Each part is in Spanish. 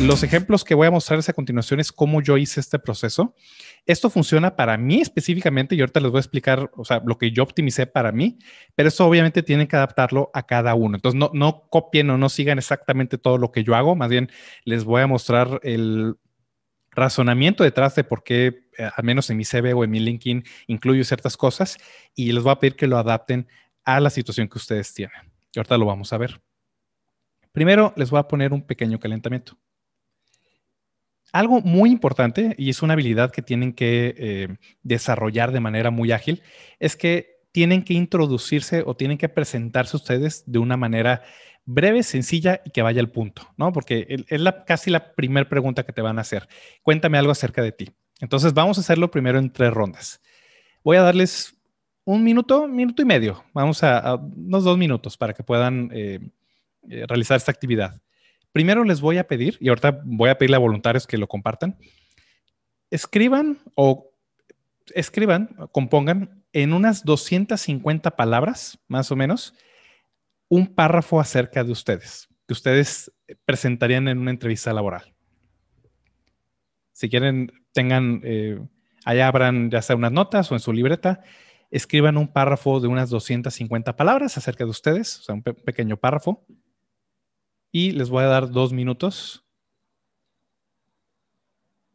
Los ejemplos que voy a mostrarles a continuación es cómo yo hice este proceso. Esto funciona para mí específicamente y ahorita les voy a explicar, o sea, lo que yo optimicé para mí, pero eso obviamente tienen que adaptarlo a cada uno. Entonces, no, copien o no sigan exactamente todo lo que yo hago, más bien les voy a mostrar el razonamiento detrás de por qué, eh, al menos en mi CV o en mi LinkedIn, incluyo ciertas cosas y les voy a pedir que lo adapten a la situación que ustedes tienen. Y ahorita lo vamos a ver. Primero les voy a poner un pequeño calentamiento algo muy importante, y es una habilidad que tienen que eh, desarrollar de manera muy ágil, es que tienen que introducirse o tienen que presentarse ustedes de una manera breve, sencilla y que vaya al punto, ¿no? Porque es casi la primera pregunta que te van a hacer. Cuéntame algo acerca de ti. Entonces vamos a hacerlo primero en tres rondas. Voy a darles un minuto, minuto y medio. Vamos a, unos dos minutos para que puedan eh, eh, realizar esta actividad. Primero les voy a pedir, y ahorita voy a pedirle a voluntarios que lo compartan, escriban o escriban, compongan en unas 250 palabras, más o menos, un párrafo acerca de ustedes, que ustedes presentarían en una entrevista laboral. Si quieren, tengan, eh, allá abran ya sea unas notas o en su libreta, escriban un párrafo de unas 250 palabras acerca de ustedes, o sea, un pequeño párrafo y les voy a dar dos minutos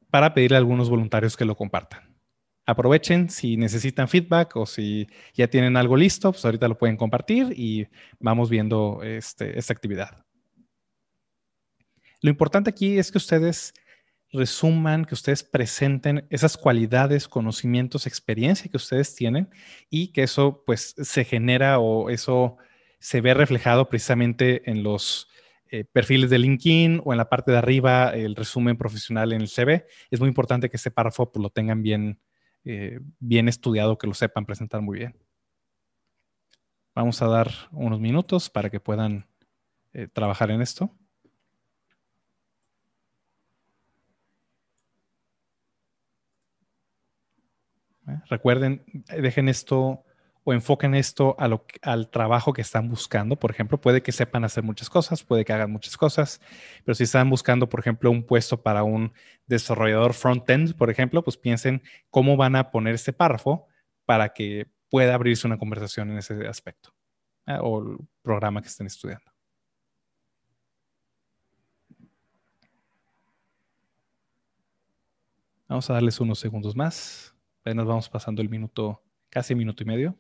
para pedirle a algunos voluntarios que lo compartan. Aprovechen si necesitan feedback o si ya tienen algo listo, pues ahorita lo pueden compartir y vamos viendo este, esta actividad. Lo importante aquí es que ustedes resuman, que ustedes presenten esas cualidades, conocimientos, experiencia que ustedes tienen y que eso pues se genera o eso se ve reflejado precisamente en los eh, perfiles de LinkedIn o en la parte de arriba el resumen profesional en el CV. Es muy importante que ese párrafo pues, lo tengan bien, eh, bien estudiado, que lo sepan presentar muy bien. Vamos a dar unos minutos para que puedan eh, trabajar en esto. Recuerden, dejen esto o enfoquen esto a lo, al trabajo que están buscando. Por ejemplo, puede que sepan hacer muchas cosas, puede que hagan muchas cosas, pero si están buscando, por ejemplo, un puesto para un desarrollador front-end, por ejemplo, pues piensen cómo van a poner este párrafo para que pueda abrirse una conversación en ese aspecto ¿eh? o el programa que estén estudiando. Vamos a darles unos segundos más. nos vamos pasando el minuto, casi minuto y medio.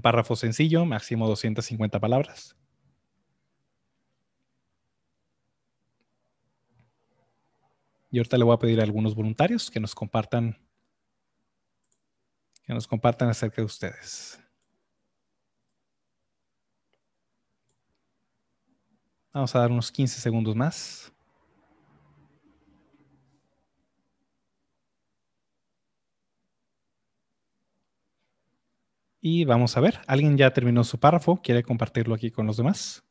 párrafo sencillo, máximo 250 palabras. Y ahorita le voy a pedir a algunos voluntarios que nos compartan que nos compartan acerca de ustedes. Vamos a dar unos 15 segundos más. Y vamos a ver, ¿alguien ya terminó su párrafo? ¿Quiere compartirlo aquí con los demás?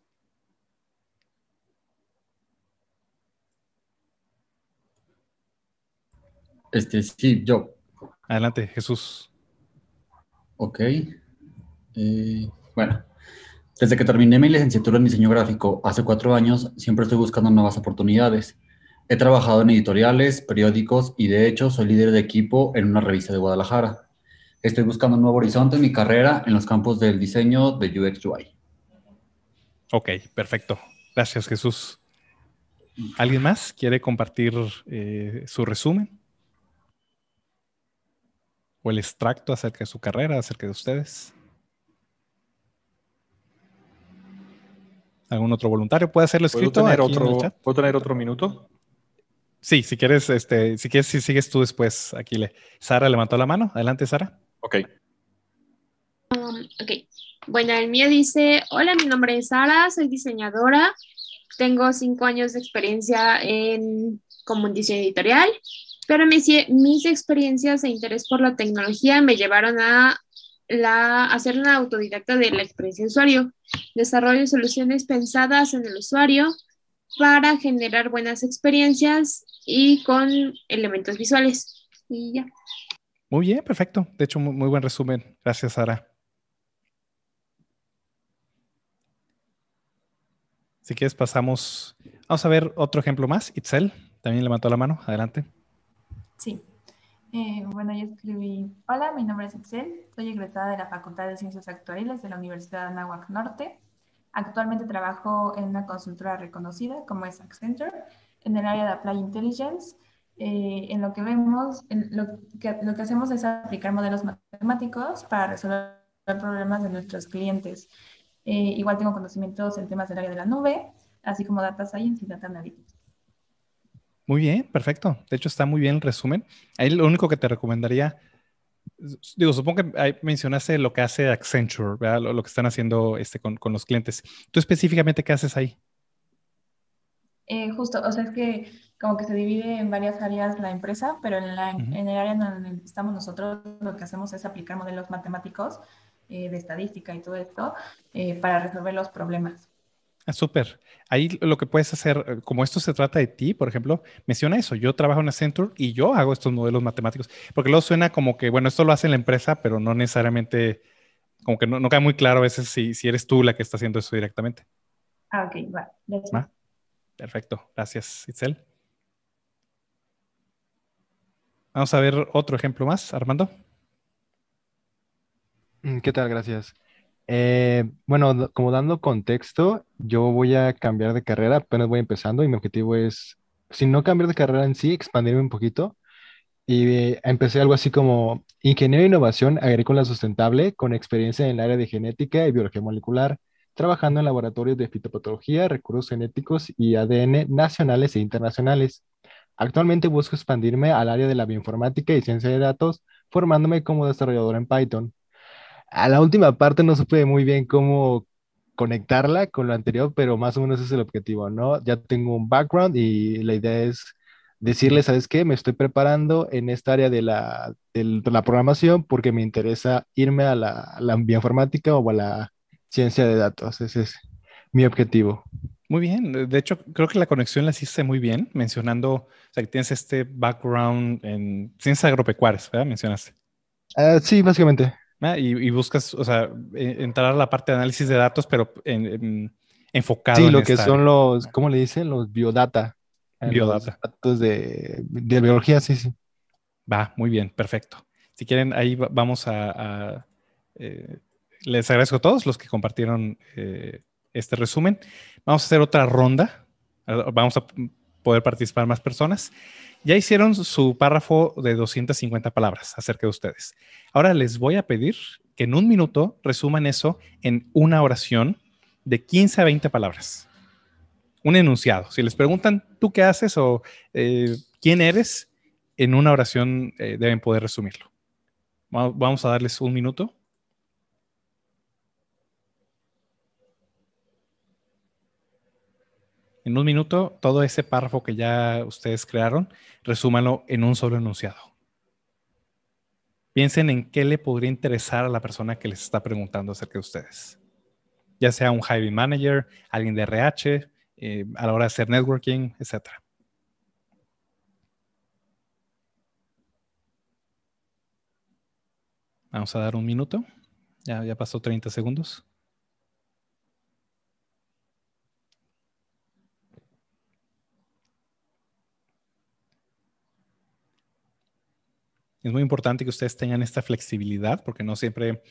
Este, sí, yo. Adelante, Jesús. Ok. Eh, bueno, desde que terminé mi licenciatura en diseño gráfico hace cuatro años, siempre estoy buscando nuevas oportunidades. He trabajado en editoriales, periódicos y de hecho soy líder de equipo en una revista de Guadalajara estoy buscando un nuevo horizonte en mi carrera en los campos del diseño de UX UI. Ok, perfecto. Gracias, Jesús. ¿Alguien más quiere compartir eh, su resumen? ¿O el extracto acerca de su carrera, acerca de ustedes? ¿Algún otro voluntario puede hacerlo escrito? ¿Puedo tener, otro, ¿puedo tener otro minuto? Sí, si quieres, este, si quieres, si sigues tú después, aquí le. Sara levantó la mano. Adelante, Sara. Um, ok. Bueno, el mío dice, hola, mi nombre es Sara, soy diseñadora, tengo cinco años de experiencia en Comunicación editorial, pero mis, mis experiencias e interés por la tecnología me llevaron a la, hacer una autodidacta de la experiencia de usuario, desarrollo soluciones pensadas en el usuario para generar buenas experiencias y con elementos visuales. Y ya. Muy bien, perfecto. De hecho, muy, buen resumen. Gracias, Sara. Si quieres, pasamos. Vamos a ver otro ejemplo más. Itzel también levantó la mano. Adelante. Sí. Eh, bueno, yo escribí: Hola, mi nombre es Itzel. Soy egresada de la Facultad de Ciencias Actuariales de la Universidad de Anáhuac Norte. Actualmente trabajo en una consultora reconocida como es Accenture en el área de Applied Intelligence eh, en lo que vemos, lo, que, hacemos es aplicar modelos matemáticos para resolver problemas de nuestros clientes. Eh, igual tengo conocimientos en temas del área de la nube, así como data science y data analytics. Muy bien, perfecto. De hecho, está muy bien el resumen. Ahí lo único que te recomendaría, digo, supongo que ahí mencionaste lo que hace Accenture, Lo, que están haciendo este con, los clientes. ¿Tú específicamente qué haces ahí? Eh, justo, o sea, es que como que se divide en varias áreas la empresa, pero en, la, el área donde estamos nosotros lo que hacemos es aplicar modelos matemáticos eh, de estadística y todo esto eh, para resolver los problemas. Ah, súper. Ahí lo que puedes hacer, eh, como esto se trata de ti, por ejemplo, menciona eso. Yo trabajo en Accenture y yo hago estos modelos matemáticos, porque luego suena como que, bueno, esto lo hace la empresa, pero no necesariamente, como que no, no queda muy claro a veces si, eres tú la que está haciendo eso directamente. Ah, ok, Perfecto. Gracias, Itzel. Vamos a ver otro ejemplo más, Armando. Mm, ¿Qué tal? Gracias. Eh, bueno, como dando contexto, yo voy a cambiar de carrera, apenas voy empezando y mi objetivo es, si no cambiar de carrera en sí, expandirme un poquito. Y eh, empecé algo así como ingeniero de innovación agrícola sustentable con experiencia en el área de genética y biología molecular, trabajando en laboratorios de fitopatología, recursos genéticos y ADN nacionales e internacionales. Actualmente busco expandirme al área de la bioinformática y ciencia de datos, formándome como desarrollador en Python. A la última parte no supe muy bien cómo conectarla con lo anterior, pero más o menos es el objetivo, ¿no? Ya tengo un background y la idea es decirles, ¿sabes qué? Me estoy preparando en esta área de la, programación porque me interesa irme a la, a la bioinformática o a la ciencia de datos. Ese es mi objetivo. Muy bien, de hecho creo que la conexión la hiciste muy bien, mencionando, o sea, que tienes este background en ciencias agropecuarias, ¿verdad? Mencionaste. Ah, sí, básicamente. Ah, y, buscas, o sea, e, entrar a la parte de análisis de datos, pero en, en, enfocado. Sí, lo que son los, ¿cómo le dicen? Los biodata. Ah, biodata. datos de, biología, sí, sí. Va, muy bien, perfecto. Si quieren, ahí vamos a... Eh, les agradezco a todos los que compartieron. Eh, este resumen. Vamos a hacer otra ronda. Vamos a poder participar más personas. Ya hicieron su párrafo de 250 palabras acerca de ustedes. Ahora les voy a pedir que en un minuto resuman eso en una oración de 15 a 20 palabras. Un enunciado. Si les preguntan, ¿tú qué haces o eh, quién eres? En una oración eh, deben poder resumirlo. Vamos a darles un minuto. en un minuto, todo ese párrafo que ya ustedes crearon, resúmanlo en un solo enunciado. Piensen en qué le podría interesar a la persona que les está preguntando acerca de ustedes. Ya sea un hiring manager, alguien de RH, eh, a la hora de hacer networking, etc. Vamos a dar un minuto. Ya, ya pasó 30 segundos. Es muy importante que ustedes tengan esta flexibilidad porque no siempre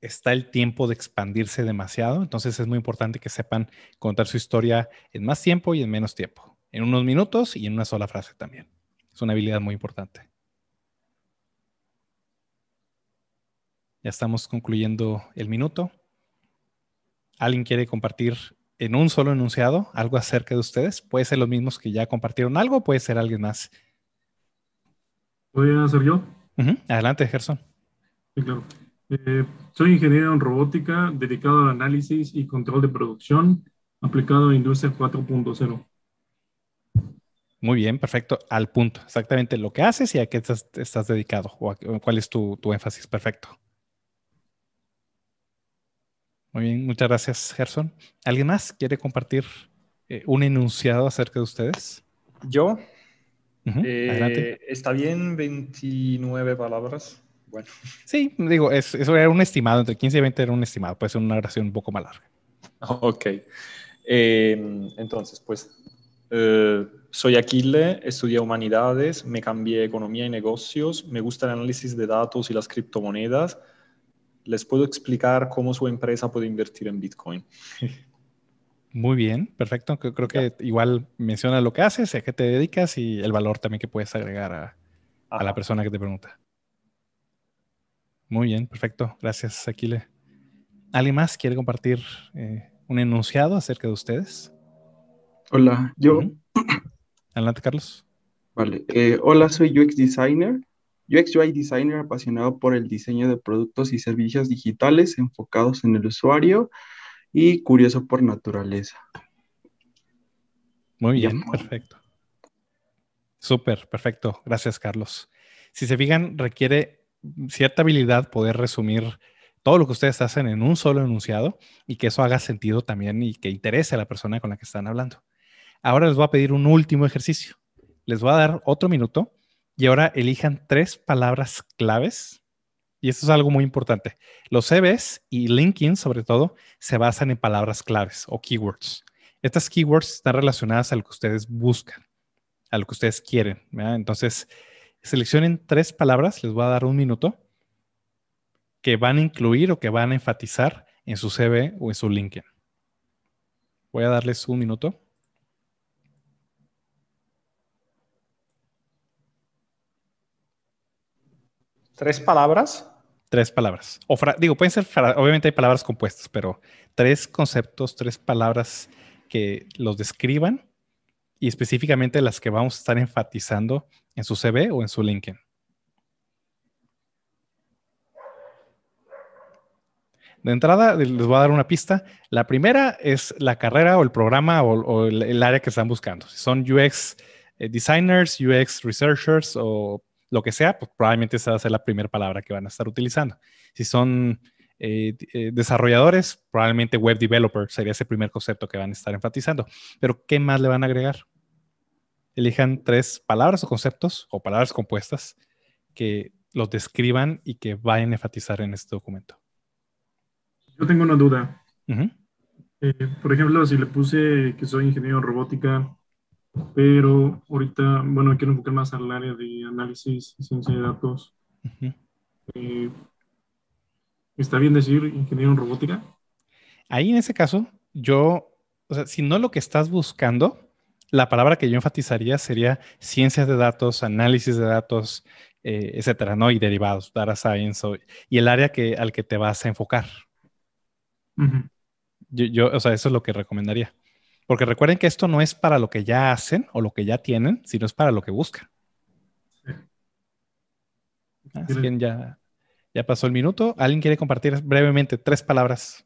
está el tiempo de expandirse demasiado, entonces es muy importante que sepan contar su historia en más tiempo y en menos tiempo, en unos minutos y en una sola frase también. Es una habilidad muy importante. Ya estamos concluyendo el minuto. ¿Alguien quiere compartir en un solo enunciado algo acerca de ustedes? Puede ser los mismos que ya compartieron algo, puede ser alguien más ¿Voy a hacer yo? Adelante, Gerson. Sí, claro. Eh, soy ingeniero en robótica dedicado al análisis y control de producción aplicado a Industria 4.0. Muy bien, perfecto. Al punto. Exactamente lo que haces y a qué estás, dedicado o cuál es tu, énfasis. Perfecto. Muy bien, muchas gracias, Gerson. ¿Alguien más quiere compartir eh, un enunciado acerca de ustedes? Yo, eh, ¿Está bien 29 palabras? Bueno. Sí, digo, eso era un estimado, entre 15 y 20 era un estimado, puede ser una oración un poco más larga. Ok. Em, entonces, pues, eh, soy Aquile, estudié humanidades, me cambié economía y negocios, me gusta el análisis de datos y las criptomonedas. Les puedo explicar cómo su empresa puede invertir en Bitcoin. Muy bien, perfecto. Creo que igual menciona lo que haces, a qué te dedicas y el valor también que puedes agregar a, la persona que te pregunta. Muy bien, perfecto. Gracias, Aquile. ¿Alguien más quiere compartir eh, un enunciado acerca de ustedes? Hola, yo. Adelante, Carlos. Vale. Eh, hola, soy UX Designer. UX UI Designer apasionado por el diseño de productos y servicios digitales enfocados en el usuario y curioso por naturaleza. Muy bien, perfecto. Súper, perfecto. Gracias, Carlos. Si se fijan, requiere cierta habilidad poder resumir todo lo que ustedes hacen en un solo enunciado y que eso haga sentido también y que interese a la persona con la que están hablando. Ahora les voy a pedir un último ejercicio. Les voy a dar otro minuto y ahora elijan tres palabras claves y esto es algo muy importante. Los CVs y LinkedIn, sobre todo, se basan en palabras claves o keywords. Estas keywords están relacionadas a lo que ustedes buscan, a lo que ustedes quieren. Entonces, seleccionen tres palabras, les voy a dar un minuto, que van a incluir o que van a enfatizar en su CV o en su LinkedIn. Voy a darles un minuto. ¿Tres palabras? Tres palabras. O digo, pueden ser, obviamente hay palabras compuestas, pero tres conceptos, tres palabras que los describan y específicamente las que vamos a estar enfatizando en su CV o en su LinkedIn. De entrada, les voy a dar una pista. La primera es la carrera o el programa o, el, área que están buscando. Si son UX eh, designers, UX researchers o lo que sea, pues probablemente esa va a ser la primera palabra que van a estar utilizando. Si son eh, eh, desarrolladores, probablemente web developer sería ese primer concepto que van a estar enfatizando. Pero, ¿qué más le van a agregar? Elijan tres palabras o conceptos o palabras compuestas que los describan y que vayan a enfatizar en este documento. Yo tengo una duda. Eh, por ejemplo, si le puse que soy ingeniero en robótica, pero ahorita, bueno, quiero enfocar más al área de análisis y ciencia de datos. Eh, ¿Está bien decir ingeniero en robótica? Ahí en ese caso, yo, o sea, si no lo que estás buscando, la palabra que yo enfatizaría sería ciencias de datos, análisis de datos, eh, etcétera, ¿no? Y derivados, data science, y el área que, al que te vas a enfocar. yo, yo, o sea, eso es lo que recomendaría. Porque recuerden que esto no es para lo que ya hacen o lo que ya tienen, sino es para lo que buscan. Así ah, ya, pasó el minuto. ¿Alguien quiere compartir brevemente tres palabras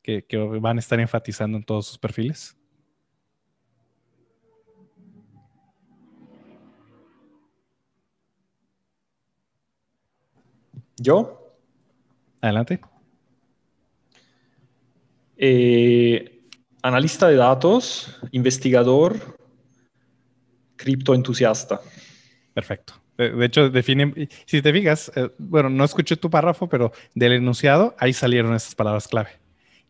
que, que van a estar enfatizando en todos sus perfiles? ¿Yo? Adelante. Eh, analista de datos, investigador, criptoentusiasta. Perfecto. De, hecho, define, si te fijas, eh, bueno, no escuché tu párrafo, pero del enunciado, ahí salieron estas palabras clave.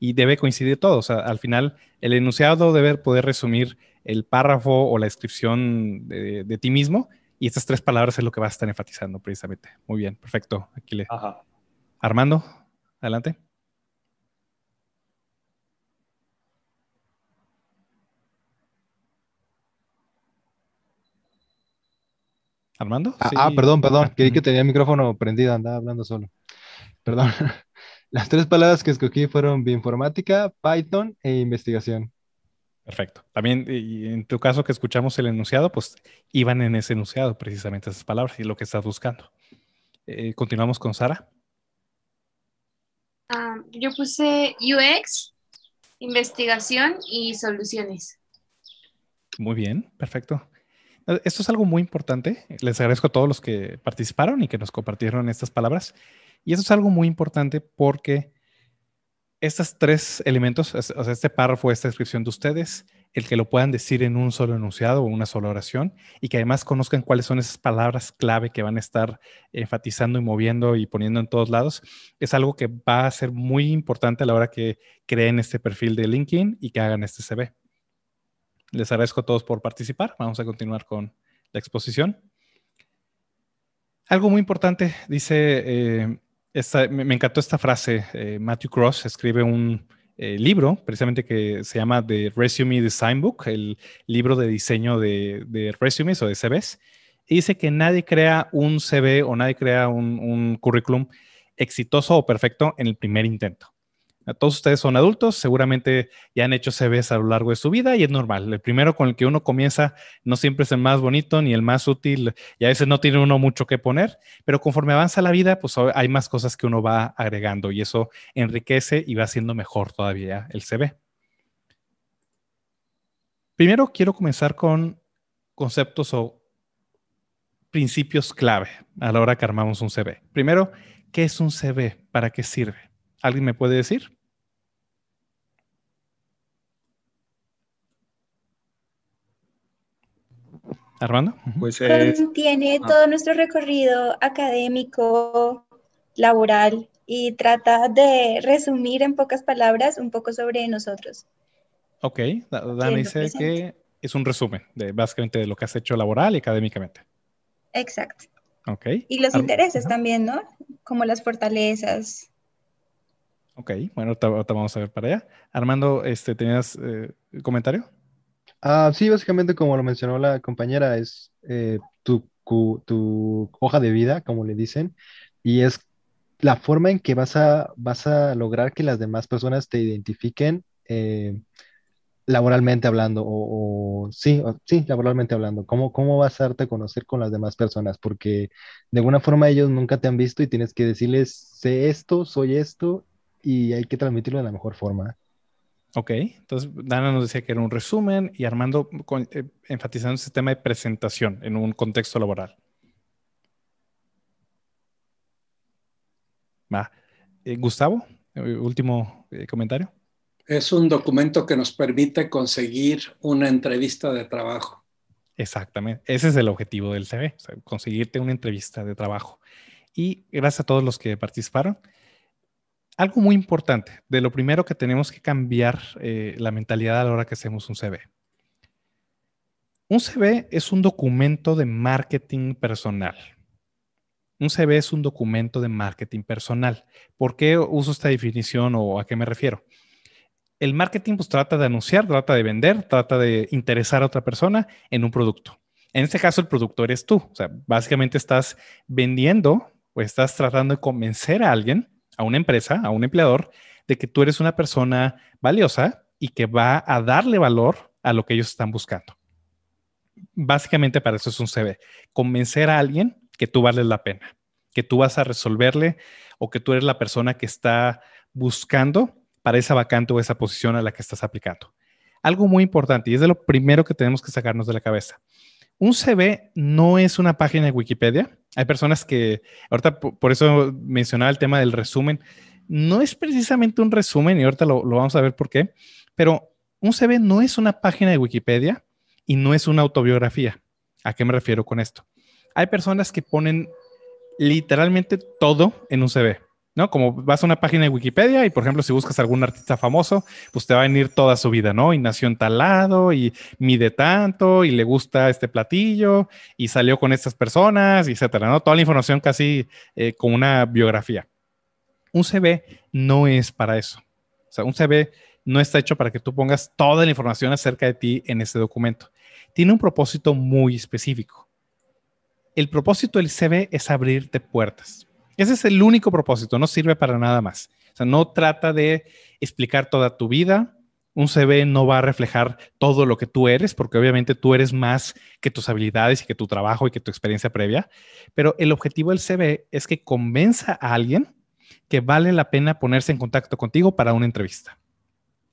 Y debe coincidir todo. O sea, al final, el enunciado debe poder resumir el párrafo o la descripción de, ti mismo. Y estas tres palabras es lo que vas a estar enfatizando precisamente. Muy bien, perfecto. Aquí le. Armando, adelante. ¿Armando? Ah, ah perdón, perdón. Creí que tenía el micrófono prendido, andaba hablando solo. Perdón. Las tres palabras que escogí fueron bioinformática, Python e investigación. Perfecto. También en tu caso que escuchamos el enunciado, pues iban en ese enunciado precisamente esas palabras y lo que estás buscando. Eh, continuamos con Sara. Ah, yo puse UX, investigación y soluciones. Muy bien, perfecto. Esto es algo muy importante. Les agradezco a todos los que participaron y que nos compartieron estas palabras. Y eso es algo muy importante porque estos tres elementos, o sea, este párrafo, esta descripción de ustedes, el que lo puedan decir en un solo enunciado o una sola oración y que además conozcan cuáles son esas palabras clave que van a estar enfatizando y moviendo y poniendo en todos lados, es algo que va a ser muy importante a la hora que creen este perfil de LinkedIn y que hagan este CV. Les agradezco a todos por participar. Vamos a continuar con la exposición. Algo muy importante, dice, eh, me, encantó esta frase, eh, Matthew Cross escribe un eh, libro precisamente que se llama The Resume Design Book, el libro de diseño de, resumes o de CVs, y dice que nadie crea un CV o nadie crea un currículum exitoso o perfecto en el primer intento. Todos ustedes son adultos, seguramente ya han hecho CVs a lo largo de su vida y es normal. El primero con el que uno comienza no siempre es el más bonito ni el más útil y a veces no tiene uno mucho que poner, pero conforme avanza la vida, pues hay más cosas que uno va agregando y eso enriquece y va haciendo mejor todavía el CV. Primero quiero comenzar con conceptos o principios clave a la hora que armamos un CV. Primero, ¿qué es un CV? ¿Para qué sirve? ¿Alguien me puede decir? Armando. Pues ah. todo nuestro recorrido académico, laboral y trata de resumir en pocas palabras un poco sobre nosotros. Ok, Dani dice que es un resumen de básicamente de lo que has hecho laboral y académicamente. Exacto. Ok. Y los intereses también, ¿no? Como las fortalezas. Ok, bueno, ahorita, vamos a ver para allá. Armando, este, ¿tenías eh, comentario? Ah, sí, básicamente como lo mencionó la compañera, es eh, tu, hoja de vida, como le dicen, y es la forma en que vas a, vas a lograr que las demás personas te identifiquen eh, laboralmente hablando, o, sí, sí, laboralmente hablando, ¿Cómo, cómo vas a darte a conocer con las demás personas, porque de alguna forma ellos nunca te han visto y tienes que decirles, sé esto, soy esto, y hay que transmitirlo de la mejor forma. Ok, entonces Dana nos decía que era un resumen y Armando eh, enfatizando ese tema de presentación en un contexto laboral. Va. Eh, Gustavo, eh, último comentario. Es un documento que nos permite conseguir una entrevista de trabajo. Exactamente, ese es el objetivo del CV, conseguirte una entrevista de trabajo. Y gracias a todos los que participaron algo muy importante, de lo primero que tenemos que cambiar eh, la mentalidad a la hora que hacemos un CV. Un CV es un documento de marketing personal. Un CV es un documento de marketing personal. ¿Por qué uso esta definición o a qué me refiero? El marketing pues trata de anunciar, trata de vender, trata de interesar a otra persona en un producto. En este caso el producto eres tú. O sea, básicamente estás vendiendo o estás tratando de convencer a alguien a una empresa, a un empleador, de que tú eres una persona valiosa y que va a darle valor a lo que ellos están buscando. Básicamente para eso es un CV, convencer a alguien que tú vales la pena, que tú vas a resolverle o que tú eres la persona que está buscando para esa vacante o esa posición a la que estás aplicando. Algo muy importante y es de lo primero que tenemos que sacarnos de la cabeza un CV no es una página de Wikipedia. Hay personas que, ahorita por eso mencionaba el tema del resumen. No es precisamente un resumen y ahorita lo, vamos a ver por qué, pero un CV no es una página de Wikipedia y no es una autobiografía. ¿A qué me refiero con esto? Hay personas que ponen literalmente todo en un CV. ¿no? Como vas a una página de Wikipedia y, por ejemplo, si buscas algún artista famoso, pues te va a venir toda su vida, ¿no? Y nació en tal lado y mide tanto y le gusta este platillo y salió con estas personas, etcétera, ¿no? Toda la información casi eh, como una biografía. Un CV no es para eso. O sea, un CV no está hecho para que tú pongas toda la información acerca de ti en ese documento. Tiene un propósito muy específico. El propósito del CV es abrirte puertas. Ese es el único propósito, no sirve para nada más. O sea, no trata de explicar toda tu vida. Un CV no va a reflejar todo lo que tú eres, porque obviamente tú eres más que tus habilidades y que tu trabajo y que tu experiencia previa. Pero el objetivo del CV es que convenza a alguien que vale la pena ponerse en contacto contigo para una entrevista.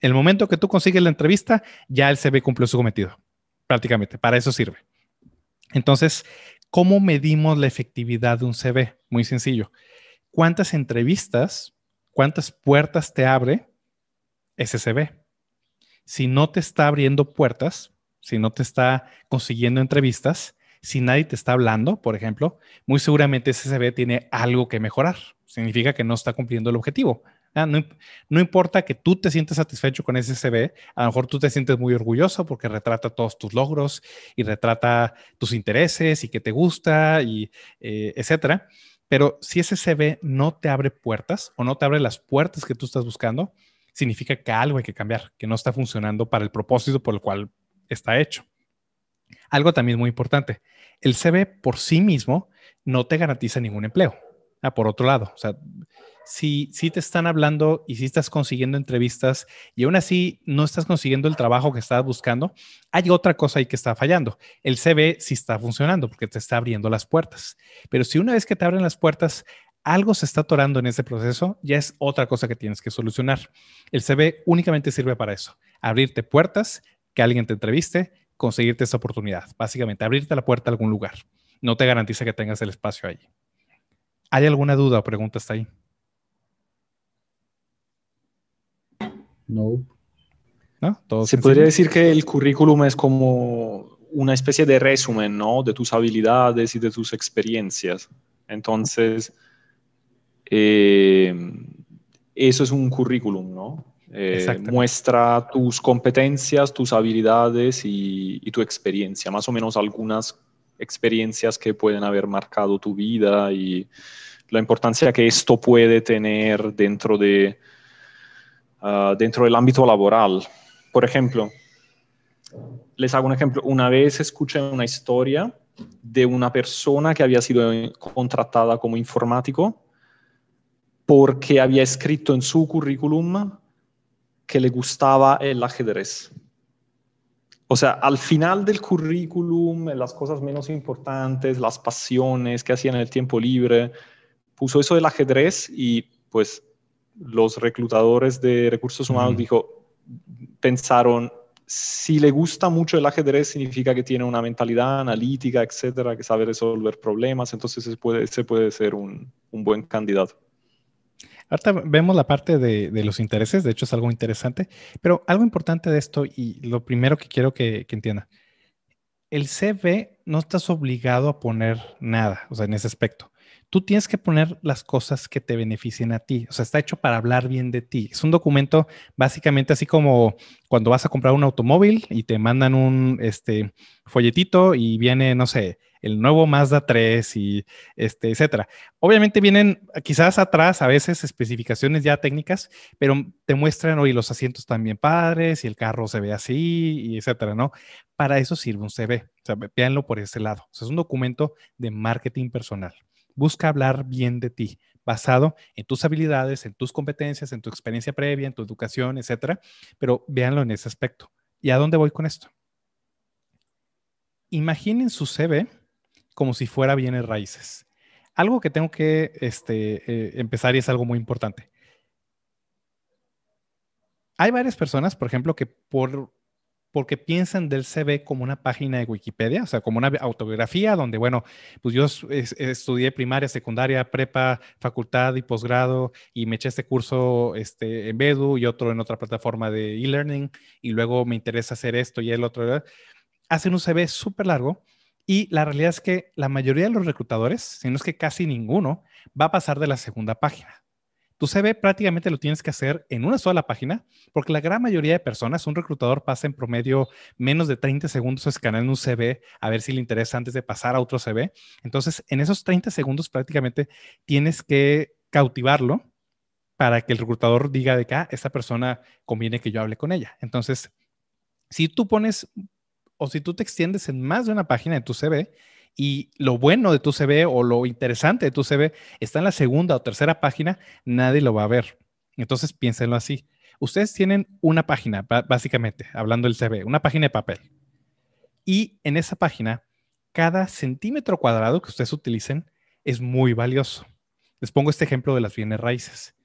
El momento que tú consigues la entrevista, ya el CV cumplió su cometido, prácticamente. Para eso sirve. Entonces, ¿Cómo medimos la efectividad de un CV? Muy sencillo. ¿Cuántas entrevistas, cuántas puertas te abre ese CV? Si no te está abriendo puertas, si no te está consiguiendo entrevistas, si nadie te está hablando, por ejemplo, muy seguramente ese CV tiene algo que mejorar. Significa que no está cumpliendo el objetivo. Ah, no, importa que tú te sientes satisfecho con ese CV, a lo mejor tú te sientes muy orgulloso porque retrata todos tus logros y retrata tus intereses y que te gusta y eh, etcétera. Pero si ese CV no te abre puertas o no te abre las puertas que tú estás buscando, significa que algo hay que cambiar, que no está funcionando para el propósito por el cual está hecho. Algo también muy importante, el CV por sí mismo no te garantiza ningún empleo Ah, por otro lado, sea, si, si te están hablando y si estás consiguiendo entrevistas y aún así no estás consiguiendo el trabajo que estás buscando, hay otra cosa ahí que está fallando. El CV sí está funcionando porque te está abriendo las puertas. Pero si una vez que te abren las puertas, algo se está atorando en ese proceso, ya es otra cosa que tienes que solucionar. El CV únicamente sirve para eso, abrirte puertas, que alguien te entreviste, conseguirte esa oportunidad, básicamente abrirte la puerta a algún lugar. No te garantiza que tengas el espacio ahí ¿Hay alguna duda o pregunta hasta ahí? No. ¿No? ¿Todo Se podría decir que el currículum es como una especie de resumen, ¿no? De tus habilidades y de tus experiencias. Entonces, eh, eso es un currículum, ¿no? Eh, muestra tus competencias, tus habilidades y, y, tu experiencia, más o menos algunas experiencias que pueden haber marcado tu vida y la importancia que esto puede tener dentro, de, ah, dentro del ámbito laboral. Por ejemplo, les hago un ejemplo. Una vez escuché una historia de una persona que había sido contratada como informático porque había escrito en su currículum que le gustaba el ajedrez. O sea, al final del currículum, las cosas menos importantes, las pasiones que hacían en el tiempo libre, puso eso del ajedrez y pues los reclutadores de recursos humanos dijo, pensaron, si le gusta mucho el ajedrez significa que tiene una mentalidad analítica, etcétera, que sabe resolver problemas, entonces puede, ese puede ser un buen candidato. Ahorita vemos la parte de, los intereses, de hecho es algo interesante, pero algo importante de esto y lo primero que quiero que, que entienda, el CV no estás obligado a poner nada, o sea, en ese aspecto. Tú tienes que poner las cosas que te beneficien a ti, o sea, está hecho para hablar bien de ti. Es un documento básicamente así como cuando vas a comprar un automóvil y te mandan un este, folletito y viene, no sé, el nuevo Mazda 3 y este, etcétera. Obviamente vienen quizás atrás a veces especificaciones ya técnicas, pero te muestran hoy los asientos también padres y el carro se ve así y etcétera, ¿no? Para eso sirve un CV. O sea, véanlo por ese lado. es un documento de marketing personal. Busca hablar bien de ti, basado en tus habilidades, en tus competencias, en tu experiencia previa, en tu educación, etcétera. Pero véanlo en ese aspecto. ¿Y a dónde voy con esto? Imaginen su CV como si fuera bienes raíces. Algo que tengo que este, eh, empezar y es algo muy importante. Hay varias personas, por ejemplo, que por, porque piensan del CV como una página de Wikipedia, o sea, como una autobiografía donde, bueno, pues yo estudié primaria, secundaria, prepa, facultad y posgrado y me eché este curso este, en Bedu y otro en otra plataforma de e-learning y luego me interesa hacer esto y el otro. Hacen un CV súper largo y la realidad es que la mayoría de los reclutadores, si no es que casi ninguno, va a pasar de la segunda página. Tu CV prácticamente lo tienes que hacer en una sola página, porque la gran mayoría de personas, un reclutador pasa en promedio menos de 30 segundos escaneando un CV a ver si le interesa antes de pasar a otro CV. Entonces, en esos 30 segundos prácticamente tienes que cautivarlo para que el reclutador diga de acá, ah, esta persona conviene que yo hable con ella. Entonces, si tú pones o si tú te extiendes en más de una página de tu CV y lo bueno de tu CV o lo interesante de tu CV está en la segunda o tercera página, nadie lo va a ver. Entonces piénsenlo así. Ustedes tienen una página, básicamente, hablando del CV, una página de papel. Y en esa página, cada centímetro cuadrado que ustedes utilicen es muy valioso. Les pongo este ejemplo de las bienes raíces.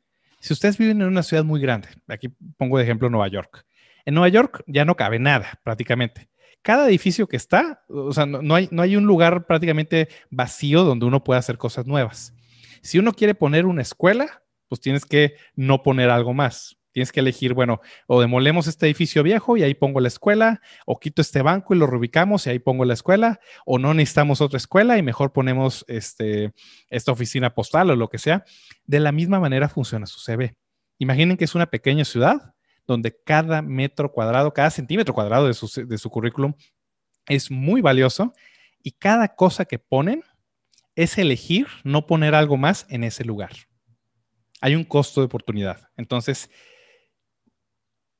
Si ustedes viven en una ciudad muy grande, aquí pongo de ejemplo Nueva York. En Nueva York ya no cabe nada prácticamente cada edificio que está, o sea, no, hay, no hay un lugar prácticamente vacío donde uno pueda hacer cosas nuevas. Si uno quiere poner una escuela, pues tienes que no poner algo más. Tienes que elegir, bueno, o demolemos este edificio viejo y ahí pongo la escuela, o quito este banco y lo reubicamos y ahí pongo la escuela, o no necesitamos otra escuela y mejor ponemos este, esta oficina postal o lo que sea. De la misma manera funciona su CV. Imaginen que es una pequeña ciudad donde cada metro cuadrado, cada centímetro cuadrado de su, currículum es muy valioso y cada cosa que ponen es elegir no poner algo más en ese lugar. Hay un costo de oportunidad. Entonces,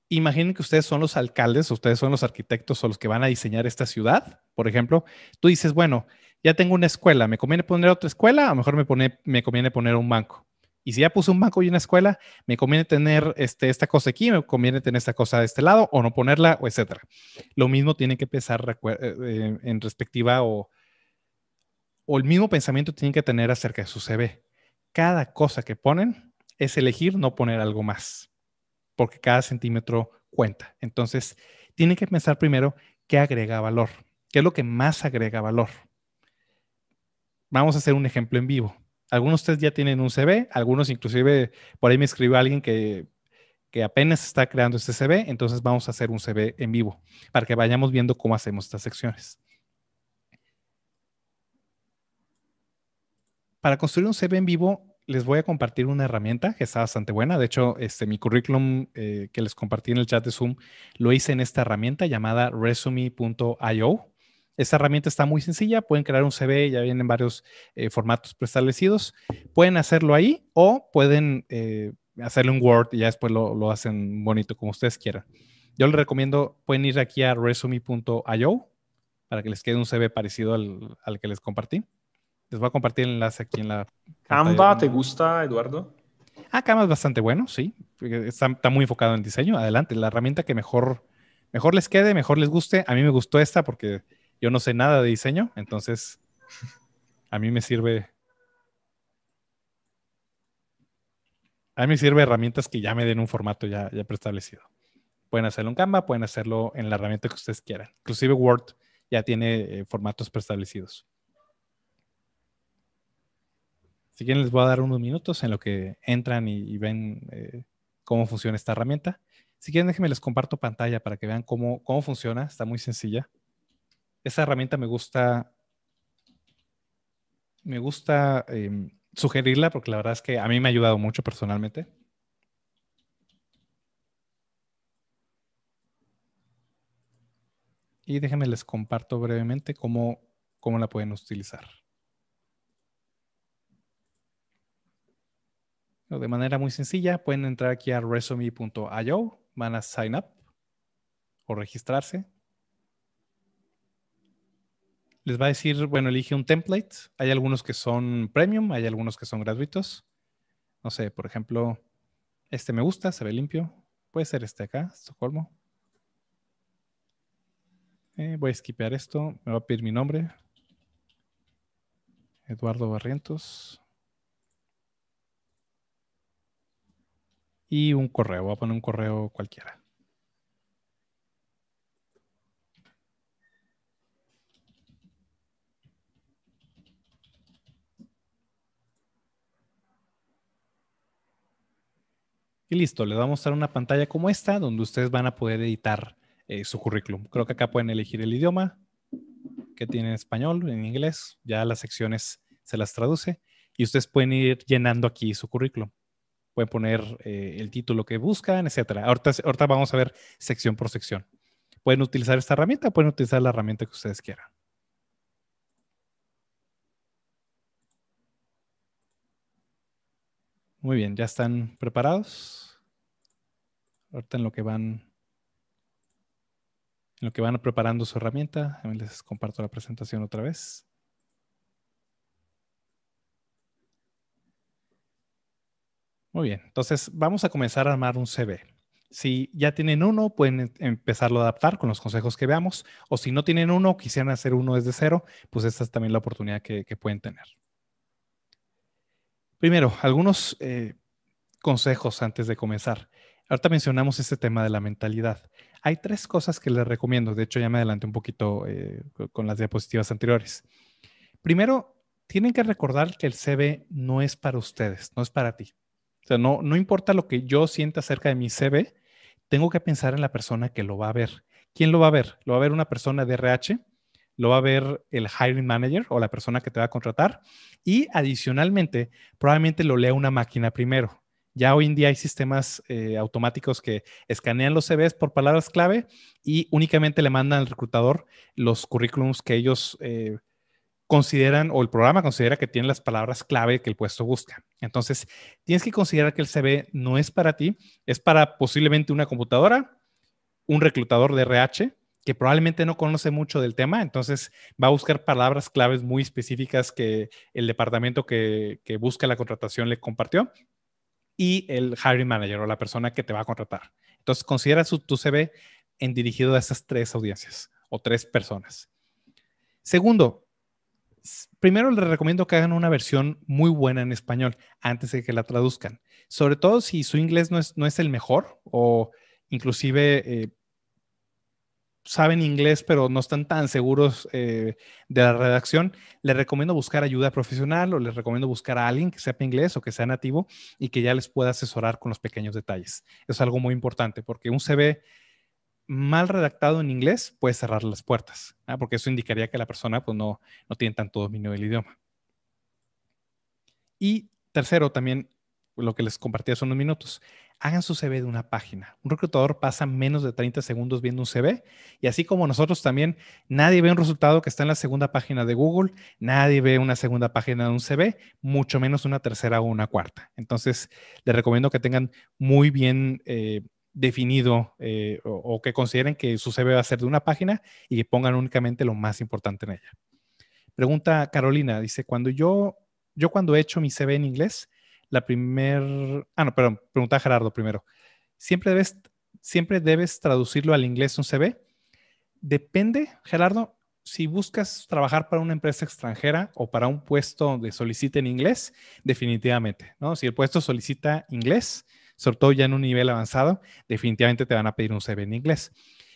imaginen que ustedes son los alcaldes, ustedes son los arquitectos o los que van a diseñar esta ciudad, por ejemplo. Tú dices, bueno, ya tengo una escuela, ¿me conviene poner otra escuela? A mejor me conviene poner un banco. Y si ya puse un banco y una escuela, me conviene tener este, esta cosa aquí, me conviene tener esta cosa de este lado o no ponerla, o etcétera. Lo mismo tiene que pensar eh, eh, en respectiva o, o el mismo pensamiento tienen que tener acerca de su CV. Cada cosa que ponen es elegir no poner algo más, porque cada centímetro cuenta. Entonces, tienen que pensar primero qué agrega valor, qué es lo que más agrega valor. Vamos a hacer un ejemplo en vivo algunos de ustedes ya tienen un CV, algunos inclusive, por ahí me escribió alguien que, apenas está creando este CV, entonces vamos a hacer un CV en vivo para que vayamos viendo cómo hacemos estas secciones. Para construir un CV en vivo, les voy a compartir una herramienta que está bastante buena. De hecho, este, mi currículum eh, que les compartí en el chat de Zoom lo hice en esta herramienta llamada resume.io. Esta herramienta está muy sencilla, pueden crear un CV, ya vienen varios eh, formatos preestablecidos, pueden hacerlo ahí o pueden eh, hacerle un Word y ya después lo, lo, hacen bonito como ustedes quieran. Yo les recomiendo, pueden ir aquí a resume.io para que les quede un CV parecido al, que les compartí. Les voy a compartir el enlace aquí en la... ¿Canva te gusta, Eduardo? Ah, Canva es bastante bueno, sí. Está, está muy enfocado en diseño. Adelante, la herramienta que mejor, mejor les quede, mejor les guste. A mí me gustó esta porque yo no sé nada de diseño, entonces a mí me sirve. A mí me sirve herramientas que ya me den un formato ya, ya preestablecido. Pueden hacerlo en Canva, pueden hacerlo en la herramienta que ustedes quieran. Inclusive Word ya tiene eh, formatos preestablecidos. Si quieren, les voy a dar unos minutos en lo que entran y, ven eh, cómo funciona esta herramienta. Si quieren, déjenme les comparto pantalla para que vean cómo funciona. Está muy sencilla esa herramienta me gusta, me gusta em, sugerirla porque la verdad es que a mí me ha ayudado mucho personalmente. Y déjenme les comparto brevemente cómo, cómo la pueden utilizar. De manera muy sencilla, pueden entrar aquí a resume.io, van a sign up o registrarse les va a decir, bueno, elige un template. Hay algunos que son premium, hay algunos que son gratuitos. No sé, por ejemplo, este me gusta, se ve limpio. Puede ser este acá, Estocolmo. Eh, voy a esquipear esto. Me va a pedir mi nombre. Eduardo Barrientos. Y un correo. Voy a poner un correo cualquiera. Y listo, les va a mostrar una pantalla como esta, donde ustedes van a poder editar eh, su currículum. Creo que acá pueden elegir el idioma que tiene en español, en inglés, ya las secciones se las traduce y ustedes pueden ir llenando aquí su currículum. Pueden poner eh, el título que buscan, etc. Ahorita, ahorita vamos a ver sección por sección. Pueden utilizar esta herramienta, pueden utilizar la herramienta que ustedes quieran. Muy bien, ¿ya están preparados? Ahorita en lo que van en lo que van preparando su herramienta, les comparto la presentación otra vez. Muy bien, entonces vamos a comenzar a armar un CV. Si ya tienen uno, pueden em, empezarlo a adaptar con los consejos que veamos, o si no tienen uno, quisieran hacer uno desde cero, pues esta es también la oportunidad que pueden tener. Primero, algunos eh, consejos antes de comenzar. Ahorita mencionamos este tema de la mentalidad. Hay tres cosas que les recomiendo. De hecho, ya me adelanté un poquito eh, con las diapositivas anteriores. Primero, tienen que recordar que el CV no es para ustedes, no es para ti. O sea, no, no importa lo que yo sienta acerca de mi CV, tengo que pensar en la persona que lo va a ver. ¿Quién lo va a ver? Lo va a ver una persona de RH lo va a ver el hiring manager o la persona que te va a contratar y adicionalmente probablemente lo lea una máquina primero. Ya hoy en día hay sistemas eh, automáticos que escanean los CVs por palabras clave y únicamente le mandan al reclutador los currículums que ellos eh, consideran o el programa considera que tienen las palabras clave que el puesto busca. Entonces, tienes que considerar que el CV no es para ti, es para posiblemente una computadora, un reclutador de RH que probablemente no conoce mucho del tema, entonces va a buscar palabras claves muy específicas que el departamento que, busca la contratación le compartió y el hiring manager o la persona que te va a contratar. Entonces considera su, tu CV en dirigido a esas tres audiencias o tres personas. Segundo, primero les recomiendo que hagan una versión muy buena en español antes de que la traduzcan, sobre todo si su inglés no es, el mejor o inclusive... Eh, saben inglés pero no están tan seguros eh, de la redacción, les recomiendo buscar ayuda profesional o les recomiendo buscar a alguien que sepa inglés o que sea nativo y que ya les pueda asesorar con los pequeños detalles. Es algo muy importante porque un CV mal redactado en inglés puede cerrar las puertas, ¿ah? porque eso indicaría que la persona pues, no, no tiene tanto dominio del idioma. Y tercero, también lo que les compartí hace unos minutos. Hagan su CV de una página. Un reclutador pasa menos de 30 segundos viendo un CV y así como nosotros también, nadie ve un resultado que está en la segunda página de Google, nadie ve una segunda página de un CV, mucho menos una tercera o una cuarta. Entonces, les recomiendo que tengan muy bien eh, definido eh, o, que consideren que su CV va a ser de una página y pongan únicamente lo más importante en ella. Pregunta Carolina, dice, cuando yo, yo cuando he hecho mi CV en inglés, la primer... Ah, no, perdón, pregunta Gerardo primero. ¿Siempre debes, ¿Siempre debes traducirlo al inglés un CV? Depende, Gerardo, si buscas trabajar para una empresa extranjera o para un puesto donde soliciten en inglés, definitivamente, ¿no? Si el puesto solicita inglés, sobre todo ya en un nivel avanzado, definitivamente te van a pedir un CV en inglés.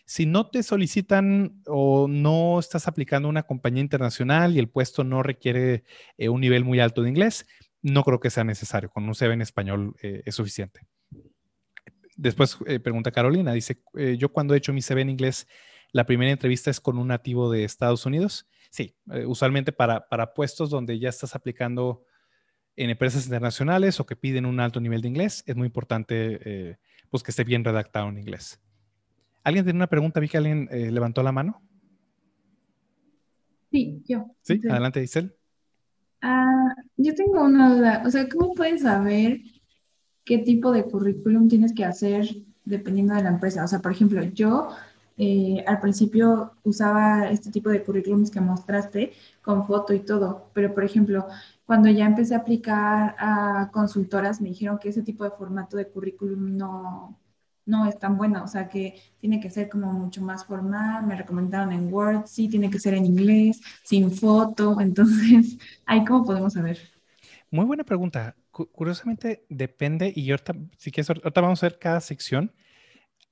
Si no te solicitan o no estás aplicando a una compañía internacional y el puesto no requiere eh, un nivel muy alto de inglés, no creo que sea necesario. Con un CV en español eh, es suficiente. Después eh, pregunta Carolina, dice, eh, yo cuando he hecho mi CV en inglés, la primera entrevista es con un nativo de Estados Unidos. Sí, usualmente para, para puestos donde ya estás aplicando en empresas internacionales o que piden un alto nivel de inglés, es muy importante pues que esté bien redactado en inglés. ¿Alguien tiene una pregunta? Vi que alguien levantó la mano. Sí, yo. Sí, adelante, Isel. Ah, yo tengo una duda. O sea, ¿cómo puedes saber qué tipo de currículum tienes que hacer dependiendo de la empresa? O sea, por ejemplo, yo eh, al principio usaba este tipo de currículums que mostraste con foto y todo, pero por ejemplo, cuando ya empecé a aplicar a consultoras, me dijeron que ese tipo de formato de currículum no, no es tan buena, o sea que tiene que ser como mucho más formal, me recomendaron en Word, sí, tiene que ser en inglés, sin foto, entonces, ahí cómo podemos saber. Muy buena pregunta. curiosamente depende, y ahorita, si quieres, ahorita vamos a ver cada sección.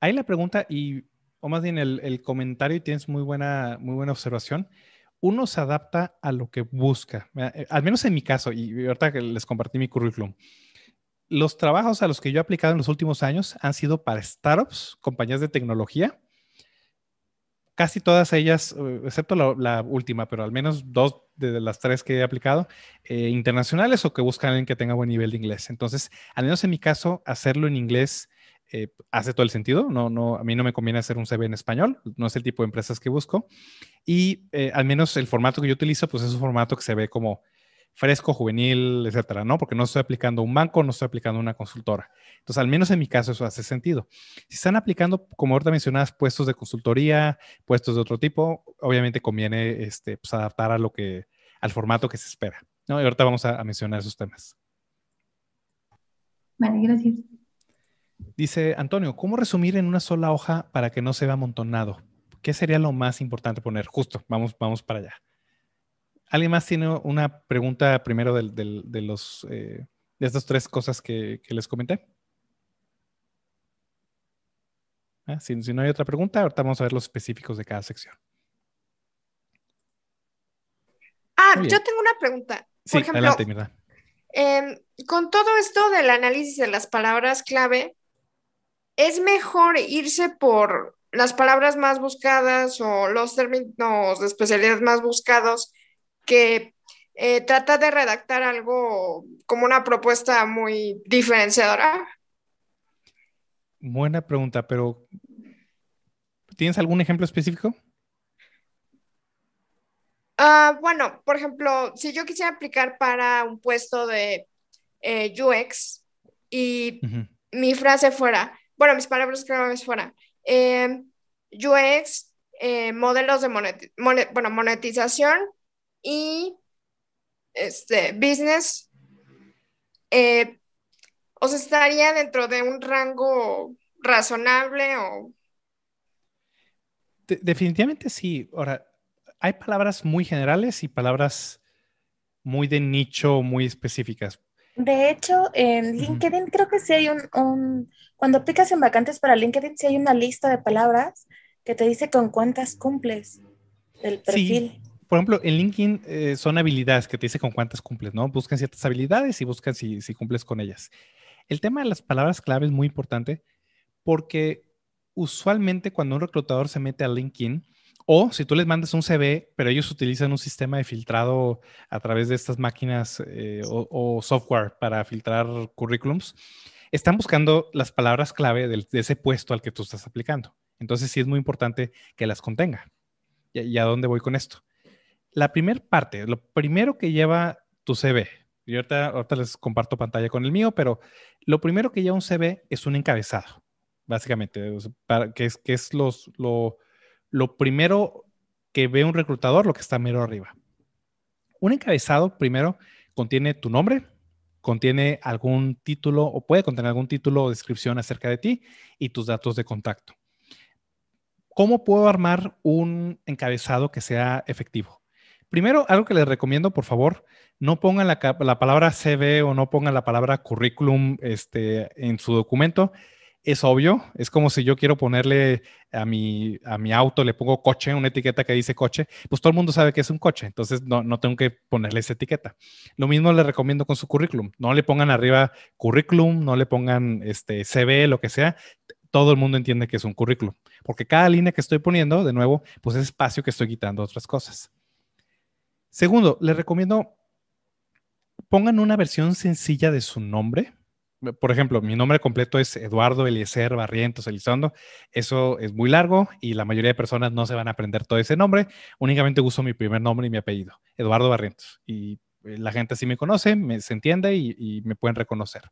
Ahí la pregunta, y, o más bien el, comentario, y tienes muy buena, muy buena observación uno se adapta a lo que busca. Eh, al menos en mi caso, y ahorita les compartí mi currículum, los trabajos a los que yo he aplicado en los últimos años han sido para startups, compañías de tecnología. Casi todas ellas, eh, excepto la, última, pero al menos dos de las tres que he aplicado, eh, internacionales o que buscan alguien que tenga buen nivel de inglés. Entonces, al menos en mi caso, hacerlo en inglés eh, hace todo el sentido. No, no, a mí no me conviene hacer un CV en español, no es el tipo de empresas que busco. Y al menos el formato que yo utilizo, pues es un formato que se ve como fresco, juvenil, etcétera, ¿no? Porque no estoy aplicando un banco, no estoy aplicando una consultora. Entonces, al menos en mi caso, eso hace sentido. Si están aplicando, como ahorita mencionabas, puestos de consultoría, puestos de otro tipo, obviamente conviene este, pues, adaptar a lo que, al formato que se espera. ¿no? Y ahorita vamos a, mencionar esos temas. Vale, gracias. Dice Antonio, ¿cómo resumir en una sola hoja para que no se vea amontonado? ¿Qué sería lo más importante poner? Justo, vamos, vamos para allá. ¿Alguien más tiene una pregunta primero de, los, eh, de estas tres cosas que, les comenté? Ah, si, no hay otra pregunta, ahorita vamos a ver los específicos de cada sección. Ah, yo tengo una pregunta. Por ejemplo, em, con todo esto del análisis de las palabras clave, ¿es mejor irse por las palabras más buscadas o los términos de especialidad más buscados que eh, trata de redactar algo como una propuesta muy diferenciadora? Buena pregunta, pero ¿tienes algún ejemplo específico? Ah, bueno, por ejemplo, si yo quisiera aplicar para un puesto de eh, UX y mi frase fuera, bueno, mis palabras que fueran fuera eh, UX, modelos de monetización y este, business, eh, ¿Os estaría dentro de un rango razonable o... definitivamente sí. Ahora, hay palabras muy generales y palabras muy de nicho, muy específicas. De hecho, en LinkedIn creo que sí hay un, cuando aplicas en vacantes para LinkedIn, sí hay una lista de palabras que te dice con cuántas cumples El perfil por ejemplo, en LinkedIn eh, son habilidades que te dice con cuántas cumples, ¿no? Buscan ciertas habilidades y buscan si, si cumples con ellas. El tema de las palabras clave es muy importante porque usualmente cuando un reclutador se mete a LinkedIn, o si tú les mandas un CV, pero ellos utilizan un sistema de filtrado a través de estas máquinas eh, o, software para filtrar currículums, están buscando las palabras clave de, ese puesto al que tú estás aplicando. Entonces sí es muy importante que las contenga. y a dónde voy con esto? la primera parte, lo primero que lleva tu CV, yo ahorita, les comparto pantalla con el mío, pero lo primero que lleva un CV es un encabezado, básicamente, que es, lo, lo primero que ve un reclutador, lo que está mero arriba. Un encabezado, primero, contiene tu nombre, contiene algún título o puede contener algún título o descripción acerca de ti y tus datos de contacto. ¿Cómo puedo armar un encabezado que sea efectivo? Primero, algo que les recomiendo, por favor, no pongan la, palabra CV o no pongan la palabra currículum este, en su documento. Es obvio, es como si yo quiero ponerle a mi, a mi auto, le pongo coche, una etiqueta que dice coche, pues todo el mundo sabe que es un coche, entonces no, no tengo que ponerle esa etiqueta. Lo mismo les recomiendo con su currículum, no le pongan arriba currículum, no le pongan este CV, lo que sea, todo el mundo entiende que es un currículum, porque cada línea que estoy poniendo, de nuevo, pues es espacio que estoy quitando otras cosas. Segundo, les recomiendo pongan una versión sencilla de su nombre. Por ejemplo, mi nombre completo es Eduardo Eliezer Barrientos Elizondo. Eso es muy largo y la mayoría de personas no se van a aprender todo ese nombre. Únicamente uso mi primer nombre y mi apellido, Eduardo Barrientos. Y eh, la gente así me conoce, me, se entiende y, me pueden reconocer.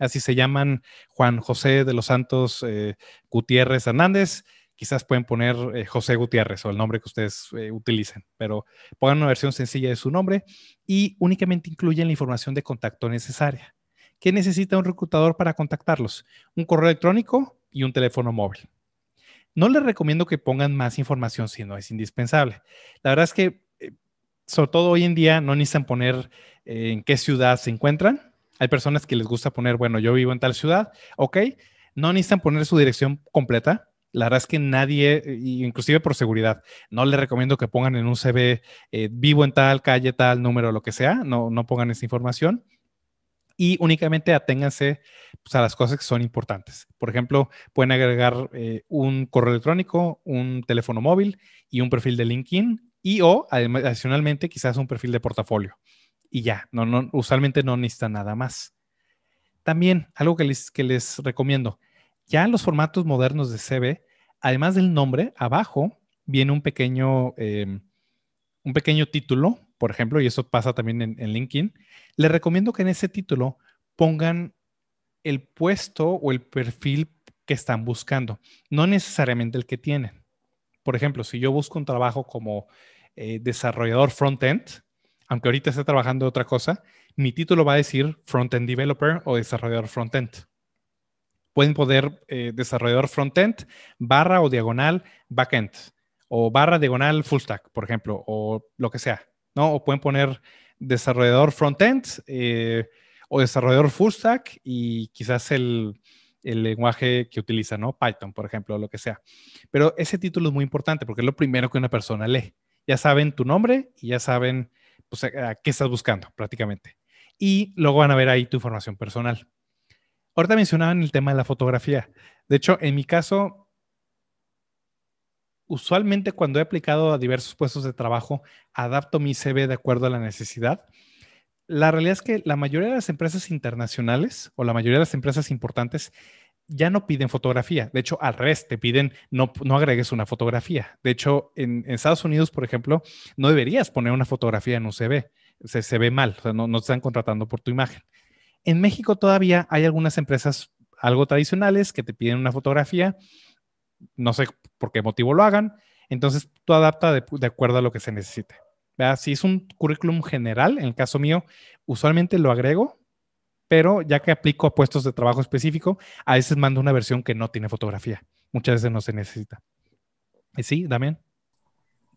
Así se llaman Juan José de los Santos eh, Gutiérrez Hernández, quizás pueden poner eh, José Gutiérrez o el nombre que ustedes eh, utilicen, pero pongan una versión sencilla de su nombre y únicamente incluyen la información de contacto necesaria. ¿Qué necesita un reclutador para contactarlos? Un correo electrónico y un teléfono móvil. No les recomiendo que pongan más información si no es indispensable. La verdad es que, eh, sobre todo hoy en día, no necesitan poner en qué ciudad se encuentran. Hay personas que les gusta poner, bueno, yo vivo en tal ciudad, ok. No necesitan poner su dirección completa, la verdad es que nadie, eh, inclusive por seguridad, no le recomiendo que pongan en un CV eh, vivo en tal calle, tal número, lo que sea, no, no pongan esa información y únicamente aténganse pues, a las cosas que son importantes. Por ejemplo, pueden agregar eh, un correo electrónico, un teléfono móvil y un perfil de LinkedIn y o adicionalmente quizás un perfil de portafolio. Y ya, no, no, usualmente no necesitan nada más. También algo que les, que les recomiendo, ya los formatos modernos de CV Además del nombre, abajo viene un pequeño, em, un pequeño título, por ejemplo, y eso pasa también en, LinkedIn. Les recomiendo que en ese título pongan el puesto o el perfil que están buscando, no necesariamente el que tienen. Por ejemplo, si yo busco un trabajo como eh, desarrollador front-end, aunque ahorita esté trabajando otra cosa, mi título va a decir front-end developer o desarrollador front-end pueden poner eh, desarrollador frontend, barra o diagonal backend, o barra diagonal full stack, por ejemplo, o lo que sea, ¿no? O pueden poner desarrollador frontend eh, o desarrollador full stack y quizás el, lenguaje que utiliza, ¿no? Python, por ejemplo, o lo que sea. Pero ese título es muy importante porque es lo primero que una persona lee. Ya saben tu nombre y ya saben pues, qué estás buscando prácticamente. Y luego van a ver ahí tu información personal. Ahorita mencionaban el tema de la fotografía. De hecho, en mi caso, usualmente cuando he aplicado a diversos puestos de trabajo, adapto mi CV de acuerdo a la necesidad. La realidad es que la mayoría de las empresas internacionales o la mayoría de las empresas importantes ya no piden fotografía. De hecho, al revés, te piden no, no agregues una fotografía. De hecho, en, Estados Unidos, por ejemplo, no deberías poner una fotografía en un CV. Se, ve mal, no, no te están contratando por tu imagen. En México todavía hay algunas empresas algo tradicionales que te piden una fotografía, no sé por qué motivo lo hagan, entonces tú adapta de, acuerdo a lo que se necesite. Si es un currículum general, en el caso mío, usualmente lo agrego, pero ya que aplico a puestos de trabajo específico, a veces mando una versión que no tiene fotografía, muchas veces no se necesita. ¿Y sí, Damián?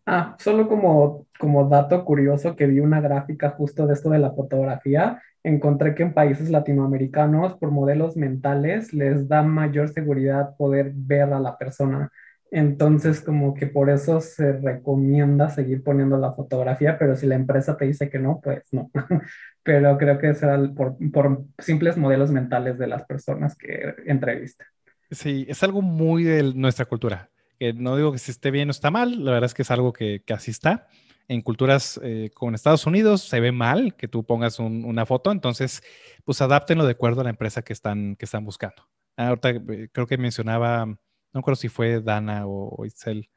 Ah, solo como, como dato curioso que vi una gráfica justo de esto de la fotografía, encontré que en países latinoamericanos por modelos mentales les da mayor seguridad poder ver a la persona. Entonces, como que por eso se recomienda seguir poniendo la fotografía, pero si la empresa te dice que no, pues no. pero creo que será por, por simples modelos mentales de las personas que entrevista. Sí, es algo muy de nuestra cultura que no digo que si esté bien o está mal, la verdad es que es algo que, así está. En culturas eh, como Estados Unidos se ve mal que tú pongas una foto, entonces pues adáptenlo de acuerdo a la empresa que están, que están buscando. Ah, ahorita eh, creo que mencionaba, no creo si fue Dana o, Isel,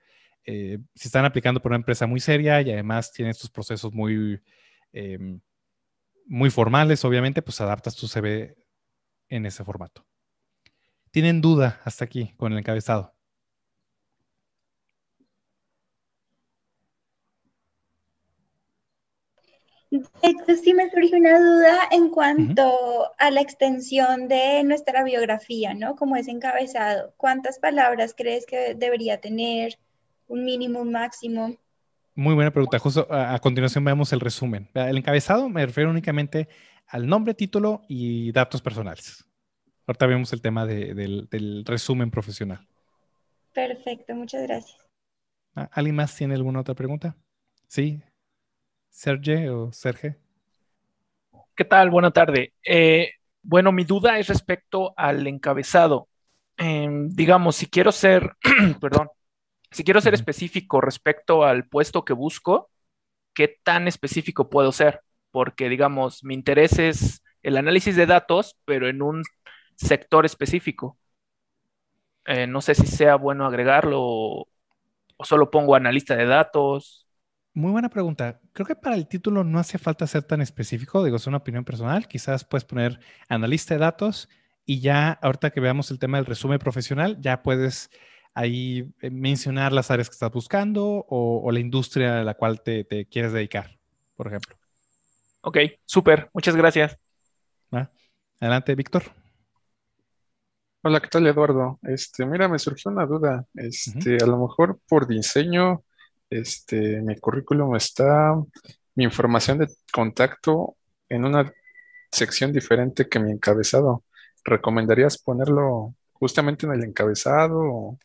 eh, si están aplicando por una empresa muy seria y además tienen estos procesos muy, em, muy formales, obviamente, pues adaptas tu CV en ese formato. ¿Tienen duda hasta aquí con el encabezado? De sí me surge una duda en cuanto a la extensión de nuestra biografía, ¿no? Como es encabezado. ¿Cuántas palabras crees que debería tener? ¿Un mínimo, un máximo? Muy buena pregunta. Justo a, continuación veamos el resumen. El encabezado me refiero únicamente al nombre, título y datos personales. Ahorita vemos el tema del, del resumen profesional. Perfecto, muchas gracias. Ah, ¿Alguien más tiene alguna otra pregunta? Sí, Serge o Serge. ¿Qué tal? Buenas tardes eh, bueno, mi duda es respecto al encabezado. Em, digamos, si quiero ser, perdón, si quiero ser específico respecto al puesto que busco, ¿qué tan específico puedo ser? Porque, digamos, mi interés es el análisis de datos, pero en un sector específico. Eh, no sé si sea bueno agregarlo o solo pongo analista de datos. Muy buena pregunta. Creo que para el título no hace falta ser tan específico, digo, es una opinión personal. Quizás puedes poner analista de datos y ya ahorita que veamos el tema del resumen profesional, ya puedes ahí eh, mencionar las áreas que estás buscando o, la industria a la cual te, quieres dedicar, por ejemplo. Ok, súper, muchas gracias. adelante, Víctor. Hola, ¿qué tal, Eduardo? Este, mira, me surgió una duda. Este, a lo mejor por diseño este, mi currículum está, mi información de contacto en una sección diferente que mi encabezado. ¿Recomendarías ponerlo justamente en el encabezado o,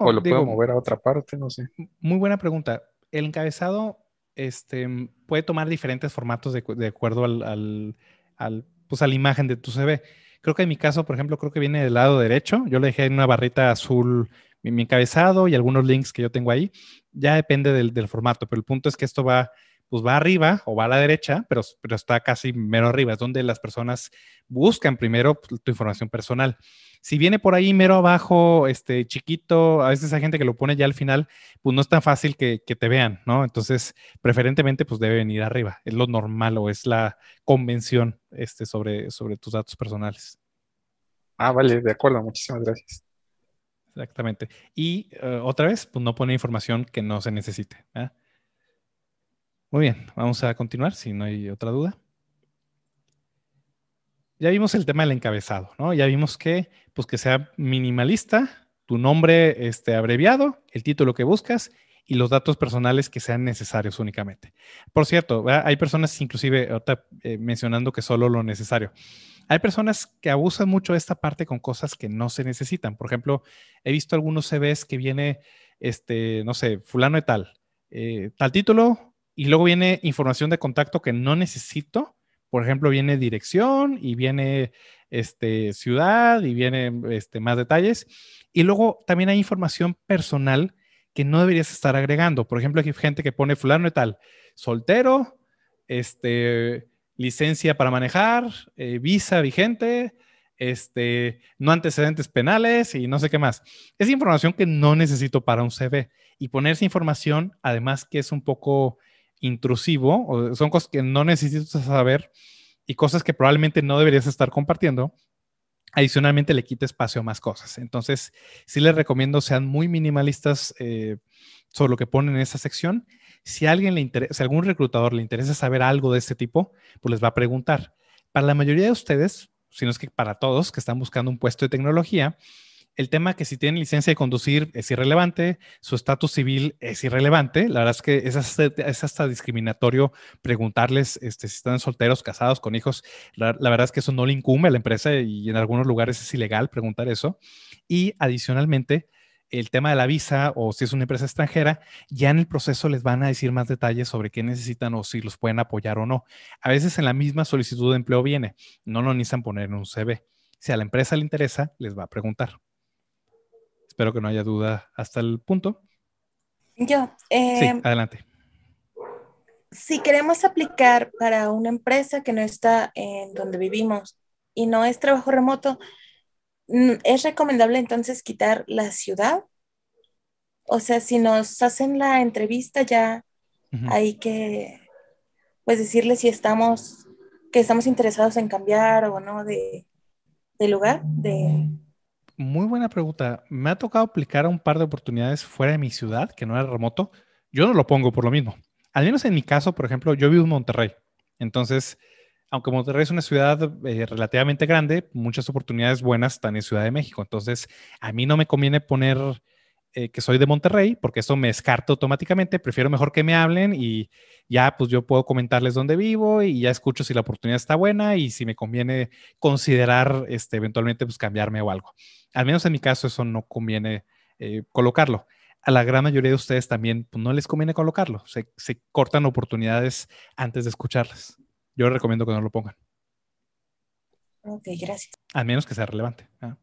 ah, no, lo puedo mover a otra parte? No sé. Muy buena pregunta. El encabezado este, puede tomar diferentes formatos de, acuerdo al, pues a la imagen de tu CV. Creo que en mi caso, por ejemplo, creo que viene del lado derecho. Yo le dejé en una barrita azul mi encabezado y algunos links que yo tengo ahí ya depende del, formato, pero el punto es que esto va, pues va arriba o va a la derecha, pero, pero está casi mero arriba, es donde las personas buscan primero pues, tu información personal. Si viene por ahí mero abajo, este chiquito, a veces hay gente que lo pone ya al final, pues no es tan fácil que, te vean, ¿no? Entonces, preferentemente, pues debe venir arriba, es lo normal o es la convención este, sobre, sobre tus datos personales. Ah, vale, de acuerdo, muchísimas gracias. Exactamente. Y eh, otra vez, pues no pone información que no se necesite. Muy bien, vamos a continuar si no hay otra duda. Ya vimos el tema del encabezado, ¿no? Ya vimos que, pues que sea minimalista, tu nombre este, abreviado, el título que buscas y los datos personales que sean necesarios únicamente. Por cierto, hay personas inclusive eh, mencionando que solo lo necesario. Hay personas que abusan mucho de esta parte con cosas que no se necesitan. Por ejemplo, he visto algunos CVs que viene, este, no sé, fulano de tal, eh, tal título, y luego viene información de contacto que no necesito. Por ejemplo, viene dirección y viene este, ciudad y viene este, más detalles. Y luego también hay información personal que no deberías estar agregando. Por ejemplo, hay gente que pone fulano de tal, soltero, este, licencia para manejar, eh, visa vigente, este, no antecedentes penales y no sé qué más. Es información que no necesito para un CV. Y ponerse información, además que es un poco intrusivo, son cosas que no necesitas saber y cosas que probablemente no deberías estar compartiendo, adicionalmente le quita espacio a más cosas. Entonces, sí les recomiendo sean muy minimalistas eh, sobre lo que ponen en esa sección si alguien le interesa, algún reclutador le interesa saber algo de este tipo, pues les va a preguntar. Para la mayoría de ustedes, si no es que para todos que están buscando un puesto de tecnología, el tema que si tienen licencia de conducir es irrelevante, su estatus civil es irrelevante. La verdad es que es hasta, discriminatorio preguntarles este, si están solteros, casados, con hijos. la, verdad es que eso no le incumbe a la empresa y en algunos lugares es ilegal preguntar eso. Y adicionalmente, el tema de la visa o si es una empresa extranjera, ya en el proceso les van a decir más detalles sobre qué necesitan o si los pueden apoyar o no. A veces en la misma solicitud de empleo viene, no lo necesitan poner en un CV. Si a la empresa le interesa, les va a preguntar. Espero que no haya duda hasta el punto. Yo. Em, adelante. Si queremos aplicar para una empresa que no está en donde vivimos y no es trabajo remoto, Mm, ¿Es recomendable entonces quitar la ciudad? O sea, si nos hacen la entrevista ya hay que pues decirle si estamos que estamos interesados en cambiar o no de, de lugar, de muy buena pregunta. Me ha tocado aplicar a un par de oportunidades fuera de mi ciudad, que no era remoto. Yo no lo pongo por lo mismo. Al menos en mi caso, por ejemplo, yo vivo en Monterrey. Entonces, aunque Monterrey es una ciudad eh, relativamente grande, muchas oportunidades buenas están en Ciudad de México. Entonces, a mí no me conviene poner eh, que soy de Monterrey, porque eso me descarta automáticamente. Prefiero mejor que me hablen y ya, pues yo puedo comentarles dónde vivo y ya escucho si la oportunidad está buena y si me conviene considerar este, eventualmente pues, cambiarme o algo. Al menos en mi caso, eso no conviene eh, colocarlo a la gran mayoría de ustedes también pues, no les conviene colocarlo. Se, se, cortan oportunidades antes de escucharlas. Yo recomiendo que no lo pongan. Ok, gracias. Al menos que sea relevante. Ah.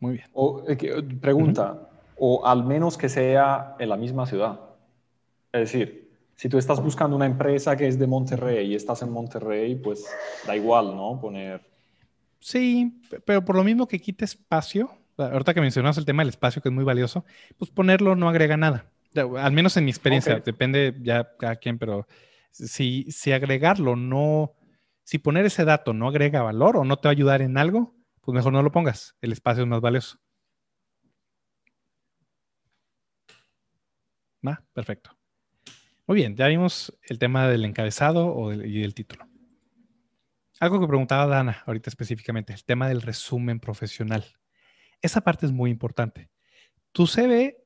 Muy bien. Eh, pregunta, o al menos que sea en la misma ciudad. Es decir, si tú estás buscando una empresa que es de Monterrey y estás en Monterrey, pues da igual, ¿no? Poner... Sí, pero por lo mismo que quite espacio, ahorita que mencionas el tema del espacio, que es muy valioso, pues ponerlo no agrega nada. Al menos en mi experiencia, depende ya a quien, pero si, agregarlo no, si poner ese dato no agrega valor o no te va a ayudar en algo, pues mejor no lo pongas. El espacio es más valioso. perfecto. Muy bien, ya vimos el tema del encabezado o y del título. Algo que preguntaba Dana ahorita específicamente, el tema del resumen profesional. Esa parte es muy importante. Tu CV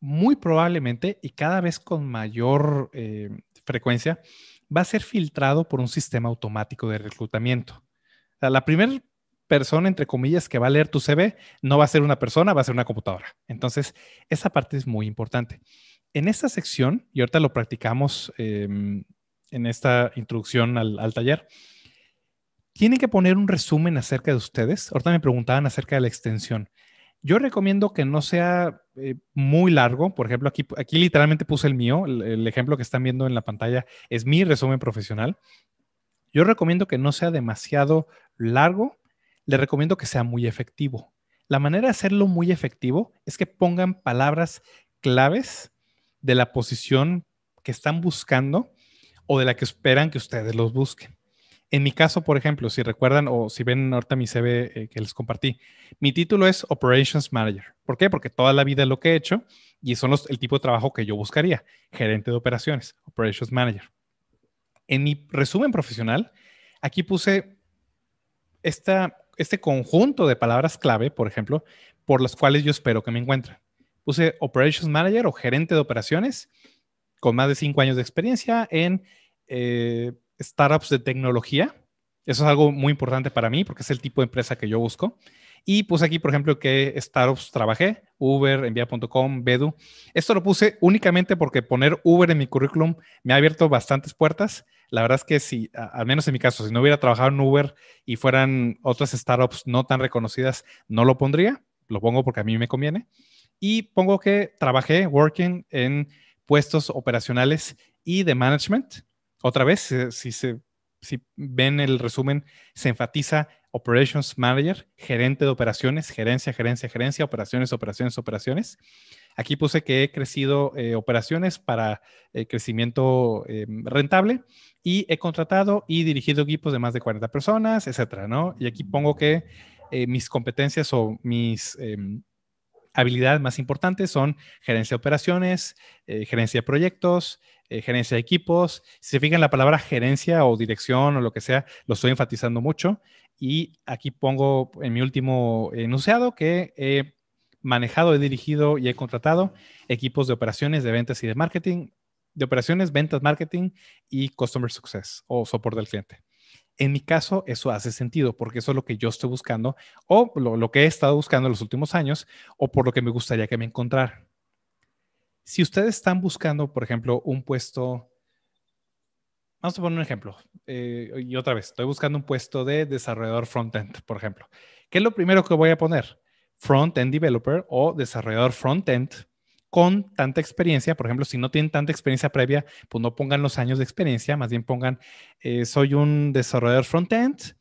muy probablemente y cada vez con mayor eh, frecuencia, va a ser filtrado por un sistema automático de reclutamiento. la primera persona, entre comillas, que va a leer tu CV no va a ser una persona, va a ser una computadora. Entonces, esa parte es muy importante. En esta sección, y ahorita lo practicamos em, en esta introducción al, al taller, tienen que poner un resumen acerca de ustedes. Ahorita me preguntaban acerca de la extensión. Yo recomiendo que no sea eh, muy largo. Por ejemplo, aquí, aquí literalmente puse el mío. el ejemplo que están viendo en la pantalla es mi resumen profesional. Yo recomiendo que no sea demasiado largo. Le recomiendo que sea muy efectivo. La manera de hacerlo muy efectivo es que pongan palabras claves de la posición que están buscando o de la que esperan que ustedes los busquen. En mi caso, por ejemplo, si recuerdan o si ven ahorita mi CV eh, que les compartí, mi título es Operations Manager. ¿Por qué? Porque toda la vida es lo que he hecho y son el tipo de trabajo que yo buscaría, gerente de operaciones, Operations Manager. En mi resumen profesional, aquí puse este conjunto de palabras clave, por ejemplo, por las cuales yo espero que me encuentren. Puse Operations Manager o gerente de operaciones con más de cinco años de experiencia en... Eh, startups de tecnología. Eso es algo muy importante para mí porque es el tipo de empresa que yo busco. Y puse aquí, por ejemplo, que startups trabajé, Uber, envía.com, Bedu. Esto lo puse únicamente porque poner Uber en mi currículum me ha abierto bastantes puertas. La verdad es que si, al menos en mi caso, si no hubiera trabajado en Uber y fueran otras startups no tan reconocidas, no lo pondría. Lo pongo porque a mí me conviene. Y pongo que trabajé working en puestos operacionales y de management otra vez, si, ven el resumen, se enfatiza Operations Manager, gerente de operaciones, gerencia, gerencia, gerencia, operaciones, operaciones, operaciones. Aquí puse que he crecido eh, operaciones para eh, crecimiento em, rentable y he contratado y dirigido equipos de más de 40 personas, etcétera, ¿no? Y aquí pongo que eh, mis competencias o mis em, habilidades más importantes son gerencia de operaciones, eh, gerencia de proyectos, eh, gerencia de equipos. Si se fijan la palabra gerencia o dirección o lo que sea, lo estoy enfatizando mucho. Y aquí pongo en mi último enunciado que he manejado, he dirigido y he contratado equipos de operaciones, de ventas y de marketing, de operaciones, ventas, marketing y customer success o soporte al cliente. En mi caso, eso hace sentido porque eso es lo que yo estoy buscando o lo, que he estado buscando en los últimos años o por lo que me gustaría que me encontrara. Si ustedes están buscando, por ejemplo, un puesto, vamos a poner un ejemplo, eh, y otra vez, estoy buscando un puesto de desarrollador frontend, por ejemplo. ¿Qué es lo primero que voy a poner? Front-end developer o desarrollador front-end con tanta experiencia, por ejemplo, si no tienen tanta experiencia previa, pues no pongan los años de experiencia, más bien pongan, eh, soy un desarrollador front-end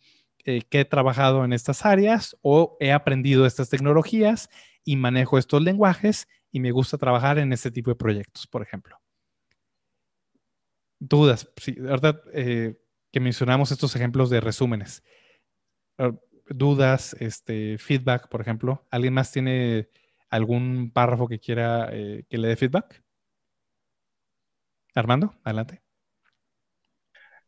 eh, que he trabajado en estas áreas o he aprendido estas tecnologías y manejo estos lenguajes y me gusta trabajar en este tipo de proyectos, por ejemplo. Dudas, sí, ¿verdad? Eh, que mencionamos estos ejemplos de resúmenes. Ah, dudas, este, feedback, por ejemplo. ¿Alguien más tiene algún párrafo que quiera eh, que le dé feedback. Armando, adelante.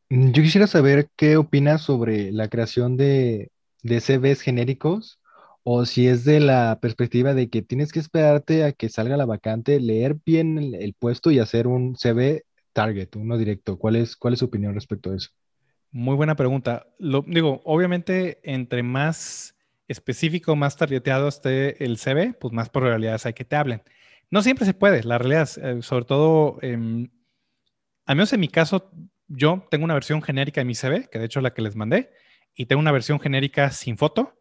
Yo quisiera saber qué opinas sobre la creación de, CVs genéricos o si es de la perspectiva de que tienes que esperarte a que salga la vacante, leer bien el, puesto y hacer un CV target, uno directo. ¿Cuál es, cuál es su opinión respecto a eso? Muy buena pregunta. Lo, digo, obviamente, entre más específico, más targeteado esté el CV, pues más probabilidades hay que te hablen. No siempre se puede, la realidad, eh, sobre todo, eh, em, a menos en mi caso, yo tengo una versión genérica de mi CV, que de hecho es la que les mandé, y tengo una versión genérica sin foto.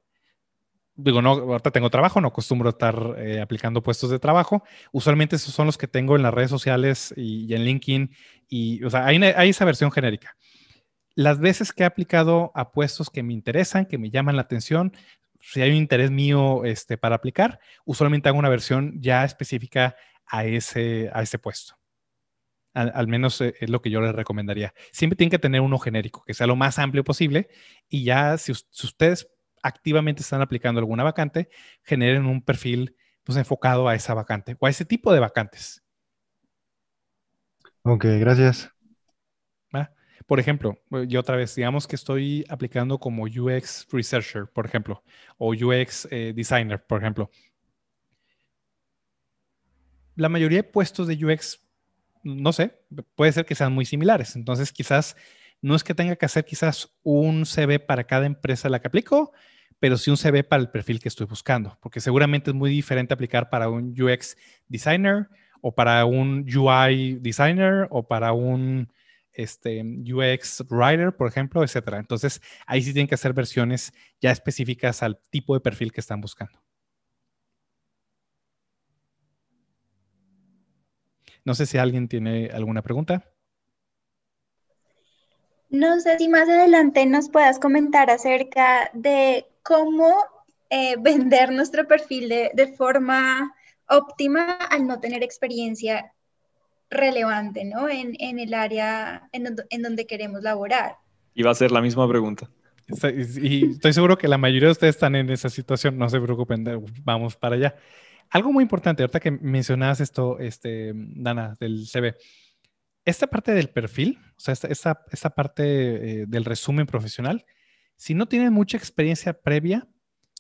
Digo, no, ahorita tengo trabajo, no acostumbro estar eh, aplicando puestos de trabajo. Usualmente esos son los que tengo en las redes sociales y, en LinkedIn. Y, o sea, hay, hay esa versión genérica las veces que he aplicado a puestos que me interesan, que me llaman la atención, si hay un interés mío este, para aplicar, usualmente hago una versión ya específica a ese, a puesto. Al, menos eh, es lo que yo les recomendaría. Siempre tienen que tener uno genérico, que sea lo más amplio posible y ya si, ustedes activamente están aplicando alguna vacante, generen un perfil pues, enfocado a esa vacante o a ese tipo de vacantes. Ok, gracias. Por ejemplo, eh, yo otra vez, digamos que estoy aplicando como UX Researcher, por ejemplo, o UX eh, Designer, por ejemplo. La mayoría de puestos de UX, no sé, puede ser que sean muy similares. Entonces, quizás no es que tenga que hacer quizás un CV para cada empresa a la que aplico, pero sí un CV para el perfil que estoy buscando, porque seguramente es muy diferente aplicar para un UX Designer o para un UI Designer o para un este, UX Writer, por ejemplo, etcétera. Entonces, ahí sí tienen que hacer versiones ya específicas al tipo de perfil que están buscando. No sé si alguien tiene alguna pregunta. No sé si más adelante nos puedas comentar acerca de cómo eh, vender nuestro perfil de forma óptima al no tener experiencia relevante, ¿no? En, el área en, donde queremos laborar. y va a ser la misma pregunta. Y estoy seguro que la mayoría de ustedes están en esa situación, no se preocupen, vamos para allá. Algo muy importante, ahorita que mencionabas esto, este, Dana, del CV, esta parte del perfil, o sea, esta, esta, parte eh, del resumen profesional, si no tienen mucha experiencia previa,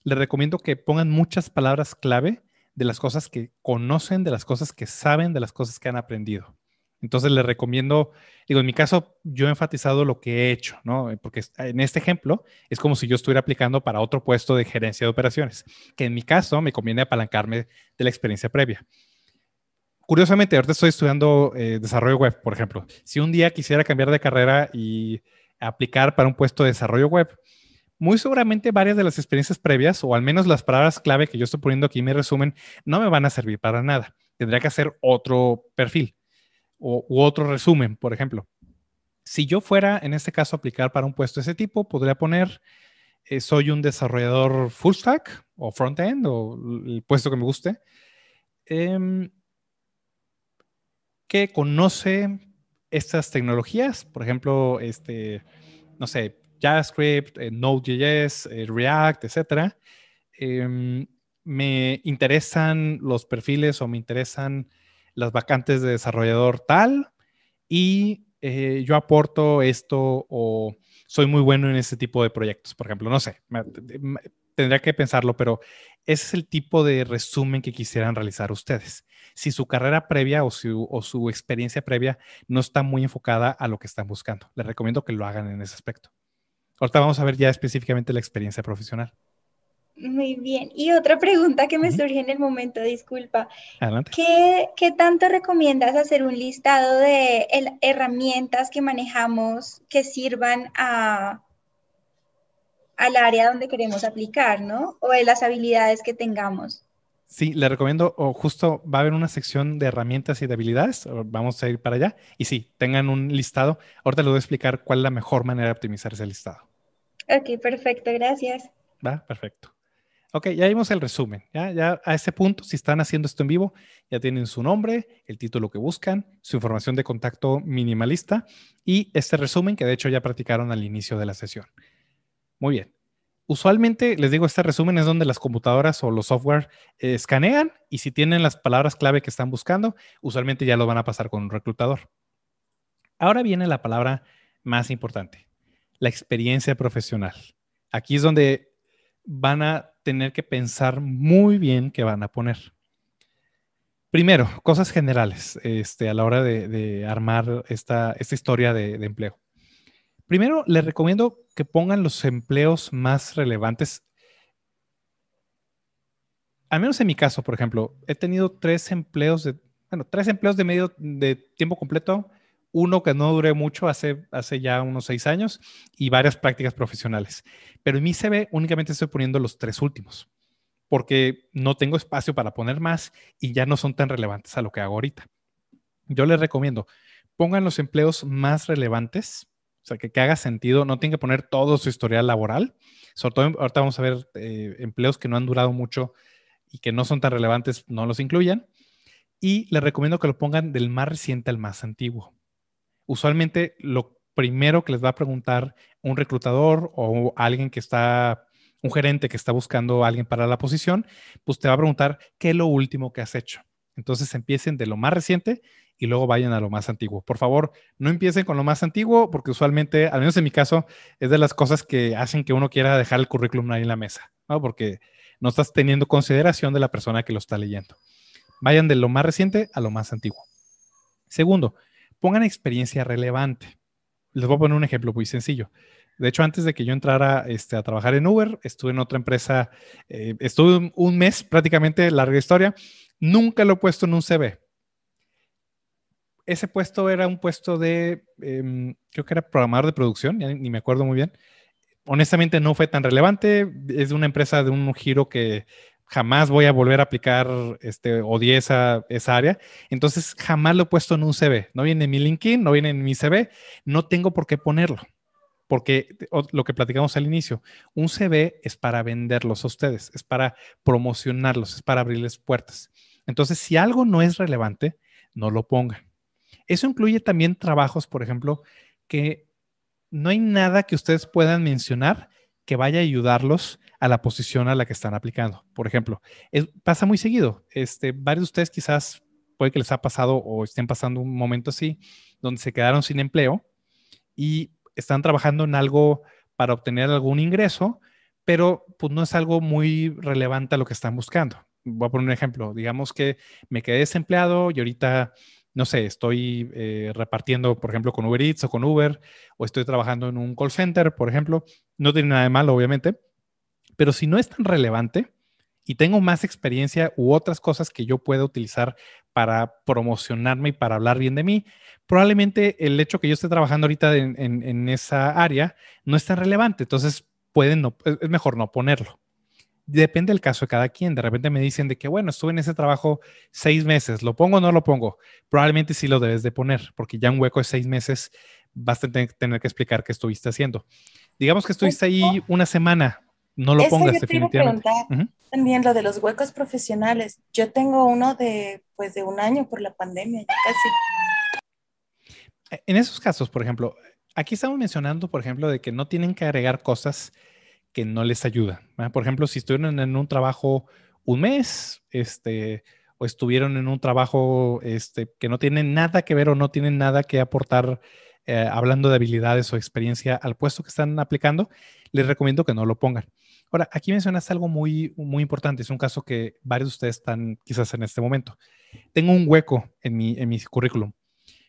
les recomiendo que pongan muchas palabras clave de las cosas que conocen, de las cosas que saben, de las cosas que han aprendido. Entonces les recomiendo, digo, en mi caso yo he enfatizado lo que he hecho, ¿no? Porque en este ejemplo es como si yo estuviera aplicando para otro puesto de gerencia de operaciones, que en mi caso me conviene apalancarme de la experiencia previa. Curiosamente, ahorita estoy estudiando eh, desarrollo web, por ejemplo. Si un día quisiera cambiar de carrera y aplicar para un puesto de desarrollo web, muy seguramente varias de las experiencias previas, o al menos las palabras clave que yo estoy poniendo aquí en mi resumen, no me van a servir para nada. Tendría que hacer otro perfil o, u otro resumen, por ejemplo. Si yo fuera, en este caso, a aplicar para un puesto de ese tipo, podría poner, eh, soy un desarrollador full stack o front-end o el puesto que me guste, em, que conoce estas tecnologías, por ejemplo, este, no sé, JavaScript, eh, Node.js, eh, React, etc. Em, me interesan los perfiles o me interesan las vacantes de desarrollador tal y eh, yo aporto esto o soy muy bueno en ese tipo de proyectos, por ejemplo, no sé, tendría que pensarlo, pero ese es el tipo de resumen que quisieran realizar ustedes. Si su carrera previa o o su experiencia previa no está muy enfocada a lo que están buscando, les recomiendo que lo hagan en ese aspecto. Ahorita vamos a ver ya específicamente la experiencia profesional. Muy bien. Y otra pregunta que me surge en el momento, disculpa. Adelante. ¿Qué, tanto recomiendas hacer un listado de herramientas que manejamos que sirvan a, al área donde queremos aplicar, ¿no? O de las habilidades que tengamos. Sí, le recomiendo, o justo va a haber una sección de herramientas y de habilidades, vamos a ir para allá. Y sí, tengan un listado. Ahorita les voy a explicar cuál es la mejor manera de optimizar ese listado. Ok, perfecto, gracias. Va, perfecto. Ok, ya vimos el resumen. Ya, ya a ese punto, si están haciendo esto en vivo, ya tienen su nombre, el título que buscan, su información de contacto minimalista y este resumen que de hecho ya practicaron al inicio de la sesión. Muy bien usualmente, les digo, este resumen es donde las computadoras o los software eh, escanean y si tienen las palabras clave que están buscando, usualmente ya lo van a pasar con un reclutador. Ahora viene la palabra más importante, la experiencia profesional. Aquí es donde van a tener que pensar muy bien qué van a poner. Primero, cosas generales este, a la hora de, armar esta, historia de empleo. Primero, les recomiendo que pongan los empleos más relevantes. Al menos en mi caso, por ejemplo, he tenido tres empleos de, bueno, tres empleos de medio de tiempo completo, uno que no duré mucho hace, hace ya unos seis años y varias prácticas profesionales. Pero en mi CV únicamente estoy poniendo los tres últimos porque no tengo espacio para poner más y ya no son tan relevantes a lo que hago ahorita. Yo les recomiendo, pongan los empleos más relevantes o sea, que, haga sentido, no tiene que poner todo su historial laboral. Sobre todo, ahorita vamos a ver eh, empleos que no han durado mucho y que no son tan relevantes, no los incluyan. Y les recomiendo que lo pongan del más reciente al más antiguo. Usualmente lo primero que les va a preguntar un reclutador o alguien que está, un gerente que está buscando a alguien para la posición, pues te va a preguntar qué es lo último que has hecho. Entonces empiecen de lo más reciente y luego vayan a lo más antiguo. Por favor, no empiecen con lo más antiguo porque usualmente, al menos en mi caso, es de las cosas que hacen que uno quiera dejar el currículum ahí en la mesa, Porque no estás teniendo consideración de la persona que lo está leyendo. Vayan de lo más reciente a lo más antiguo. Segundo, pongan experiencia relevante. Les voy a poner un ejemplo muy sencillo. De hecho, antes de que yo entrara este, a trabajar en Uber, estuve en otra empresa, eh, estuve un, mes prácticamente, larga historia. Nunca lo he puesto en un CV, ese puesto era un puesto de, em, creo que era programador de producción, ni me acuerdo muy bien. Honestamente no fue tan relevante, es de una empresa de un giro que jamás voy a volver a aplicar este, odié esa, esa área, entonces jamás lo he puesto en un CV, no viene en mi LinkedIn, no viene en mi CV, no tengo por qué ponerlo, porque lo que platicamos al inicio, un CV es para venderlos a ustedes, es para promocionarlos, es para abrirles puertas. Entonces, si algo no es relevante, no lo pongan eso incluye también trabajos, por ejemplo, que no hay nada que ustedes puedan mencionar que vaya a ayudarlos a la posición a la que están aplicando. Por ejemplo, pasa muy seguido. Este, varios de ustedes quizás puede que les ha pasado o estén pasando un momento así, donde se quedaron sin empleo y están trabajando en algo para obtener algún ingreso, pero pues no es algo muy relevante a lo que están buscando. Voy a poner un ejemplo. Digamos que me quedé desempleado y ahorita no sé, estoy eh, repartiendo, por ejemplo, con Uber Eats o con Uber, o estoy trabajando en un call center, por ejemplo, no tiene nada de malo, obviamente, pero si no es tan relevante y tengo más experiencia u otras cosas que yo pueda utilizar para promocionarme y para hablar bien de mí, probablemente el hecho que yo esté trabajando ahorita en, en esa área no es tan relevante, entonces pueden no, es mejor no ponerlo depende del caso de cada quien. De repente me dicen de que, bueno, estuve en ese trabajo seis meses, ¿lo pongo o no lo pongo? Probablemente sí lo debes de poner, porque ya un hueco de seis meses vas a tener que explicar qué estuviste haciendo. Digamos que estuviste ahí una semana, no lo pongas definitivamente. iba También lo de los huecos profesionales. Yo tengo uno de, pues, de un año por la pandemia, casi. E-, en esos casos, por ejemplo, aquí estamos mencionando, por ejemplo, de que no tienen que agregar cosas que no les ayuda. Por ejemplo, si estuvieron en un trabajo un mes, este, o estuvieron en un trabajo este, que no tiene nada que ver o no tienen nada que aportar eh, hablando de habilidades o experiencia al puesto que están aplicando, les recomiendo que no lo pongan. Ahora, aquí mencionaste algo muy, muy importante, es un caso que varios de ustedes están quizás en este momento. Tengo un hueco en mi, en mi currículum.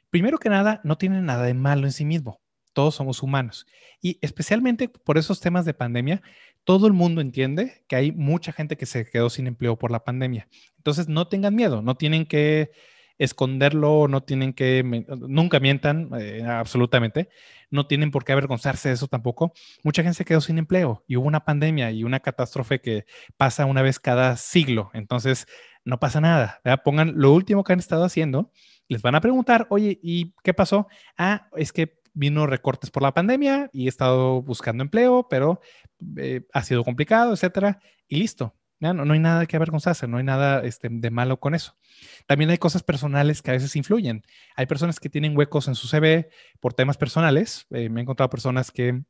Primero que nada, no tiene nada de malo en sí mismo todos somos humanos. Y especialmente por esos temas de pandemia, todo el mundo entiende que hay mucha gente que se quedó sin empleo por la pandemia. Entonces, no tengan miedo, no tienen que esconderlo, no tienen que, nunca mientan, eh, absolutamente, no tienen por qué avergonzarse de eso tampoco. Mucha gente se quedó sin empleo y hubo una pandemia y una catástrofe que pasa una vez cada siglo, entonces no pasa nada, pongan lo último que han estado haciendo, les van a preguntar, oye, ¿y qué pasó? Ah, es que vino recortes por la pandemia y he estado buscando empleo, pero eh, ha sido complicado, etcétera, y listo. No, hay nada que ver avergonzarse, no hay nada este, de malo con eso. También hay cosas personales que a veces influyen. Hay personas que tienen huecos en su CV por temas personales. Eh, me he encontrado personas que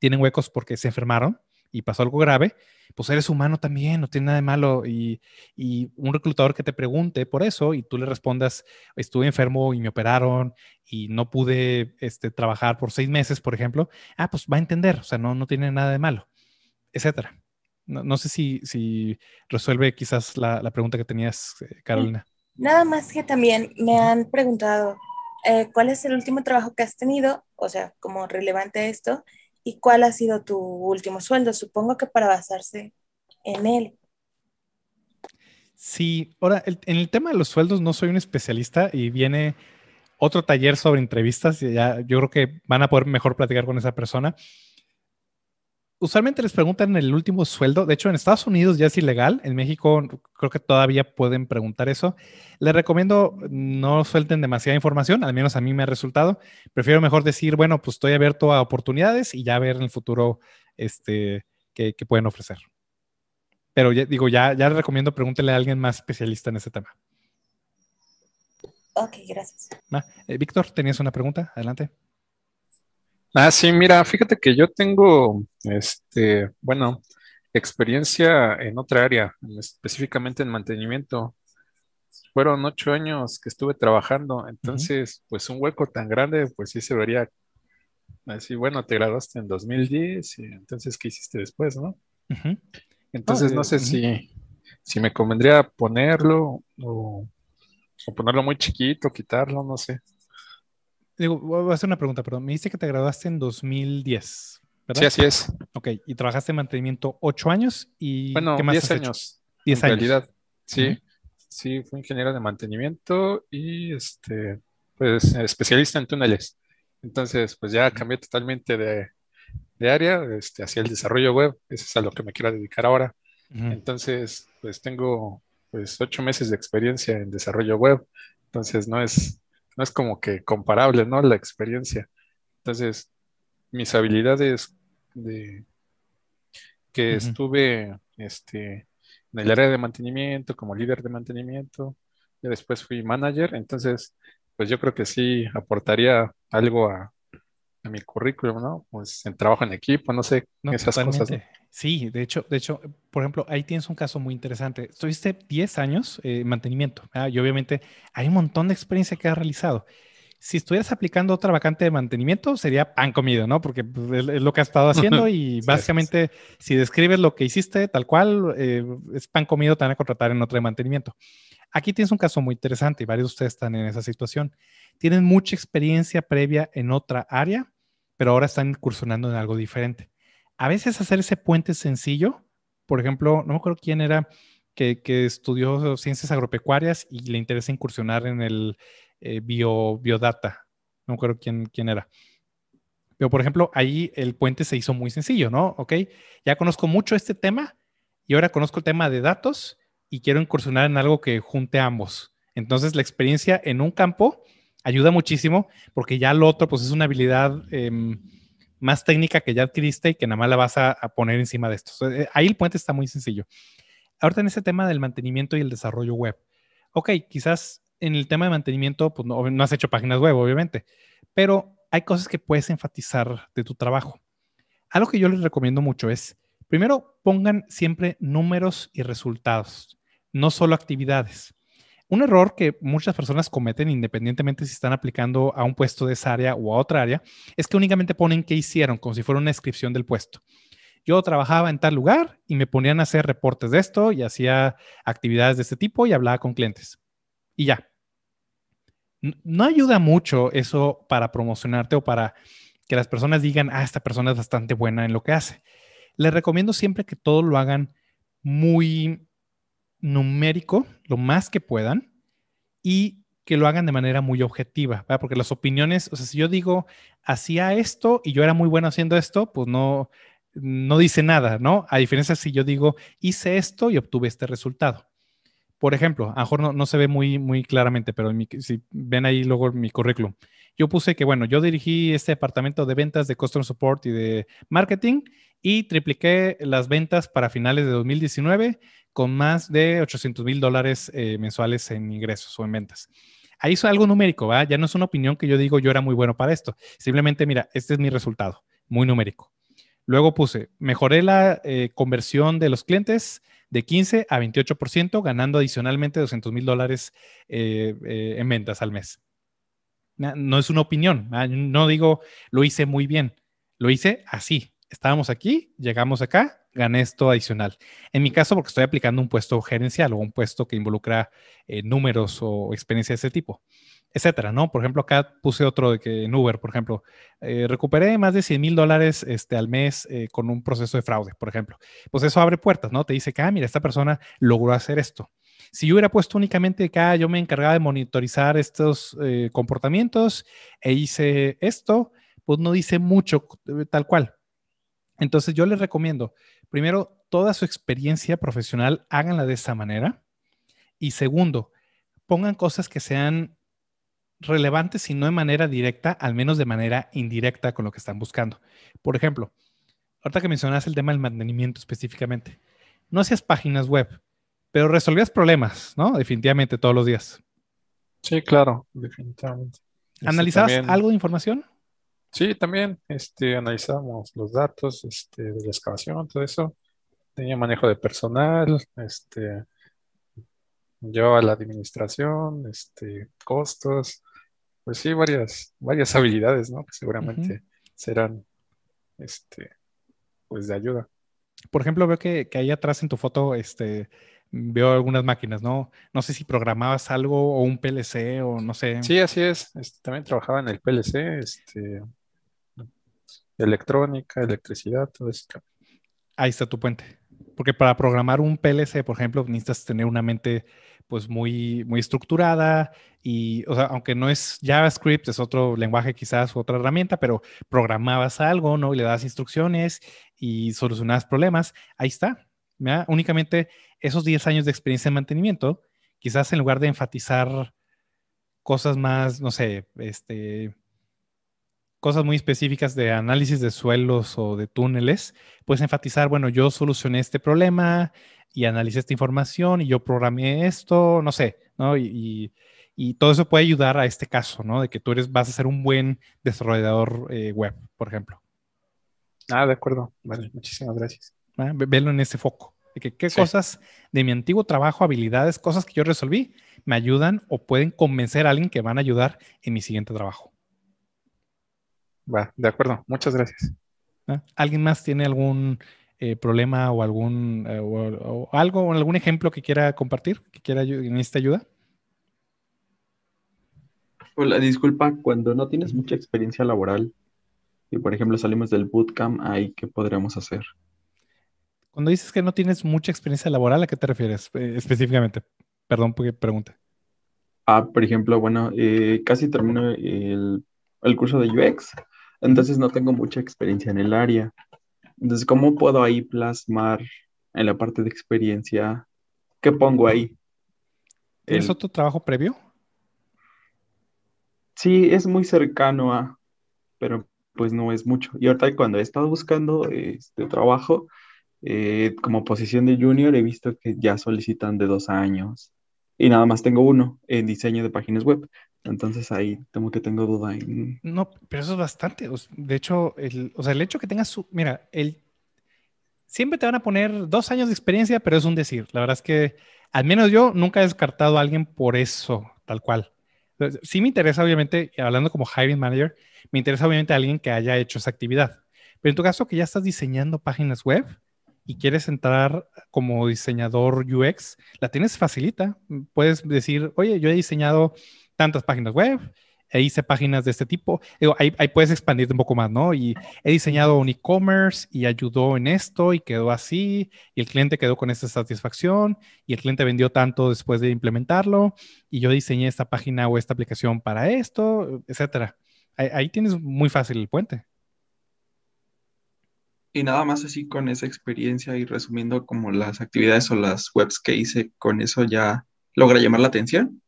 tienen huecos porque se enfermaron, y pasó algo grave, pues eres humano también, no tiene nada de malo. Y, un reclutador que te pregunte por eso y tú le respondas, estuve enfermo y me operaron y no pude este, trabajar por seis meses, por ejemplo, ah, pues va a entender, o sea, no, no tiene nada de malo, etcétera. No, sé si, si, resuelve quizás la, pregunta que tenías, eh, mm, Carolina. Nada más que también me han preguntado, eh, ¿cuál es el último trabajo que has tenido? O sea, como relevante esto. ¿Y cuál ha sido tu último sueldo? Supongo que para basarse en él. Sí, ahora, en el tema de los sueldos no soy un especialista y viene otro taller sobre entrevistas, y ya yo creo que van a poder mejor platicar con esa persona usualmente les preguntan el último sueldo. De hecho, en Estados Unidos ya es ilegal. En México creo que todavía pueden preguntar eso. Les recomiendo no suelten demasiada información, al menos a mí me ha resultado. Prefiero mejor decir, bueno, pues estoy abierto a oportunidades y ya ver en el futuro este, qué, pueden ofrecer. Pero ya, digo, ya, ya les recomiendo pregúntenle a alguien más especialista en ese tema. Ok, gracias. Eh, Víctor, tenías una pregunta. Adelante. Ah, sí, mira, fíjate que yo tengo, este, bueno, experiencia en otra área, específicamente en mantenimiento. Fueron ocho años que estuve trabajando, entonces, pues un hueco tan grande, pues sí se vería así, bueno, te graduaste en 2010 y entonces, ¿qué hiciste después, no? Entonces, no sé eh, si, me convendría ponerlo o ponerlo muy chiquito, quitarlo, no sé digo, voy a hacer una pregunta, perdón. Me dice que te graduaste en 2010, ¿verdad? Sí, así es. Ok, y trabajaste en mantenimiento ocho años y... ¿qué más 10 años. 10 años. realidad, sí. Sí, fui ingeniero de mantenimiento y este, pues especialista en túneles. Entonces, pues ya cambié totalmente de, área este, hacia el desarrollo web. Eso es a lo que me quiero dedicar ahora. Entonces, pues tengo pues ocho meses de experiencia en desarrollo web. Entonces, no es, no es como que comparable, ¿no? La experiencia. Entonces, mis habilidades de que estuve este, en el área de mantenimiento, como líder de mantenimiento, y después fui manager, entonces, pues yo creo que sí aportaría algo a, mi currículum, ¿no? Pues en trabajo en equipo, no sé, esas cosas. Sí, de hecho, de hecho, por ejemplo, ahí tienes un caso muy interesante. Estuviste 10 años eh, en mantenimiento y obviamente hay un montón de experiencia que has realizado. Si estuvieras aplicando otra vacante de mantenimiento, sería pan comido, ¿no? Porque pues, es lo que has estado haciendo y básicamente si describes lo que hiciste tal cual, eh, es pan comido, te van a contratar en otra de mantenimiento. Aquí tienes un caso muy interesante y varios de ustedes están en esa situación. Tienen mucha experiencia previa en otra área, pero ahora están incursionando en algo diferente a veces hacer ese puente sencillo, por ejemplo, no me acuerdo quién era que, estudió ciencias agropecuarias y le interesa incursionar en el eh, bio, biodata, no me acuerdo quién, quién era. Pero, por ejemplo, ahí el puente se hizo muy sencillo, ¿no? Ok, ya conozco mucho este tema y ahora conozco el tema de datos y quiero incursionar en algo que junte ambos. Entonces, la experiencia en un campo ayuda muchísimo porque ya lo otro, pues es una habilidad em, más técnica que ya adquiriste y que nada más la vas a, poner encima de esto. Eh, ahí el puente está muy sencillo. Ahora en ese tema del mantenimiento y el desarrollo web. Ok, quizás en el tema de mantenimiento, pues no, no has hecho páginas web, obviamente, pero hay cosas que puedes enfatizar de tu trabajo. Algo que yo les recomiendo mucho es, primero, pongan siempre números y resultados, no solo actividades. Un error que muchas personas cometen, independientemente si están aplicando a un puesto de esa área o a otra área, es que únicamente ponen qué hicieron, como si fuera una descripción del puesto. Yo trabajaba en tal lugar y me ponían a hacer reportes de esto y hacía actividades de este tipo y hablaba con clientes. Y ya. No ayuda mucho eso para promocionarte o para que las personas digan, ah, esta persona es bastante buena en lo que hace. Les recomiendo siempre que todo lo hagan muy numérico lo más que puedan y que lo hagan de manera muy objetiva, porque las opiniones, o sea, si yo digo, hacía esto y yo era muy bueno haciendo esto, pues no, no dice nada, ¿no? A diferencia si yo digo, hice esto y obtuve este resultado. Por ejemplo, a no, se ve muy, muy claramente, pero si ven ahí luego mi currículum, yo puse que, bueno, yo dirigí este departamento de ventas, de Customer Support y de Marketing y tripliqué las ventas para finales de 2019 con más de 800 mil dólares eh, mensuales en ingresos o en ventas. Ahí es algo numérico, Ya no es una opinión que yo digo yo era muy bueno para esto. Simplemente, mira, este es mi resultado, muy numérico. Luego puse, mejoré la eh, conversión de los clientes de 15 a 28%, ganando adicionalmente 200 mil dólares eh, en ventas al mes. No es una opinión, no digo lo hice muy bien, lo hice así, estábamos aquí, llegamos acá, gané esto adicional. En mi caso, porque estoy aplicando un puesto gerencial o un puesto que involucra eh, números o experiencia de ese tipo, etcétera, ¿no? Por ejemplo, acá puse otro de que en Uber, por ejemplo, eh, recuperé más de 100 mil dólares este, al mes eh, con un proceso de fraude, por ejemplo. Pues eso abre puertas, ¿no? Te dice que, ah, mira, esta persona logró hacer esto. Si yo hubiera puesto únicamente acá, ah, yo me encargaba de monitorizar estos comportamientos e hice esto, pues no dice mucho tal cual, entonces yo les recomiendo, primero, toda su experiencia profesional, háganla de esta manera. Y segundo, pongan cosas que sean relevantes, si no de manera directa, al menos de manera indirecta con lo que están buscando. Por ejemplo, ahorita que mencionas el tema del mantenimiento específicamente, no hacías páginas web, pero resolvías problemas, ¿no? Definitivamente todos los días. Sí, claro, definitivamente. Este, ¿Analizabas algo de información? Sí, también este, analizamos los datos este, de la excavación, todo eso. Tenía manejo de personal, este, llevaba la administración, este, costos. Pues sí, varias, varias habilidades, ¿no? Que seguramente serán este, pues de ayuda. Por ejemplo, veo que, que ahí atrás en tu foto, este, veo algunas máquinas, ¿no? No sé si programabas algo o un PLC o no sé. Sí, así es. Este, también trabajaba en el PLC, este, electrónica, electricidad, todo eso. Ahí está tu puente. Porque para programar un PLC, por ejemplo, necesitas tener una mente pues muy, muy estructurada y, o sea, aunque no es JavaScript, es otro lenguaje quizás, otra herramienta, pero programabas algo, ¿no? Y le das instrucciones y solucionabas problemas. Ahí está. Únicamente esos 10 años de experiencia en mantenimiento, quizás en lugar de enfatizar cosas más, no sé, este, cosas muy específicas de análisis de suelos o de túneles, puedes enfatizar, bueno, yo solucioné este problema y analicé esta información y yo programé esto, no sé, ¿no? Y, todo eso puede ayudar a este caso, ¿no? De que tú eres, vas a ser un buen desarrollador eh, web, por ejemplo. Ah, de acuerdo. Vale, muchísimas gracias. Ah, velo en ese foco. De que qué cosas de mi antiguo trabajo, habilidades, cosas que yo resolví, me ayudan o pueden convencer a alguien que van a ayudar en mi siguiente trabajo. Va, de acuerdo, muchas gracias. ¿Alguien más tiene algún eh, problema o algún eh, o, algo o algún ejemplo que quiera compartir, que quiera esta ayuda? Hola, disculpa, cuando no tienes mucha experiencia laboral y por ejemplo salimos del bootcamp, ahí qué podríamos hacer? Cuando dices que no tienes mucha experiencia laboral, ¿a qué te refieres eh, específicamente? Perdón porque pregunta. Ah, por ejemplo, bueno, casi termino el, el curso de UX entonces no tengo mucha experiencia en el área. Entonces, ¿cómo puedo ahí plasmar en la parte de experiencia qué pongo ahí? ¿Es otro trabajo previo? Sí, es muy cercano a, pero pues no es mucho. Y ahorita cuando he estado buscando este trabajo, eh, como posición de junior, he visto que ya solicitan de dos años y nada más tengo uno en diseño de páginas web. Entonces ahí tengo que tengo duda. No, pero eso es bastante. de hecho, el, o sea, el hecho que tengas su... Mira, él siempre te van a poner dos años de experiencia, pero es un decir. La verdad es que al menos yo nunca he descartado a alguien por eso, tal cual. Sí me interesa, obviamente, hablando como hiring manager, me interesa obviamente a alguien que haya hecho esa actividad. Pero en tu caso que ya estás diseñando páginas web y quieres entrar como diseñador UX, la tienes facilita. Puedes decir, oye, yo he diseñado tantas páginas web, e hice páginas de este tipo. ahí, puedes expandirte un poco más, ¿no? Y he diseñado un e-commerce y ayudó en esto y quedó así, y el cliente quedó con esa satisfacción, y el cliente vendió tanto después de implementarlo, y yo diseñé esta página o esta aplicación para esto, etcétera. Ahí, ahí tienes muy fácil el puente. Y nada más así con esa experiencia y resumiendo como las actividades o las webs que hice, con eso ya logra llamar la atención.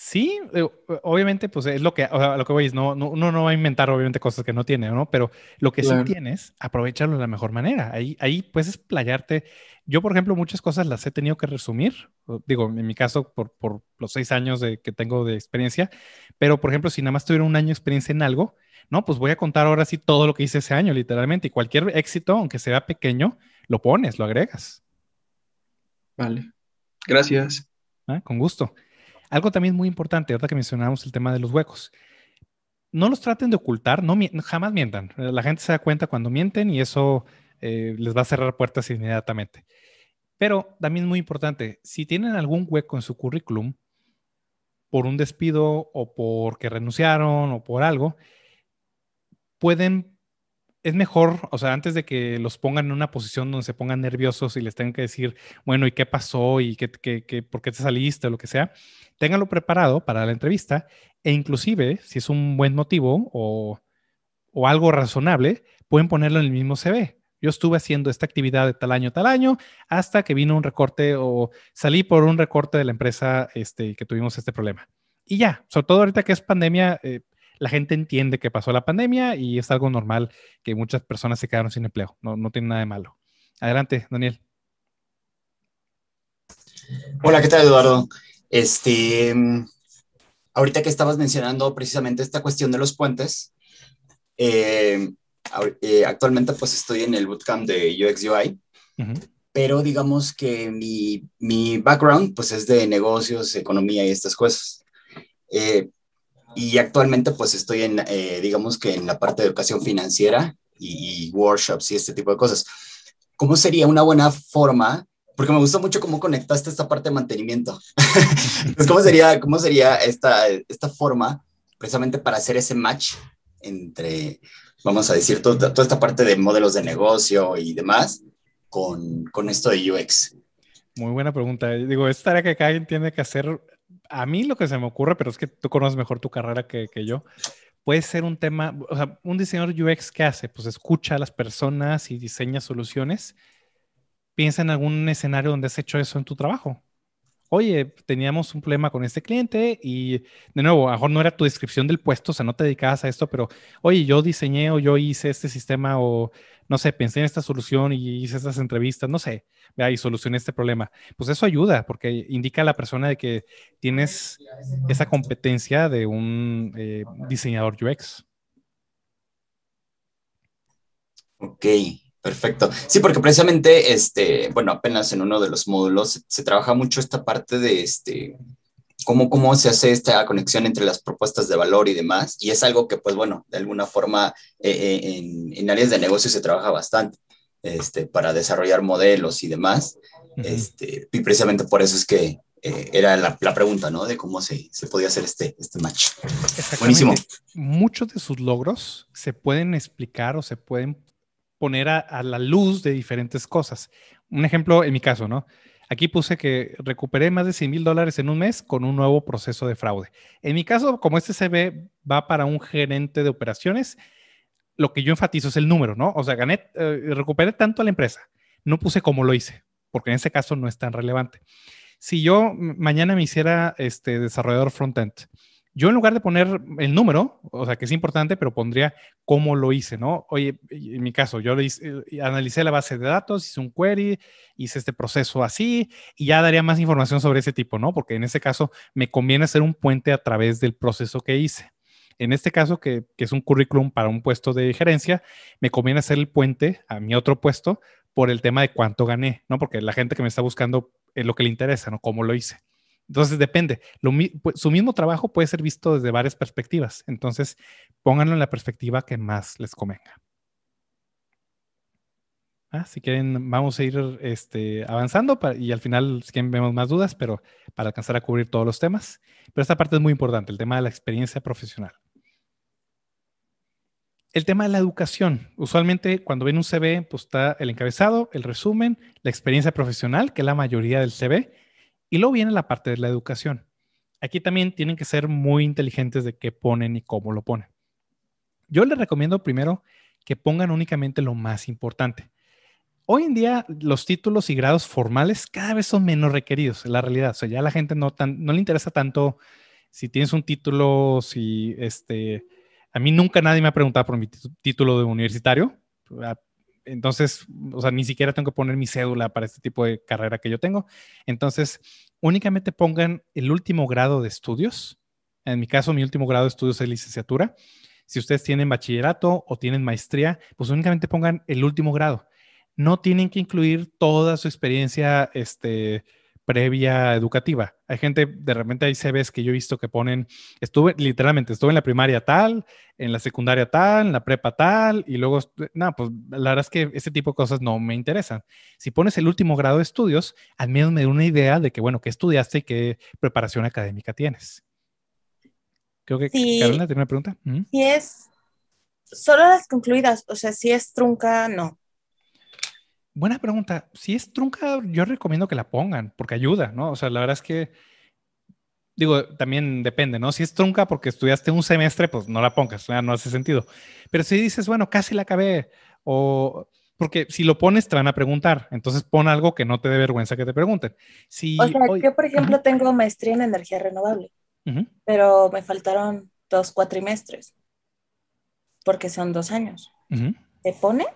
Sí, eh, obviamente, pues es lo que, o sea, lo que veis, no, no, no va a inventar obviamente cosas que no tiene, ¿no? Pero lo que sí tienes, aprovecharlo de la mejor manera. Ahí, ahí puedes playarte. Yo, por ejemplo, muchas cosas las he tenido que resumir, digo, en mi caso, por, los seis años que tengo de experiencia, pero, por ejemplo, si nada más tuviera un año de experiencia en algo, no, pues voy a contar ahora sí todo lo que hice ese año, literalmente, y cualquier éxito, aunque sea pequeño, lo pones, lo agregas. Vale, gracias. Ah, con gusto. Algo también muy importante, ahora que mencionamos el tema de los huecos. No los traten de ocultar, no, jamás mientan. La gente se da cuenta cuando mienten y eso eh, les va a cerrar puertas inmediatamente. Pero también es muy importante, si tienen algún hueco en su currículum, por un despido o porque renunciaron o por algo, pueden es mejor, o sea, antes de que los pongan en una posición donde se pongan nerviosos y les tengan que decir, bueno, ¿y qué pasó? ¿Y qué, por qué te saliste? O lo que sea, ténganlo preparado para la entrevista e inclusive, si es un buen motivo o, algo razonable, pueden ponerlo en el mismo CV. Yo estuve haciendo esta actividad de tal año, tal año, hasta que vino un recorte o salí por un recorte de la empresa este, que tuvimos este problema. Y ya, sobre todo ahorita que es pandemia, eh, la gente entiende que pasó la pandemia y es algo normal que muchas personas se quedaron sin empleo. No, no tiene nada de malo. Adelante, Daniel. Hola, ¿qué tal, Eduardo? Este, mm, ahorita que estabas mencionando precisamente esta cuestión de los puentes, eh, eh, actualmente pues estoy en el bootcamp de UX UI, pero digamos que mi, background pues es de negocios, economía y estas cosas. Eh, y actualmente pues estoy en, eh, digamos que en la parte de educación financiera y, workshops y este tipo de cosas. ¿Cómo sería una buena forma? Porque me gustó mucho cómo conectaste esta parte de mantenimiento. Pues, ¿cómo sería, cómo sería esta, esta forma precisamente para hacer ese match entre, vamos a decir, toda esta parte de modelos de negocio y demás con, con esto de UX? Muy buena pregunta. Digo, esta área que cada quien tiene que hacer a mí lo que se me ocurre, pero es que tú conoces mejor tu carrera que, yo, puede ser un tema, o sea, un diseñador UX que hace, pues escucha a las personas y diseña soluciones. Piensa en algún escenario donde has hecho eso en tu trabajo oye, teníamos un problema con este cliente y de nuevo, a lo mejor no era tu descripción del puesto, o sea, no te dedicabas a esto, pero oye, yo diseñé o yo hice este sistema o no sé, pensé en esta solución y hice estas entrevistas, no sé, vea y solucioné este problema. Pues eso ayuda porque indica a la persona de que tienes esa competencia de un eh, diseñador UX. Ok, Perfecto. Sí, porque precisamente, este, bueno, apenas en uno de los módulos se, trabaja mucho esta parte de este, Cómo, cómo, se hace esta conexión entre las propuestas de valor y demás. Y es algo que, pues bueno, de alguna forma eh, eh, en, áreas de negocio se trabaja bastante este, para desarrollar modelos y demás. este, y precisamente por eso es que eh, era la, pregunta, ¿no? De cómo se, se podía hacer este, este match. Buenísimo. Muchos de sus logros se pueden explicar o se pueden poner a, la luz de diferentes cosas. Un ejemplo en mi caso, ¿no? Aquí puse que recuperé más de 100 mil dólares en un mes con un nuevo proceso de fraude. En mi caso, como este ve, va para un gerente de operaciones, lo que yo enfatizo es el número, ¿no? O sea, gané, eh, recuperé tanto a la empresa. No puse cómo lo hice, porque en ese caso no es tan relevante. Si yo mañana me hiciera este desarrollador front end yo en lugar de poner el número, o sea, que es importante, pero pondría cómo lo hice, ¿no? Oye, en mi caso, yo hice, eh, analicé la base de datos, hice un query, hice este proceso así, y ya daría más información sobre ese tipo, ¿no? Porque en ese caso me conviene hacer un puente a través del proceso que hice. En este caso, que, que es un currículum para un puesto de gerencia, me conviene hacer el puente a mi otro puesto por el tema de cuánto gané, ¿no? Porque la gente que me está buscando es lo que le interesa, ¿no? ¿Cómo lo hice? Entonces depende. Pues, su mismo trabajo puede ser visto desde varias perspectivas. Entonces pónganlo en la perspectiva que más les convenga. Ah, si quieren, vamos a ir este, avanzando y al final, si quieren, vemos más dudas, pero para alcanzar a cubrir todos los temas. Pero esta parte es muy importante, el tema de la experiencia profesional. El tema de la educación. Usualmente cuando ven un CV, pues está el encabezado, el resumen, la experiencia profesional, que es la mayoría del CV, y luego viene la parte de la educación. Aquí también tienen que ser muy inteligentes de qué ponen y cómo lo ponen. Yo les recomiendo primero que pongan únicamente lo más importante. Hoy en día los títulos y grados formales cada vez son menos requeridos, en la realidad. O sea, ya a la gente no, no le interesa tanto si tienes un título, si este... A mí nunca nadie me ha preguntado por mi título de universitario. Entonces, o sea, ni siquiera tengo que poner mi cédula para este tipo de carrera que yo tengo. Entonces, únicamente pongan el último grado de estudios. En mi caso, mi último grado de estudios es licenciatura. Si ustedes tienen bachillerato o tienen maestría, pues únicamente pongan el último grado. No tienen que incluir toda su experiencia este, previa educativa. Hay gente, de repente hay CVs que yo he visto que ponen, estuve literalmente, estuve en la primaria tal, en la secundaria tal, en la prepa tal, y luego, nada, pues la verdad es que ese tipo de cosas no me interesan. Si pones el último grado de estudios, al menos me da una idea de que, bueno, qué estudiaste y qué preparación académica tienes. Creo que Carolina tiene una pregunta. ¿Mm? Sí es solo las concluidas, o sea, si es trunca, no buena pregunta. Si es trunca, yo recomiendo que la pongan, porque ayuda, ¿no? O sea, la verdad es que, digo, también depende, ¿no? Si es trunca porque estudiaste un semestre, pues no la pongas, no hace sentido. Pero si dices, bueno, casi la acabé, o porque si lo pones te van a preguntar, entonces pon algo que no te dé vergüenza que te pregunten. o sea, yo por ejemplo tengo maestría en energía renovable, pero me faltaron dos cuatrimestres, porque son dos años. ¿Te pone?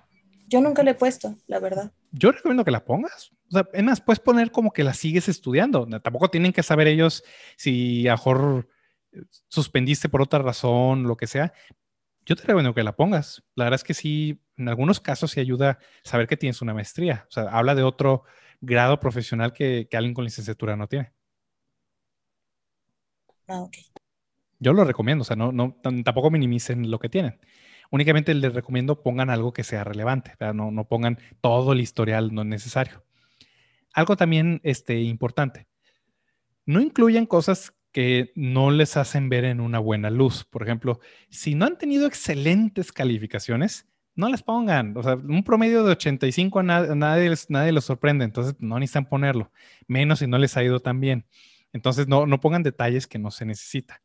Yo nunca le he puesto, la verdad. Yo recomiendo que la pongas. O sea, puedes poner como que la sigues estudiando. Tampoco tienen que saber ellos si a mejor eh, suspendiste por otra razón, lo que sea. Yo te recomiendo que la pongas. La verdad es que sí, en algunos casos sí ayuda saber que tienes una maestría. O sea, habla de otro grado profesional que, alguien con licenciatura no tiene. Ah, ok. Yo lo recomiendo, o sea, no, no, tampoco minimicen lo que tienen únicamente les recomiendo pongan algo que sea relevante, no, no, pongan todo el historial, no es necesario. Algo también este, importante, no incluyan cosas que no les hacen ver en una buena luz. Por ejemplo, si no han tenido excelentes calificaciones, no las pongan. O sea, un promedio de 85 a nadie, nadie, nadie los sorprende, entonces no necesitan ponerlo, menos si no les ha ido tan bien. Entonces no, no pongan detalles que no se necesita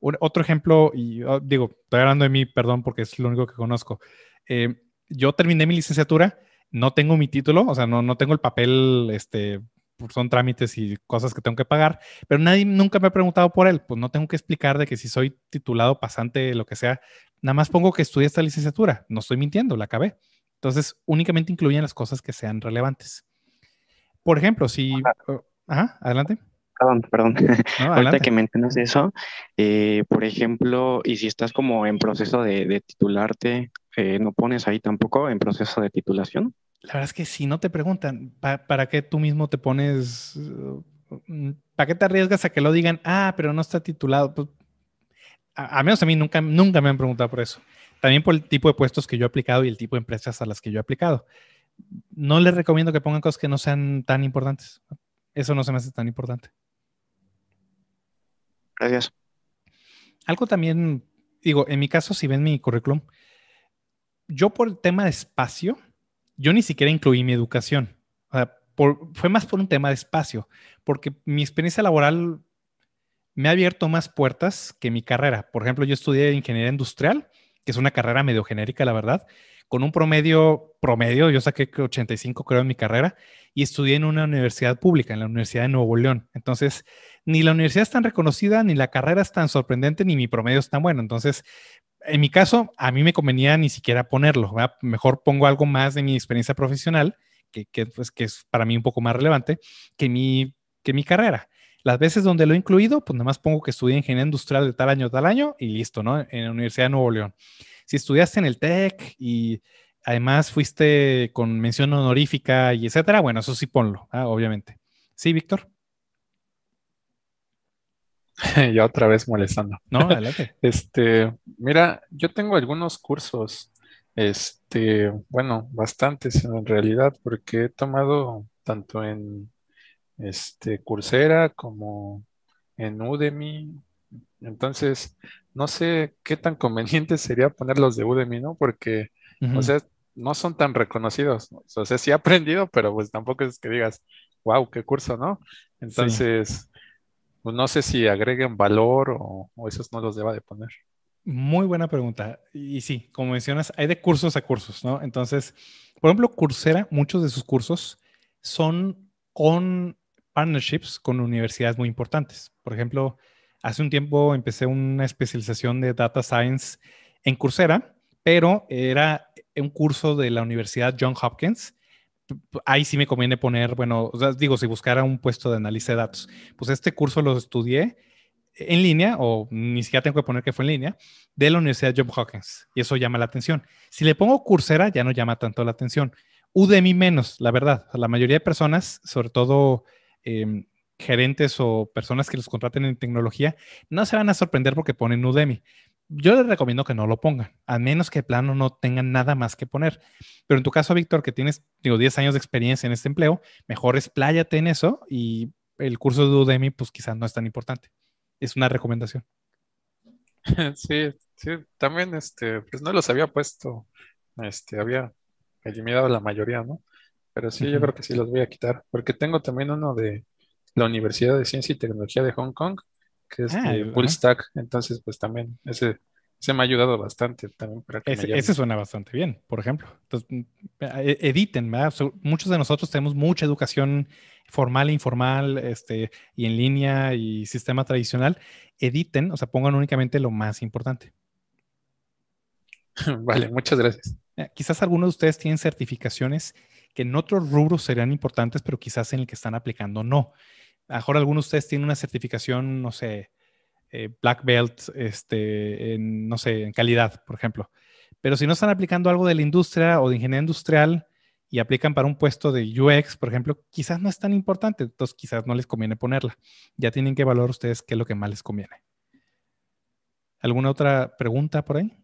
otro ejemplo, y ah, digo, estoy hablando de mí, perdón, porque es lo único que conozco. Eh, yo terminé mi licenciatura, no tengo mi título, o sea, no, no tengo el papel, este, pues, son trámites y cosas que tengo que pagar, pero nadie nunca me ha preguntado por él, pues no tengo que explicar de que si soy titulado, pasante, lo que sea, nada más pongo que estudié esta licenciatura, no estoy mintiendo, la acabé. Entonces, únicamente incluyen las cosas que sean relevantes. Por ejemplo, si... Ajá, adelante perdón, perdón. Ahorita que mencionas eso, eh, por ejemplo, y si estás como en proceso de, titularte, eh, ¿no pones ahí tampoco en proceso de titulación? La verdad es que si no te preguntan, ¿para qué tú mismo te pones? Mm, ¿Para qué te arriesgas a que lo digan? Ah, pero no está titulado. Pues, a, menos a mí nunca, nunca me han preguntado por eso. También por el tipo de puestos que yo he aplicado y el tipo de empresas a las que yo he aplicado. No les recomiendo que pongan cosas que no sean tan importantes. Eso no se me hace tan importante. Gracias. Algo también, digo, en mi caso, si ven mi currículum, yo por el tema de espacio, yo ni siquiera incluí mi educación. O sea, fue más por un tema de espacio, porque mi experiencia laboral me ha abierto más puertas que mi carrera. Por ejemplo, yo estudié ingeniería industrial, que es una carrera medio genérica, la verdad, con un promedio promedio, yo saqué 85 creo en mi carrera, y estudié en una universidad pública, en la Universidad de Nuevo León. Entonces, ni la universidad es tan reconocida, ni la carrera es tan sorprendente, ni mi promedio es tan bueno. Entonces, en mi caso, a mí me convenía ni siquiera ponerlo. Mejor pongo algo más de mi experiencia profesional, que, pues, que es para mí un poco más relevante, que mi, que mi carrera. Las veces donde lo he incluido, pues nada más pongo que estudié ingeniería industrial de tal año tal año y listo, ¿no? En la Universidad de Nuevo León. Si estudiaste en el TEC y además fuiste con mención honorífica y etcétera, bueno, eso sí ponlo, obviamente. Sí, Víctor. ya otra vez molestando. No, este, mira, yo tengo algunos cursos, este, bueno, bastantes en realidad, porque he tomado tanto en este, Coursera como en Udemy. Entonces, no sé qué tan conveniente sería ponerlos de Udemy, ¿no? Porque, o sea, no son tan reconocidos. O sea, sí he aprendido, pero pues tampoco es que digas, wow, qué curso, ¿no? Entonces, pues, no sé si agreguen valor o, esos no los deba de poner. Muy buena pregunta. Y sí, como mencionas, hay de cursos a cursos, ¿no? Entonces, por ejemplo, Coursera, muchos de sus cursos son con partnerships con universidades muy importantes. Por ejemplo, hace un tiempo empecé una especialización de Data Science en Coursera, pero era un curso de la Universidad John Hopkins ahí sí me conviene poner, bueno, digo, si buscara un puesto de análisis de datos, pues este curso lo estudié en línea, o ni siquiera tengo que poner que fue en línea, de la Universidad Johns Hopkins, y eso llama la atención. Si le pongo Coursera, ya no llama tanto la atención. Udemy menos, la verdad. La mayoría de personas, sobre todo em, gerentes o personas que los contraten en tecnología, no se van a sorprender porque ponen Udemy yo les recomiendo que no lo pongan, a menos que de plano no tengan nada más que poner. Pero en tu caso, Víctor, que tienes, digo, 10 años de experiencia en este empleo, mejor expláyate en eso y el curso de Udemy, pues quizás no es tan importante. Es una recomendación. Sí, sí, también, este, pues no los había puesto, este, había eliminado la mayoría, ¿no? Pero sí, yo creo que sí los voy a quitar, porque tengo también uno de la Universidad de Ciencia y Tecnología de Hong Kong, que es ah, Entonces, pues también ese, se me ha ayudado bastante también ese, suena bastante bien, por ejemplo. Entonces, mm, eh, eh, editen, ¿verdad? Muchos de nosotros tenemos mucha educación formal e informal, este, y en línea y sistema tradicional. Editen, o sea, pongan únicamente lo más importante. Vale, muchas gracias. Eh, quizás algunos de ustedes tienen certificaciones que en otros rubros serían importantes, pero quizás en el que están aplicando no. A lo mejor algunos de ustedes tienen una certificación, no sé, eh, Black Belt, este, no sé, en calidad, por ejemplo. Pero si no están aplicando algo de la industria o de ingeniería industrial y aplican para un puesto de UX, por ejemplo, quizás no es tan importante, entonces quizás no les conviene ponerla. Ya tienen que evaluar ustedes qué es lo que más les conviene. ¿Alguna otra pregunta por ahí?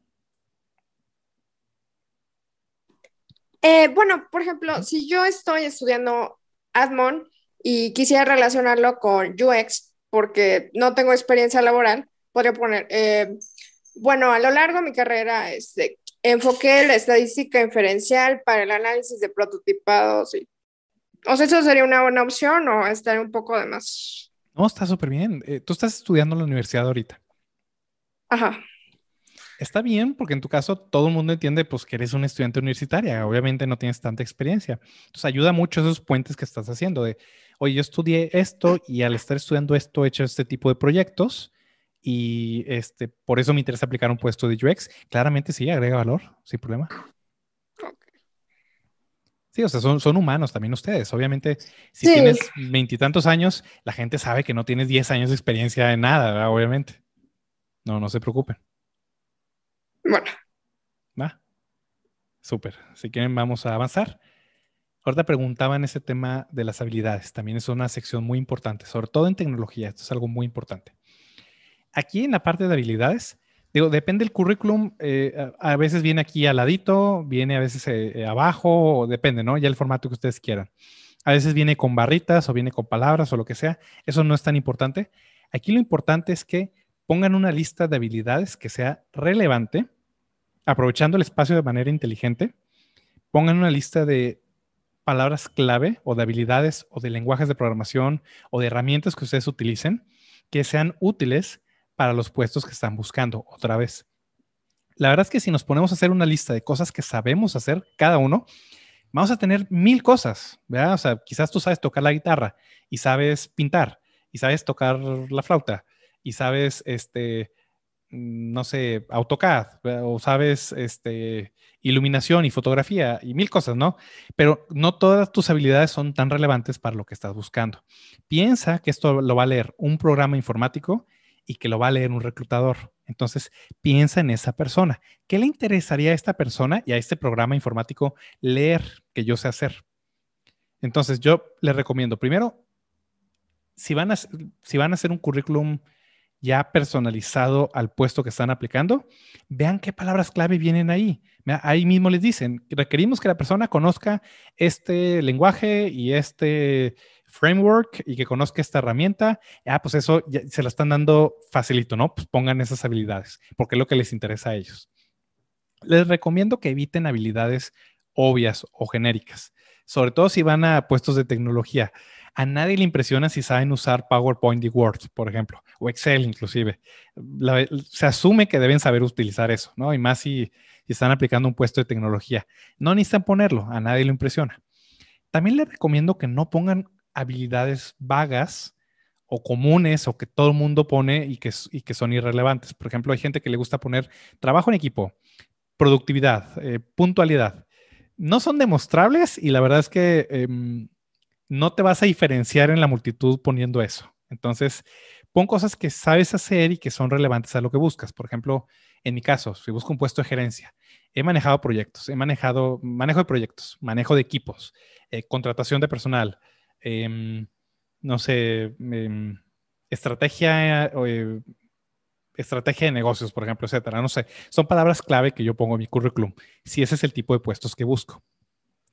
Eh, bueno, por ejemplo, si yo estoy estudiando Admon y quisiera relacionarlo con UX porque no tengo experiencia laboral. Podría poner, eh, bueno, a lo largo de mi carrera este, enfoqué la estadística inferencial para el análisis de prototipados. Y, o sea, eso sería una buena opción o estaría un poco de más. No, está súper bien. Eh, tú estás estudiando en la universidad ahorita. Ajá. Está bien, porque en tu caso todo el mundo entiende pues, que eres una estudiante universitaria. Obviamente no tienes tanta experiencia. Entonces ayuda mucho esos puentes que estás haciendo de oye, yo estudié esto y al estar estudiando esto he hecho este tipo de proyectos y este, por eso me interesa aplicar un puesto de UX. Claramente sí, agrega valor, sin problema. Sí, o sea, son, humanos también ustedes. Obviamente, si tienes veintitantos años, la gente sabe que no tienes diez años de experiencia de nada, obviamente. No, no se preocupen. Bueno. Va. Súper. Si quieren, vamos a avanzar. Ahorita preguntaban ese tema de las habilidades, también es una sección muy importante, sobre todo en tecnología, esto es algo muy importante. Aquí en la parte de habilidades, digo, depende del currículum, eh, a, veces viene aquí al ladito, viene a veces eh, abajo, depende, ¿no? Ya el formato que ustedes quieran. A veces viene con barritas o viene con palabras o lo que sea, eso no es tan importante. Aquí lo importante es que pongan una lista de habilidades que sea relevante, aprovechando el espacio de manera inteligente, pongan una lista de palabras clave o de habilidades o de lenguajes de programación o de herramientas que ustedes utilicen que sean útiles para los puestos que están buscando otra vez. La verdad es que si nos ponemos a hacer una lista de cosas que sabemos hacer cada uno, vamos a tener mil cosas, ¿verdad? O sea, quizás tú sabes tocar la guitarra y sabes pintar y sabes tocar la flauta y sabes, este, mm, no sé, AutoCAD o sabes, este, iluminación y fotografía y mil cosas, ¿no? Pero no todas tus habilidades son tan relevantes para lo que estás buscando. Piensa que esto lo va a leer un programa informático y que lo va a leer un reclutador. Entonces, piensa en esa persona. ¿Qué le interesaría a esta persona y a este programa informático leer que yo sé hacer? Entonces, yo le recomiendo, primero, si van a, si van a hacer un currículum ya personalizado al puesto que están aplicando, vean qué palabras clave vienen ahí. Ahí mismo les dicen, requerimos que la persona conozca este lenguaje y este framework y que conozca esta herramienta. Ah, pues eso se la están dando facilito, ¿no? Pues pongan esas habilidades, porque es lo que les interesa a ellos. Les recomiendo que eviten habilidades obvias o genéricas, sobre todo si van a puestos de tecnología. A nadie le impresiona si saben usar PowerPoint y Word, por ejemplo, o Excel inclusive. se asume que deben saber utilizar eso, ¿no? Y más si, están aplicando un puesto de tecnología. No necesitan ponerlo, a nadie le impresiona. También les recomiendo que no pongan habilidades vagas o comunes o que todo el mundo pone y que, que son irrelevantes. Por ejemplo, hay gente que le gusta poner trabajo en equipo, productividad, eh, puntualidad. No son demostrables y la verdad es que em, no te vas a diferenciar en la multitud poniendo eso. Entonces, pon cosas que sabes hacer y que son relevantes a lo que buscas. Por ejemplo, en mi caso, si busco un puesto de gerencia, he manejado proyectos, he manejado manejo de proyectos, manejo de equipos, eh, contratación de personal, em, no sé, em, estrategia, eh, estrategia de negocios, por ejemplo, etcétera. No sé, son palabras clave que yo pongo en mi currículum, si ese es el tipo de puestos que busco.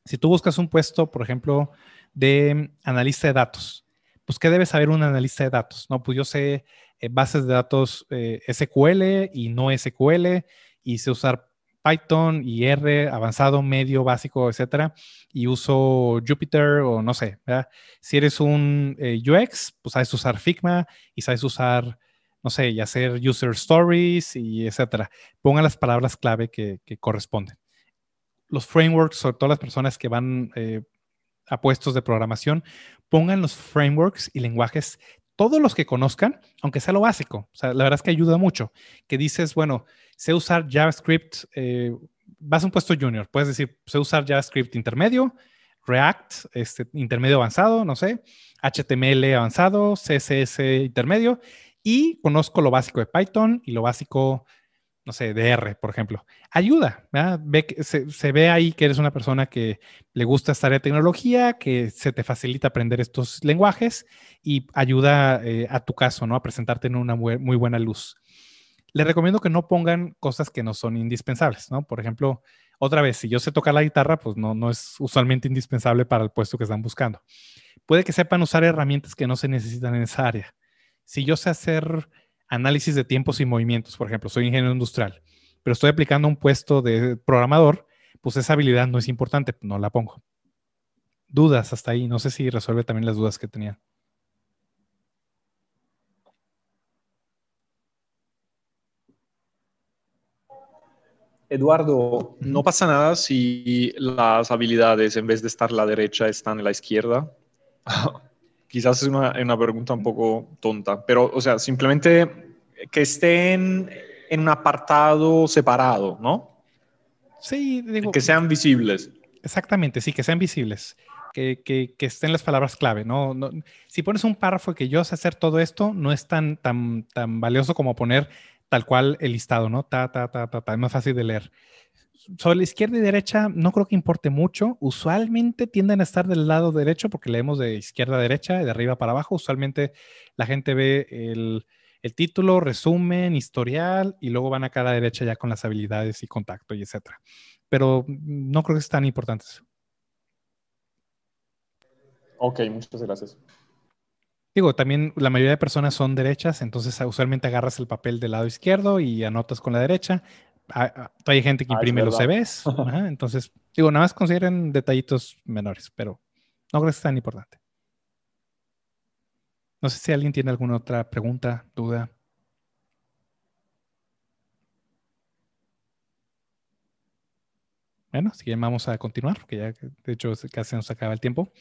Si tú buscas un puesto, por ejemplo, de mm, analista de datos. Pues, ¿qué debe saber un analista de datos? No, pues yo sé eh, bases de datos eh, SQL y no SQL y sé usar Python y R avanzado, medio, básico, etcétera, y uso Jupyter o no sé. Si eres un eh, UX, pues sabes usar Figma y sabes usar, no sé, y hacer user stories y etcétera. Pongan las palabras clave que, corresponden. Los frameworks, sobre todo las personas que van a puestos de programación, pongan los frameworks y lenguajes, todos los que conozcan, aunque sea lo básico. O sea, la verdad es que ayuda mucho. Que dices, bueno, sé usar JavaScript, eh, vas a un puesto junior, puedes decir, sé usar JavaScript intermedio, React, este, intermedio avanzado, no sé, HTML avanzado, CSS intermedio, y conozco lo básico de Python y lo básico no sé, DR, por ejemplo. Ayuda, ve se, ve ahí que eres una persona que le gusta estar en tecnología, que se te facilita aprender estos lenguajes y ayuda eh, a tu caso, ¿no? A presentarte en una muy, buena luz. Le recomiendo que no pongan cosas que no son indispensables, ¿no? Por ejemplo, otra vez, si yo sé tocar la guitarra, pues no, no es usualmente indispensable para el puesto que están buscando. Puede que sepan usar herramientas que no se necesitan en esa área. Si yo sé hacer análisis de tiempos y movimientos, por ejemplo, soy ingeniero industrial, pero estoy aplicando un puesto de programador, pues esa habilidad no es importante, no la pongo. Dudas hasta ahí, no sé si resuelve también las dudas que tenía. Eduardo, no pasa nada si las habilidades en vez de estar a la derecha están en la izquierda. quizás es una, pregunta un poco tonta, pero, o sea, simplemente que estén en un apartado separado, ¿no? Sí, digo. Que sean visibles. Exactamente, sí, que sean visibles. Que, estén las palabras clave, ¿no? Si pones un párrafo que yo sé hacer todo esto, no es tan, tan, tan valioso como poner tal cual el listado, ¿no? Ta, ta, ta, ta, ta, es más fácil de leer sobre la izquierda y derecha no creo que importe mucho. Usualmente tienden a estar del lado derecho porque leemos de izquierda a derecha, de arriba para abajo. Usualmente la gente ve el, título, resumen, historial y luego van a cada derecha ya con las habilidades y contacto y etcétera. Pero no creo que sean tan importantes. Ok, muchas gracias. Digo, también la mayoría de personas son derechas, entonces usualmente agarras el papel del lado izquierdo y anotas con la derecha hay gente que ah, imprime los CVs. entonces, digo, nada más consideren detallitos menores, pero no creo que sea tan importante. No sé si alguien tiene alguna otra pregunta, duda. Bueno, si que vamos a continuar, porque ya de hecho casi nos acaba el tiempo.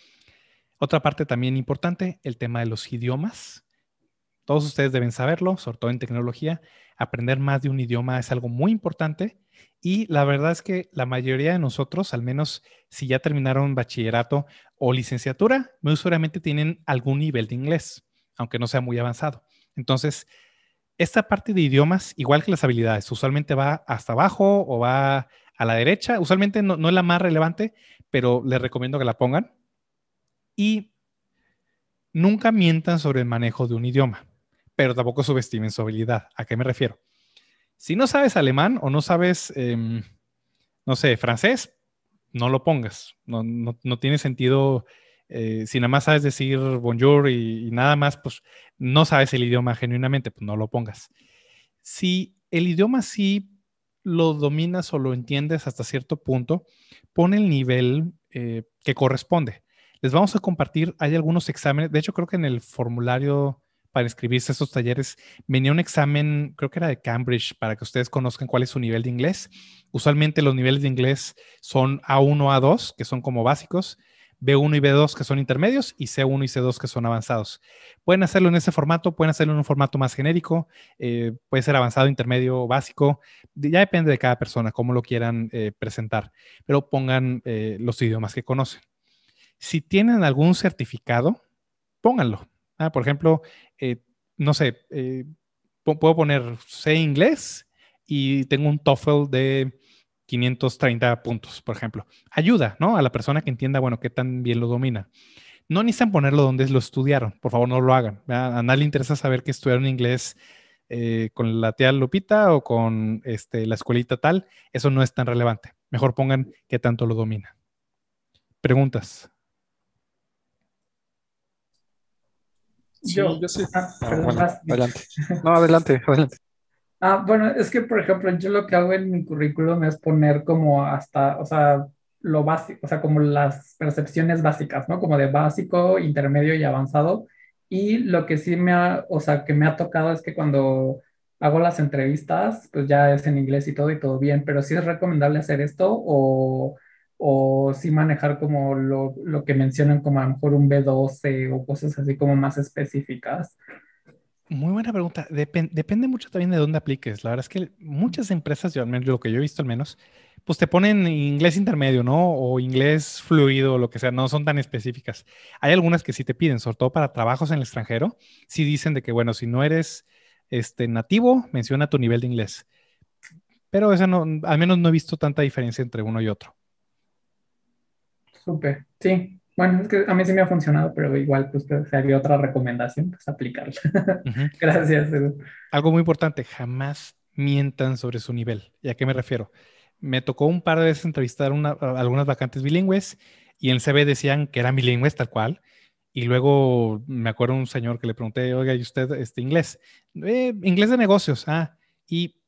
Otra parte también importante, el tema de los idiomas. Todos ustedes deben saberlo, sobre todo en tecnología aprender más de un idioma es algo muy importante y la verdad es que la mayoría de nosotros, al menos si ya terminaron bachillerato o licenciatura, muy seguramente tienen algún nivel de inglés, aunque no sea muy avanzado. Entonces, esta parte de idiomas, igual que las habilidades, usualmente va hasta abajo o va a la derecha. Usualmente no, no es la más relevante, pero les recomiendo que la pongan. Y nunca mientan sobre el manejo de un idioma pero tampoco subestimen su habilidad. ¿A qué me refiero? Si no sabes alemán o no sabes, em, no sé, francés, no lo pongas. No, tiene sentido. Eh, si nada más sabes decir bonjour y, nada más, pues no sabes el idioma genuinamente, pues no lo pongas. Si el idioma sí lo dominas o lo entiendes hasta cierto punto, pone el nivel eh, que corresponde. Les vamos a compartir, hay algunos exámenes, de hecho creo que en el formulario para inscribirse a esos talleres, venía un examen, creo que era de Cambridge, para que ustedes conozcan cuál es su nivel de inglés. Usualmente los niveles de inglés son A1, A2, que son como básicos, B1 y B2, que son intermedios, y C1 y C2, que son avanzados. Pueden hacerlo en ese formato, pueden hacerlo en un formato más genérico, eh, puede ser avanzado, intermedio, básico, ya depende de cada persona, cómo lo quieran eh, presentar, pero pongan eh, los idiomas que conocen. Si tienen algún certificado, pónganlo. Ah, por ejemplo, eh, no sé, eh, puedo poner C inglés y tengo un TOEFL de 530 puntos, por ejemplo. Ayuda, ¿no? A la persona que entienda, bueno, qué tan bien lo domina. No necesitan ponerlo donde lo estudiaron, por favor no lo hagan. A nadie le interesa saber que estudiaron inglés eh, con la tía Lupita o con este, la escuelita tal. Eso no es tan relevante. Mejor pongan qué tanto lo domina. Preguntas. Yo, yo soy. Ah, adelante. No, adelante, adelante. Ah, bueno, es que, por ejemplo, yo lo que hago en mi currículum es poner como hasta, o sea, lo básico, o sea, como las percepciones básicas, ¿no? Como de básico, intermedio y avanzado. Y lo que sí me ha, o sea, que me ha tocado es que cuando hago las entrevistas, pues ya es en inglés y todo y todo bien, pero sí es recomendable hacer esto o o sí manejar como lo, que mencionan como a lo mejor un B12 o cosas así como más específicas? Muy buena pregunta. depende mucho también de dónde apliques. La verdad es que muchas empresas, yo al menos lo que yo he visto al menos, pues te ponen inglés intermedio, ¿no? O inglés fluido, o lo que sea, no son tan específicas. Hay algunas que sí te piden, sobre todo para trabajos en el extranjero, sí dicen de que, bueno, si no eres este, nativo, menciona tu nivel de inglés. Pero no, al menos no he visto tanta diferencia entre uno y otro súper. Sí, bueno, es que a mí sí me ha funcionado, pero igual, pues, si había otra recomendación, pues aplicarla. Gracias. Algo muy importante, jamás mientan sobre su nivel. ¿Y a qué me refiero? Me tocó un par de veces entrevistar una, algunas vacantes bilingües y en el CV decían que era bilingües tal cual. Y luego me acuerdo un señor que le pregunté, oiga, ¿y usted este, inglés? Eh, inglés de negocios, ah. Y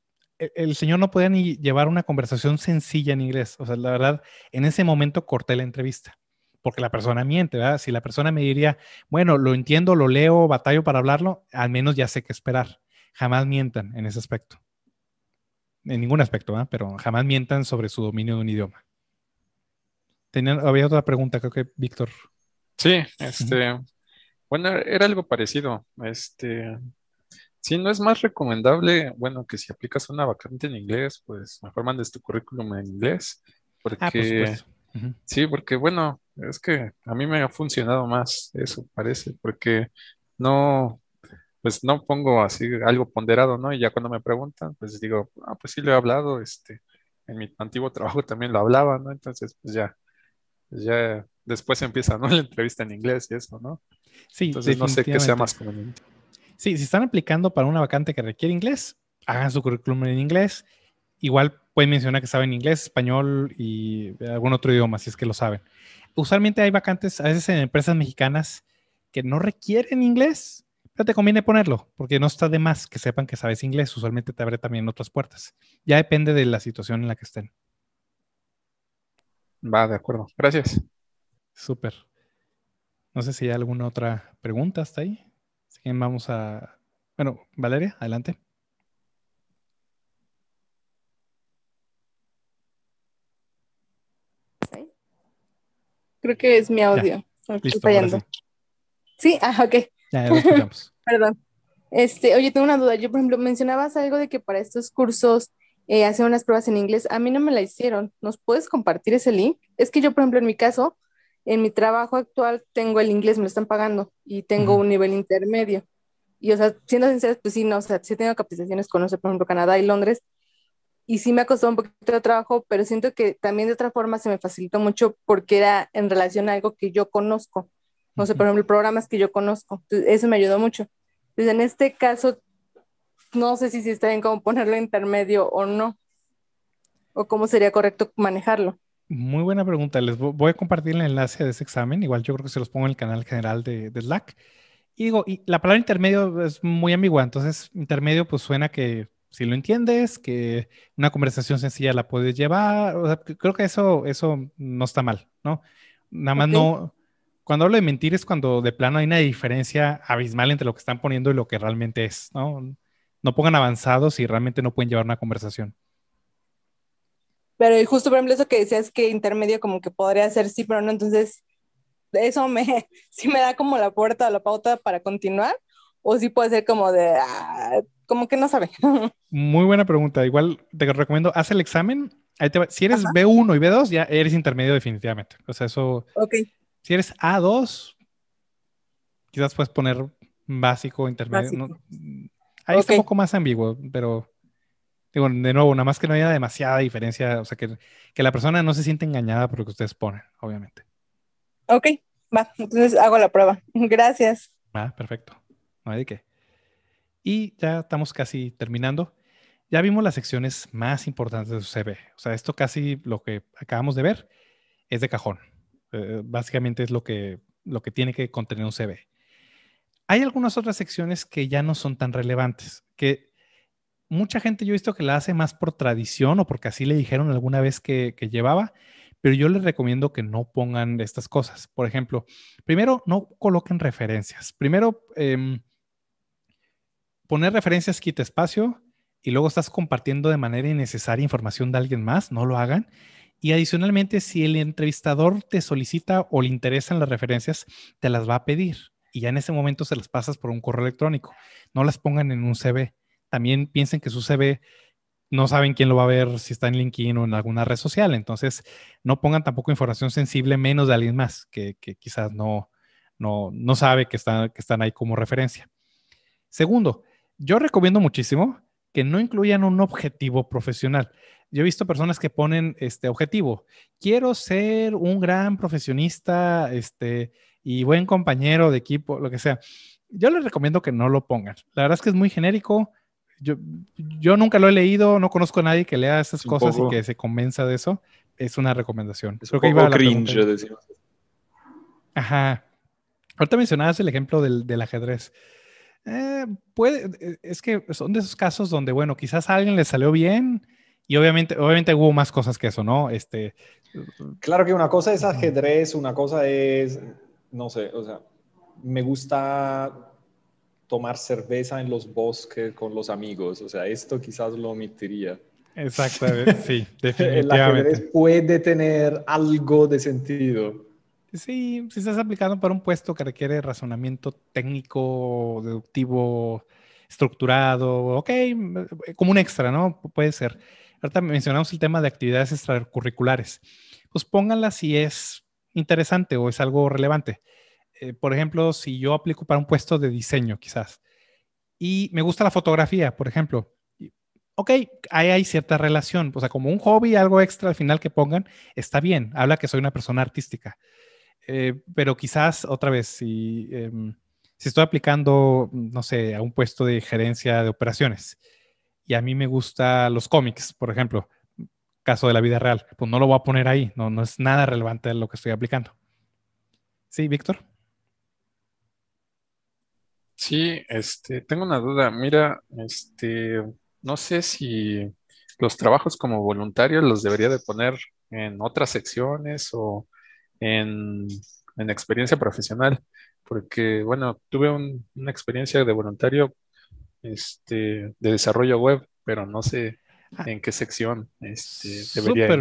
e-, el, señor no podía ni llevar una conversación sencilla en inglés. O sea, la verdad, en ese momento corté la entrevista, porque la persona miente, ¿verdad? Si la persona me diría, bueno, lo entiendo, lo leo, batallo para hablarlo, al menos ya sé qué esperar. Jamás mientan en ese aspecto. En ningún aspecto, ¿verdad? Pero jamás mientan sobre su dominio de un idioma. había otra pregunta, creo que Víctor. Sí, este, bueno, era algo parecido. Este, Sí, no es más recomendable, bueno, que si aplicas una vacante en inglés, pues mejor mandes tu currículum en inglés, ah, porque sí, porque bueno, es que a mí me ha funcionado más eso, parece, porque no, pues no pongo así algo ponderado, ¿no? Y ya cuando me preguntan, pues digo, ah, pues sí lo he hablado, este, en mi antiguo trabajo también lo hablaba, ¿no? Entonces, pues ya, ya después empieza, ¿no? La entrevista en inglés y eso, ¿no? Sí, Entonces no sé qué sea más conveniente. Sí, si están aplicando para una vacante que requiere inglés, hagan su currículum en inglés. Igual pueden mencionar que saben inglés, español y algún otro idioma, si es que lo saben. Usualmente hay vacantes, a veces en empresas mexicanas, que no requieren inglés, pero te conviene ponerlo, porque no está de más que sepan que sabes inglés. Usualmente te abre también otras puertas. Ya depende de la situación en la que estén. Va, de acuerdo. Gracias. Súper. No sé si hay alguna otra pregunta hasta ahí vamos a. Bueno, Valeria, adelante. Creo que es mi audio. listo, Sí, ah, ok. Ya, ya Perdón. Este, oye, tengo una duda. Yo, por ejemplo, mencionabas algo de que para estos cursos eh, hacen unas pruebas en inglés. A mí no me la hicieron. ¿Nos puedes compartir ese link? Es que yo, por ejemplo, en mi caso, en mi trabajo actual tengo el inglés, me lo están pagando y tengo un nivel intermedio. Y, o sea, siendo sinceras, pues sí, no, o sea, sí tengo capacitaciones con, no sé, por ejemplo, Canadá y Londres, y sí me ha costado un poquito de trabajo, pero siento que también de otra forma se me facilitó mucho porque era en relación a algo que yo conozco. No sé, por ejemplo, programas que yo conozco. eso me ayudó mucho. Entonces, en este caso, no sé si, si está bien cómo ponerlo intermedio o no, o cómo sería correcto manejarlo. Muy buena pregunta. Les voy a compartir el enlace de ese examen. Igual yo creo que se los pongo en el canal general de, Slack. Y digo, la palabra intermedio es muy ambigua. Entonces, intermedio pues suena que si lo entiendes, que una conversación sencilla la puedes llevar. creo que eso, eso no está mal, ¿no? Nada más no. Cuando hablo de mentir es cuando de plano hay una diferencia abismal entre lo que están poniendo y lo que realmente es, ¿no? No pongan avanzados si realmente no pueden llevar una conversación. Pero justo, por ejemplo, eso que decías que intermedio como que podría ser sí, pero no, entonces eso me, sí me da como la puerta o la pauta para continuar, o sí puede ser como de, ah, como que no sabe. Muy buena pregunta, igual te recomiendo, haz el examen, si eres B1 y B2, ya eres intermedio definitivamente, o sea, eso... Ok. Si eres A2, quizás puedes poner básico, intermedio. ahí está un poco más ambiguo, pero de nuevo, nada más que no haya demasiada diferencia, o sea, que, que la persona no se siente engañada por lo que ustedes ponen, obviamente. Ok, va, entonces hago la prueba. Gracias. Ah, perfecto. No hay de qué. Y ya estamos casi terminando. Ya vimos las secciones más importantes de su CV. O sea, esto casi lo que acabamos de ver es de cajón. Eh, básicamente es lo que, lo que tiene que contener un CV. Hay algunas otras secciones que ya no son tan relevantes, que mucha gente yo he visto que la hace más por tradición o porque así le dijeron alguna vez que, llevaba, pero yo les recomiendo que no pongan estas cosas. Por ejemplo, primero, no coloquen referencias. Primero, em, poner referencias quita espacio y luego estás compartiendo de manera innecesaria información de alguien más, no lo hagan. Y adicionalmente, si el entrevistador te solicita o le interesan las referencias, te las va a pedir y ya en ese momento se las pasas por un correo electrónico. No las pongan en un CV también piensen que su CV no saben quién lo va a ver, si está en LinkedIn o en alguna red social. Entonces, no pongan tampoco información sensible menos de alguien más que, quizás no, sabe que, que están ahí como referencia. Segundo, yo recomiendo muchísimo que no incluyan un objetivo profesional. Yo he visto personas que ponen este objetivo. Quiero ser un gran profesionista este, y buen compañero de equipo, lo que sea. Yo les recomiendo que no lo pongan. La verdad es que es muy genérico yo, yo nunca lo he leído, no conozco a nadie que lea esas cosas y que se convenza de eso. Es una recomendación. Es un poco cringe, Ajá. Ahorita mencionabas el ejemplo del, del ajedrez. Eh, puede, eh, es que son de esos casos donde, bueno, quizás a alguien le salió bien y obviamente, obviamente hubo más cosas que eso, ¿no? Este, claro que una cosa es ajedrez, una cosa es, no sé, o sea, me gusta tomar cerveza en los bosques con los amigos. O sea, esto quizás lo omitiría. Exactamente, sí, definitivamente. puede tener algo de sentido. Sí, si estás aplicando para un puesto que requiere razonamiento técnico, deductivo, estructurado, ok, como un extra, ¿no? Puede ser. Ahorita mencionamos el tema de actividades extracurriculares. Pues pónganla si es interesante o es algo relevante. Eh, por ejemplo, si yo aplico para un puesto de diseño quizás y me gusta la fotografía, por ejemplo, ok, ahí hay cierta relación, o sea, como un hobby, algo extra al final que pongan, está bien, habla que soy una persona artística, eh, pero quizás otra vez, em, si, estoy aplicando, no sé, a un puesto de gerencia de operaciones y a mí me gustan los cómics, por ejemplo, caso de la vida real, pues no lo voy a poner ahí, no, no es nada relevante lo que estoy aplicando. Sí, Víctor. Sí, este, tengo una duda. Mira, este, no sé si los trabajos como voluntarios los debería de poner en otras secciones o en, experiencia profesional, porque bueno, tuve una experiencia de voluntario este, de desarrollo web, pero no sé ah. en qué sección este, debería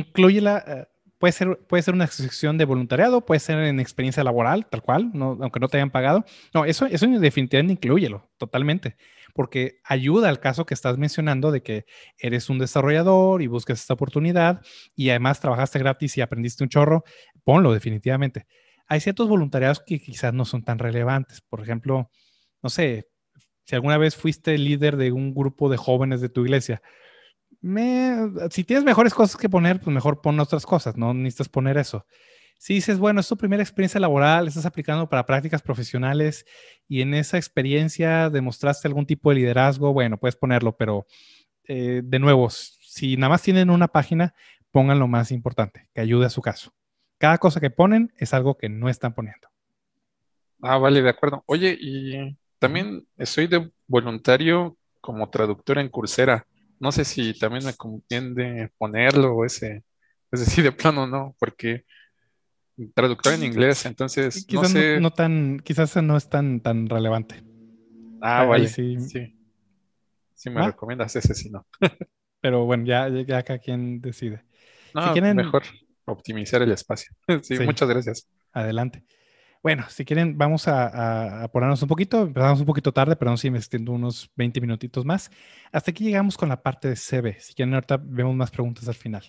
incluir. la puede ser, puede ser una excepción de voluntariado, puede ser en experiencia laboral, tal cual, aunque no te hayan pagado. No, eso, eso definitivamente incluyelo totalmente, porque ayuda al caso que estás mencionando de que eres un desarrollador y buscas esta oportunidad y además trabajaste gratis y aprendiste un chorro, ponlo definitivamente. Hay ciertos voluntariados que quizás no son tan relevantes. Por ejemplo, no sé, si alguna vez fuiste líder de un grupo de jóvenes de tu iglesia, me, si tienes mejores cosas que poner, pues mejor pon otras cosas, no necesitas poner eso. Si dices, bueno, es tu primera experiencia laboral, estás aplicando para prácticas profesionales y en esa experiencia demostraste algún tipo de liderazgo, bueno, puedes ponerlo, pero eh, de nuevo, si nada más tienen una página, pongan lo más importante, que ayude a su caso. Cada cosa que ponen es algo que no están poniendo. Ah, vale, de acuerdo. Oye, y también soy de voluntario como traductor en Coursera no sé si también me conviene ponerlo o ese, es decir, de plano no, porque traductor en mm, inglés, entonces no, sé... tan, quizás no es tan, tan relevante. Ah, vale, sí. sí. Si me recomiendas ese, si no. Pero bueno, ya, ya acá quien decide. No, mejor optimizar el espacio. sí. muchas gracias. Adelante. Bueno, si quieren, vamos a, ponernos un poquito. Empezamos un poquito tarde, pero si me extiendo unos 20 minutitos más. Hasta aquí llegamos con la parte de CV. Si quieren, ahorita vemos más preguntas al final.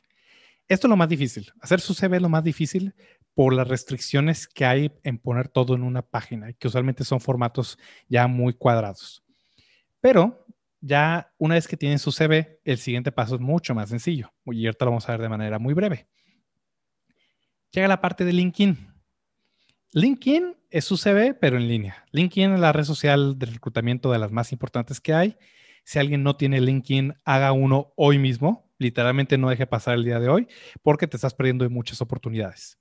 Esto es lo más difícil. Hacer su CV es lo más difícil por las restricciones que hay en poner todo en una página, que usualmente son formatos ya muy cuadrados. Pero ya una vez que tienen su CV, el siguiente paso es mucho más sencillo. Y ahorita lo vamos a ver de manera muy breve. Llega la parte de LinkedIn LinkedIn es su CV, pero en línea. LinkedIn es la red social de reclutamiento de las más importantes que hay. Si alguien no tiene LinkedIn, haga uno hoy mismo. Literalmente no deje pasar el día de hoy porque te estás perdiendo muchas oportunidades.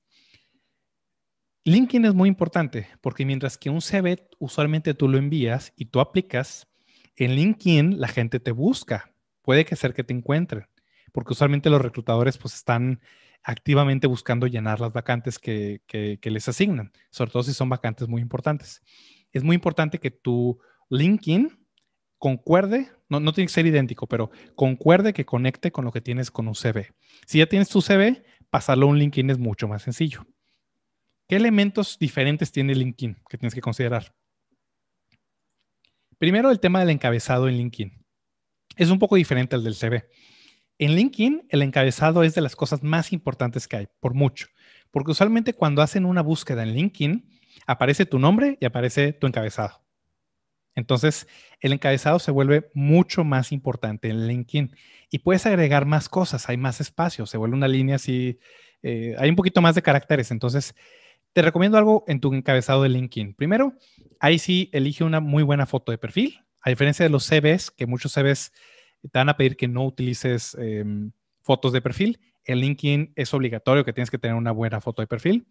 LinkedIn es muy importante porque mientras que un CV usualmente tú lo envías y tú aplicas, en LinkedIn la gente te busca. Puede que sea que te encuentren porque usualmente los reclutadores pues están activamente buscando llenar las vacantes que, les asignan, sobre todo si son vacantes muy importantes. Es muy importante que tu LinkedIn concuerde, no, no tiene que ser idéntico, pero concuerde que conecte con lo que tienes con un CV. Si ya tienes tu CV, pasarlo a un LinkedIn es mucho más sencillo. ¿Qué elementos diferentes tiene LinkedIn que tienes que considerar? Primero, el tema del encabezado en LinkedIn. Es un poco diferente al del CV. En LinkedIn, el encabezado es de las cosas más importantes que hay, por mucho, porque usualmente cuando hacen una búsqueda en LinkedIn, aparece tu nombre y aparece tu encabezado. Entonces, el encabezado se vuelve mucho más importante en LinkedIn y puedes agregar más cosas, hay más espacio, se vuelve una línea así, eh, hay un poquito más de caracteres. Entonces, te recomiendo algo en tu encabezado de LinkedIn. Primero, ahí sí elige una muy buena foto de perfil, a diferencia de los CVs, que muchos CVs te van a pedir que no utilices em, fotos de perfil. En LinkedIn es obligatorio que tienes que tener una buena foto de perfil.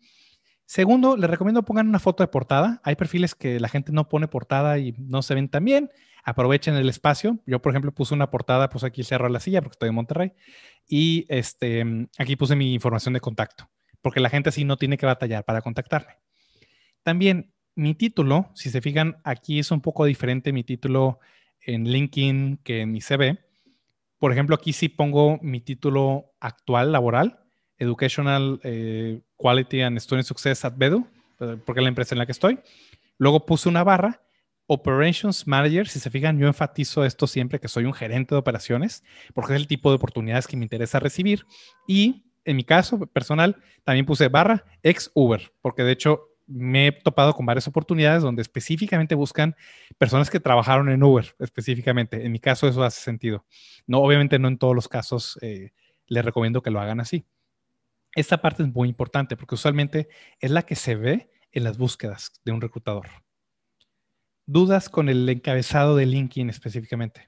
Segundo, les recomiendo pongan una foto de portada. Hay perfiles que la gente no pone portada y no se ven tan bien. Aprovechen el espacio. Yo, por ejemplo, puse una portada, pues aquí cerro la silla porque estoy en Monterrey. Y este, em, aquí puse mi información de contacto, porque la gente así no tiene que batallar para contactarme. También mi título, si se fijan, aquí es un poco diferente mi título en LinkedIn que en mi CV. Por ejemplo, aquí sí pongo mi título actual laboral, Educational eh, Quality and Student Success at BEDU, eh, porque es la empresa en la que estoy. Luego puse una barra, Operations Manager. Si se fijan, yo enfatizo esto siempre que soy un gerente de operaciones, porque es el tipo de oportunidades que me interesa recibir. Y en mi caso personal, también puse barra ex Uber, porque de hecho me he topado con varias oportunidades donde específicamente buscan personas que trabajaron en Uber, específicamente. En mi caso eso hace sentido. No, obviamente no en todos los casos eh, les recomiendo que lo hagan así. Esta parte es muy importante porque usualmente es la que se ve en las búsquedas de un reclutador. Dudas con el encabezado de LinkedIn específicamente.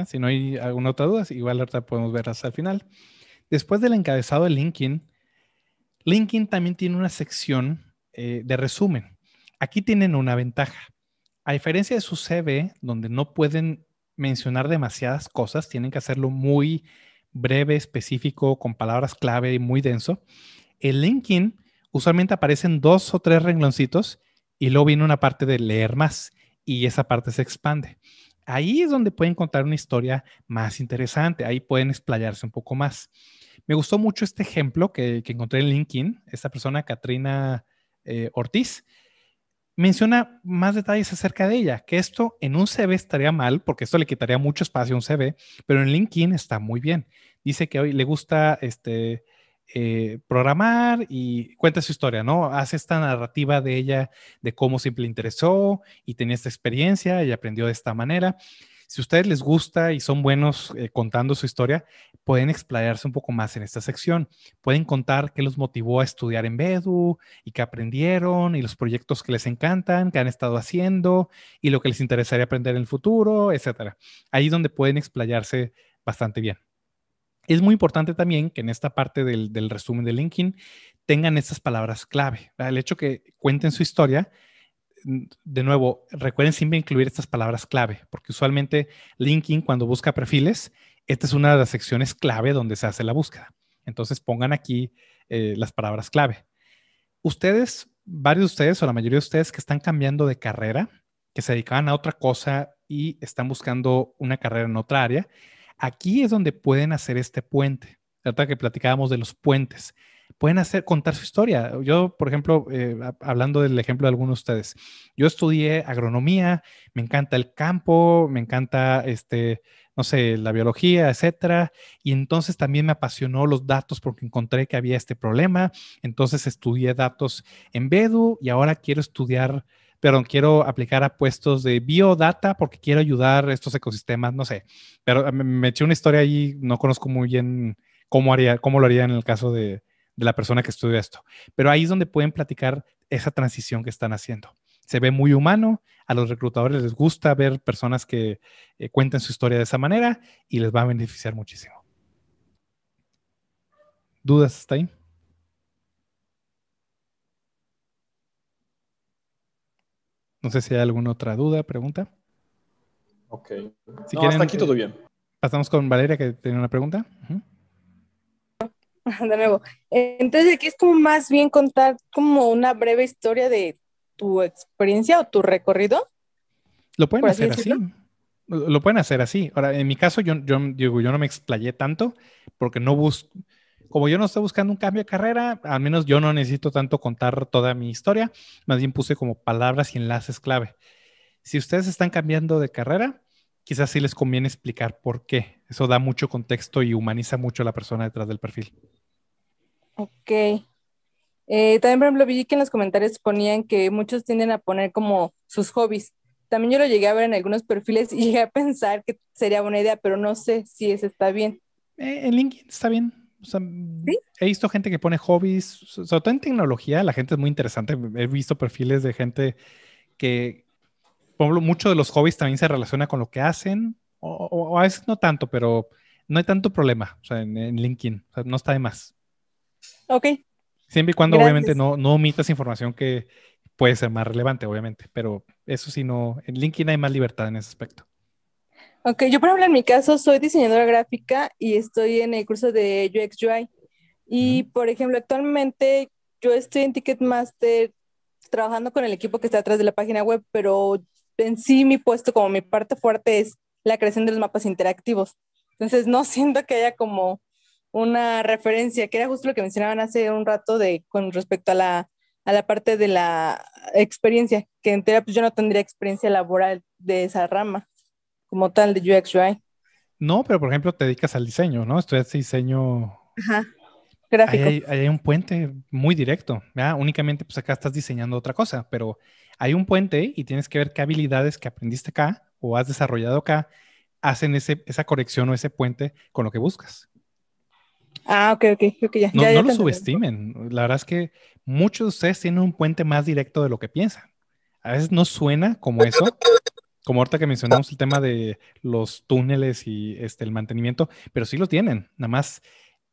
Ah, si no hay alguna otra duda, igual podemos ver hasta el final. Después del encabezado de LinkedIn, LinkedIn también tiene una sección eh, de resumen. Aquí tienen una ventaja. A diferencia de su CV, donde no pueden mencionar demasiadas cosas, tienen que hacerlo muy breve, específico, con palabras clave y muy denso. En LinkedIn usualmente aparecen dos o tres rengloncitos y luego viene una parte de leer más y esa parte se expande ahí es donde pueden contar una historia más interesante, ahí pueden explayarse un poco más. Me gustó mucho este ejemplo que, encontré en LinkedIn, esta persona, Katrina eh, Ortiz, menciona más detalles acerca de ella, que esto en un CV estaría mal, porque esto le quitaría mucho espacio a un CV, pero en LinkedIn está muy bien. Dice que hoy le gusta este, eh, programar y cuenta su historia, ¿no? Hace esta narrativa de ella, de cómo siempre le interesó y tenía esta experiencia y aprendió de esta manera. Si a ustedes les gusta y son buenos eh, contando su historia, pueden explayarse un poco más en esta sección. Pueden contar qué los motivó a estudiar en Bedu y qué aprendieron y los proyectos que les encantan, que han estado haciendo y lo que les interesaría aprender en el futuro, etcétera. Ahí donde pueden explayarse bastante bien. Es muy importante también que en esta parte del, resumen de LinkedIn tengan estas palabras clave. El hecho que cuenten su historia, de nuevo, recuerden siempre incluir estas palabras clave, porque usualmente LinkedIn cuando busca perfiles, esta es una de las secciones clave donde se hace la búsqueda. Entonces pongan aquí eh, las palabras clave. Ustedes, varios de ustedes o la mayoría de ustedes que están cambiando de carrera, que se dedicaban a otra cosa y están buscando una carrera en otra área, Aquí es donde pueden hacer este puente. Ahorita que platicábamos de los puentes. Pueden hacer, contar su historia. Yo, por ejemplo, eh, hablando del ejemplo de algunos de ustedes, yo estudié agronomía, me encanta el campo, me encanta este, no sé, la biología, etcétera. Y entonces también me apasionó los datos porque encontré que había este problema. Entonces estudié datos en Bedu y ahora quiero estudiar pero quiero aplicar a puestos de biodata porque quiero ayudar a estos ecosistemas, no sé. Pero ah, me, eché una historia ahí, no conozco muy bien cómo, haría, cómo lo haría en el caso de, la persona que estudia esto. Pero ahí es donde pueden platicar esa transición que están haciendo. Se ve muy humano, a los reclutadores les gusta ver personas que cuenten eh, cuentan su historia de esa manera y les va a beneficiar muchísimo. ¿Dudas, ahí? No sé si hay alguna otra duda, pregunta. Ok. Si quieren, hasta aquí todo bien. Pasamos con Valeria que tiene una pregunta. De nuevo. Entonces aquí es como más bien contar como una breve historia de tu experiencia o tu recorrido. Lo pueden hacer así. Lo pueden hacer así. Ahora, en mi caso, yo, yo, yo no me explayé tanto porque no busco, como yo no estoy buscando un cambio de carrera, al menos yo no necesito tanto contar toda mi historia, más bien puse como palabras y enlaces clave. Si ustedes están cambiando de carrera, quizás sí les conviene explicar por qué. Eso da mucho contexto y humaniza mucho a la persona detrás del perfil. Ok. Eh, también, por ejemplo, vi que en los comentarios ponían que muchos tienden a poner como sus hobbies. También yo lo llegué a ver en algunos perfiles y llegué a pensar que sería buena idea, pero no sé si eso está bien. Eh, en LinkedIn está bien. O sea, he visto gente que pone hobbies, sobre todo en tecnología, la gente es muy interesante. He visto perfiles de gente que, por ejemplo, muchos de los hobbies también se relaciona con lo que hacen, o, a veces no tanto, pero no hay tanto problema o sea, en, LinkedIn, no está de más. Ok. Siempre y cuando obviamente no, no omitas información que puede ser más relevante, obviamente, pero eso sí, no, en LinkedIn hay más libertad en ese aspecto. Ok, yo por ejemplo en mi caso soy diseñadora gráfica y estoy en el curso de UX UI. Y por ejemplo, actualmente yo estoy en Ticketmaster trabajando con el equipo que está atrás de la página web, pero en sí mi puesto como mi parte fuerte es la creación de los mapas interactivos. Entonces no siento que haya como una referencia, que era justo lo que mencionaban hace un rato de con respecto a la, a la parte de la experiencia, que en pues, yo no tendría experiencia laboral de esa rama como tal de UX UI. No, pero por ejemplo te dedicas al diseño, ¿no? Estudias diseño... Ajá. Gráfico. Ahí hay, un puente muy directo, ¿verdad? Únicamente pues acá estás diseñando otra cosa, pero hay un puente y tienes que ver qué habilidades que aprendiste acá o has desarrollado acá hacen ese, esa conexión o ese puente con lo que buscas. Ah, ok, ok, No, lo subestimen. La verdad es que muchos de ustedes tienen un puente más directo de lo que piensan. A veces no suena como eso, como ahorita que mencionamos el tema de los túneles y este, el mantenimiento, pero sí lo tienen. Nada más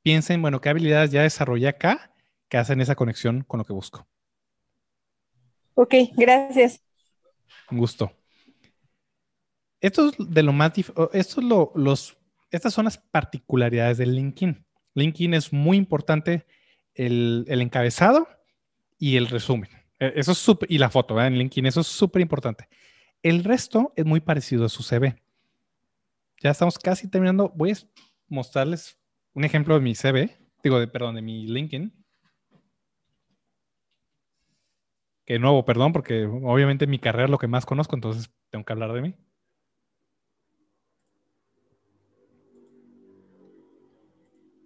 piensen, bueno, qué habilidades ya desarrollé acá que hacen esa conexión con lo que busco. Ok, gracias. Un gusto. Esto de lo más esto estas son las particularidades del LinkedIn. LinkedIn es muy importante el, encabezado y el resumen. E, eso y la foto en LinkedIn, eso es súper importante. El resto es muy parecido a su CV. Ya estamos casi terminando. Voy a mostrarles un ejemplo de mi CV, digo, de, perdón, de mi LinkedIn. Que nuevo, perdón, porque obviamente mi carrera es lo que más conozco, entonces tengo que hablar de mí.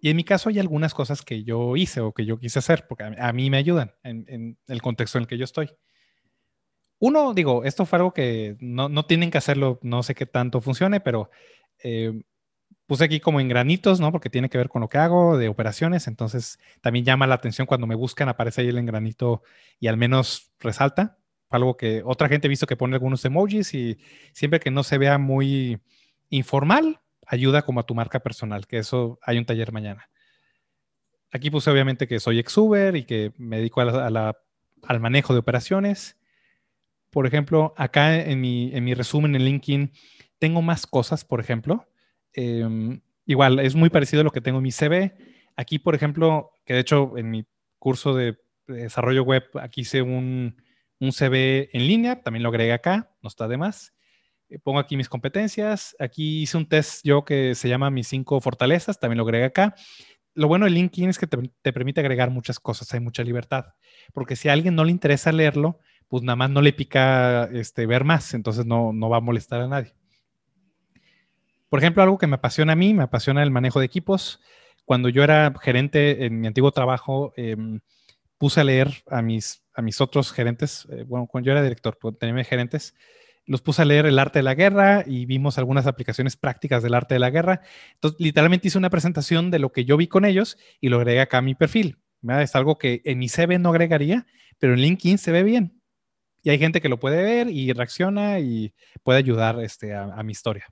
Y en mi caso hay algunas cosas que yo hice o que yo quise hacer, porque a mí, me ayudan en el contexto en el que yo estoy uno, digo, esto fue algo que no, no tienen que hacerlo, no sé qué tanto funcione, pero eh, puse aquí como en granitos, ¿no? Porque tiene que ver con lo que hago de operaciones, entonces también llama la atención cuando me buscan, aparece ahí el engranito y al menos resalta. Algo que otra gente ha visto que pone algunos emojis y siempre que no se vea muy informal, ayuda como a tu marca personal, que eso hay un taller mañana. Aquí puse obviamente que soy ex Uber y que me dedico al manejo de operaciones por ejemplo, acá en mi, resumen en LinkedIn, tengo más cosas, por ejemplo. Em, igual, es muy parecido a lo que tengo en mi CV. Aquí, por ejemplo, que de hecho en mi curso de desarrollo web, aquí hice un, un CV en línea, también lo agregué acá, no está de más. Eh, pongo aquí mis competencias, aquí hice un test yo que se llama mis cinco fortalezas, también lo agregué acá. Lo bueno de LinkedIn es que te, te permite agregar muchas cosas, hay mucha libertad, porque si a alguien no le interesa leerlo, pues nada más no le pica este, ver más, entonces no, va a molestar a nadie. Por ejemplo, algo que me apasiona a mí, me apasiona el manejo de equipos. Cuando yo era gerente en mi antiguo trabajo, em, puse a leer a mis, a mis otros gerentes, eh, bueno, cuando yo era director, tenía gerentes, los puse a leer El arte de la guerra y vimos algunas aplicaciones prácticas del arte de la guerra. Entonces, literalmente hice una presentación de lo que yo vi con ellos y lo agregué acá a mi perfil. Es algo que en mi CV no agregaría, pero en LinkedIn se ve bien. Y hay gente que lo puede ver y reacciona y puede ayudar este, a, mi historia.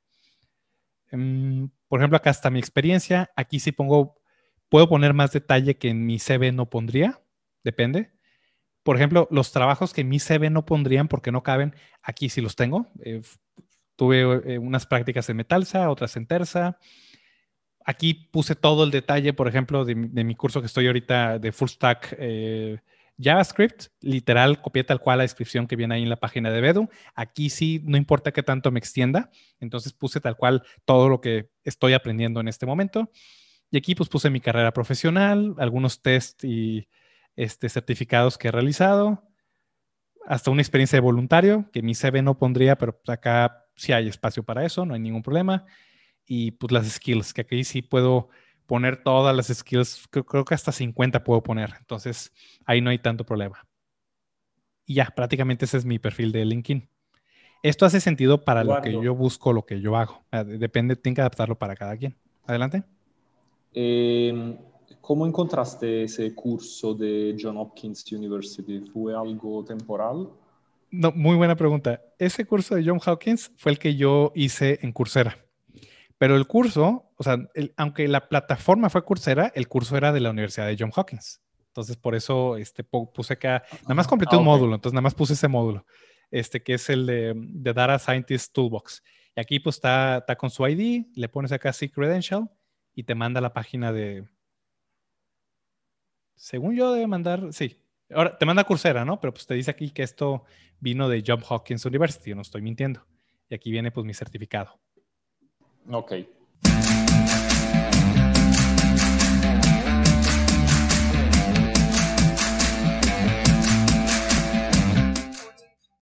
Mm, por ejemplo, acá está mi experiencia. Aquí sí pongo, puedo poner más detalle que en mi CV no pondría, depende. Por ejemplo, los trabajos que en mi CV no pondrían porque no caben, aquí sí los tengo. Eh, tuve eh, unas prácticas en Metalsa, otras en Terza. Aquí puse todo el detalle, por ejemplo, de, mi curso que estoy ahorita de Full Stack. Eh, JavaScript, literal, copié tal cual la descripción que viene ahí en la página de Bedu. Aquí sí, no importa qué tanto me extienda. Entonces puse tal cual todo lo que estoy aprendiendo en este momento. Y aquí pues puse mi carrera profesional, algunos test y este, certificados que he realizado, hasta una experiencia de voluntario, que mi CV no pondría, pero pues, acá sí hay espacio para eso, no hay ningún problema. Y pues las skills, que aquí sí puedo poner todas las skills, creo, que hasta 50 puedo poner, entonces ahí no hay tanto problema. Y ya, prácticamente ese es mi perfil de LinkedIn. Esto hace sentido para lo que yo busco, lo que yo hago. Depende, tiene que adaptarlo para cada quien. Adelante. Em, ¿Cómo encontraste ese curso de John Hopkins University? ¿Fue algo temporal? No, muy buena pregunta. Ese curso de John Hopkins fue el que yo hice en Coursera. Pero el curso, o sea, aunque la plataforma fue Coursera, el curso era de la Universidad de John Hopkins. Entonces, por eso este, puse acá, nada más completé ah, un módulo, entonces nada más puse ese módulo, este que es el de, Data Scientist Toolbox. Y aquí pues está, con su ID, le pones acá Seek Credential y te manda la página de... Según yo debe mandar, sí. Ahora, te manda Coursera, ¿no? Pero pues te dice aquí que esto vino de John Hopkins University, no estoy mintiendo. Y aquí viene pues mi certificado. Ok.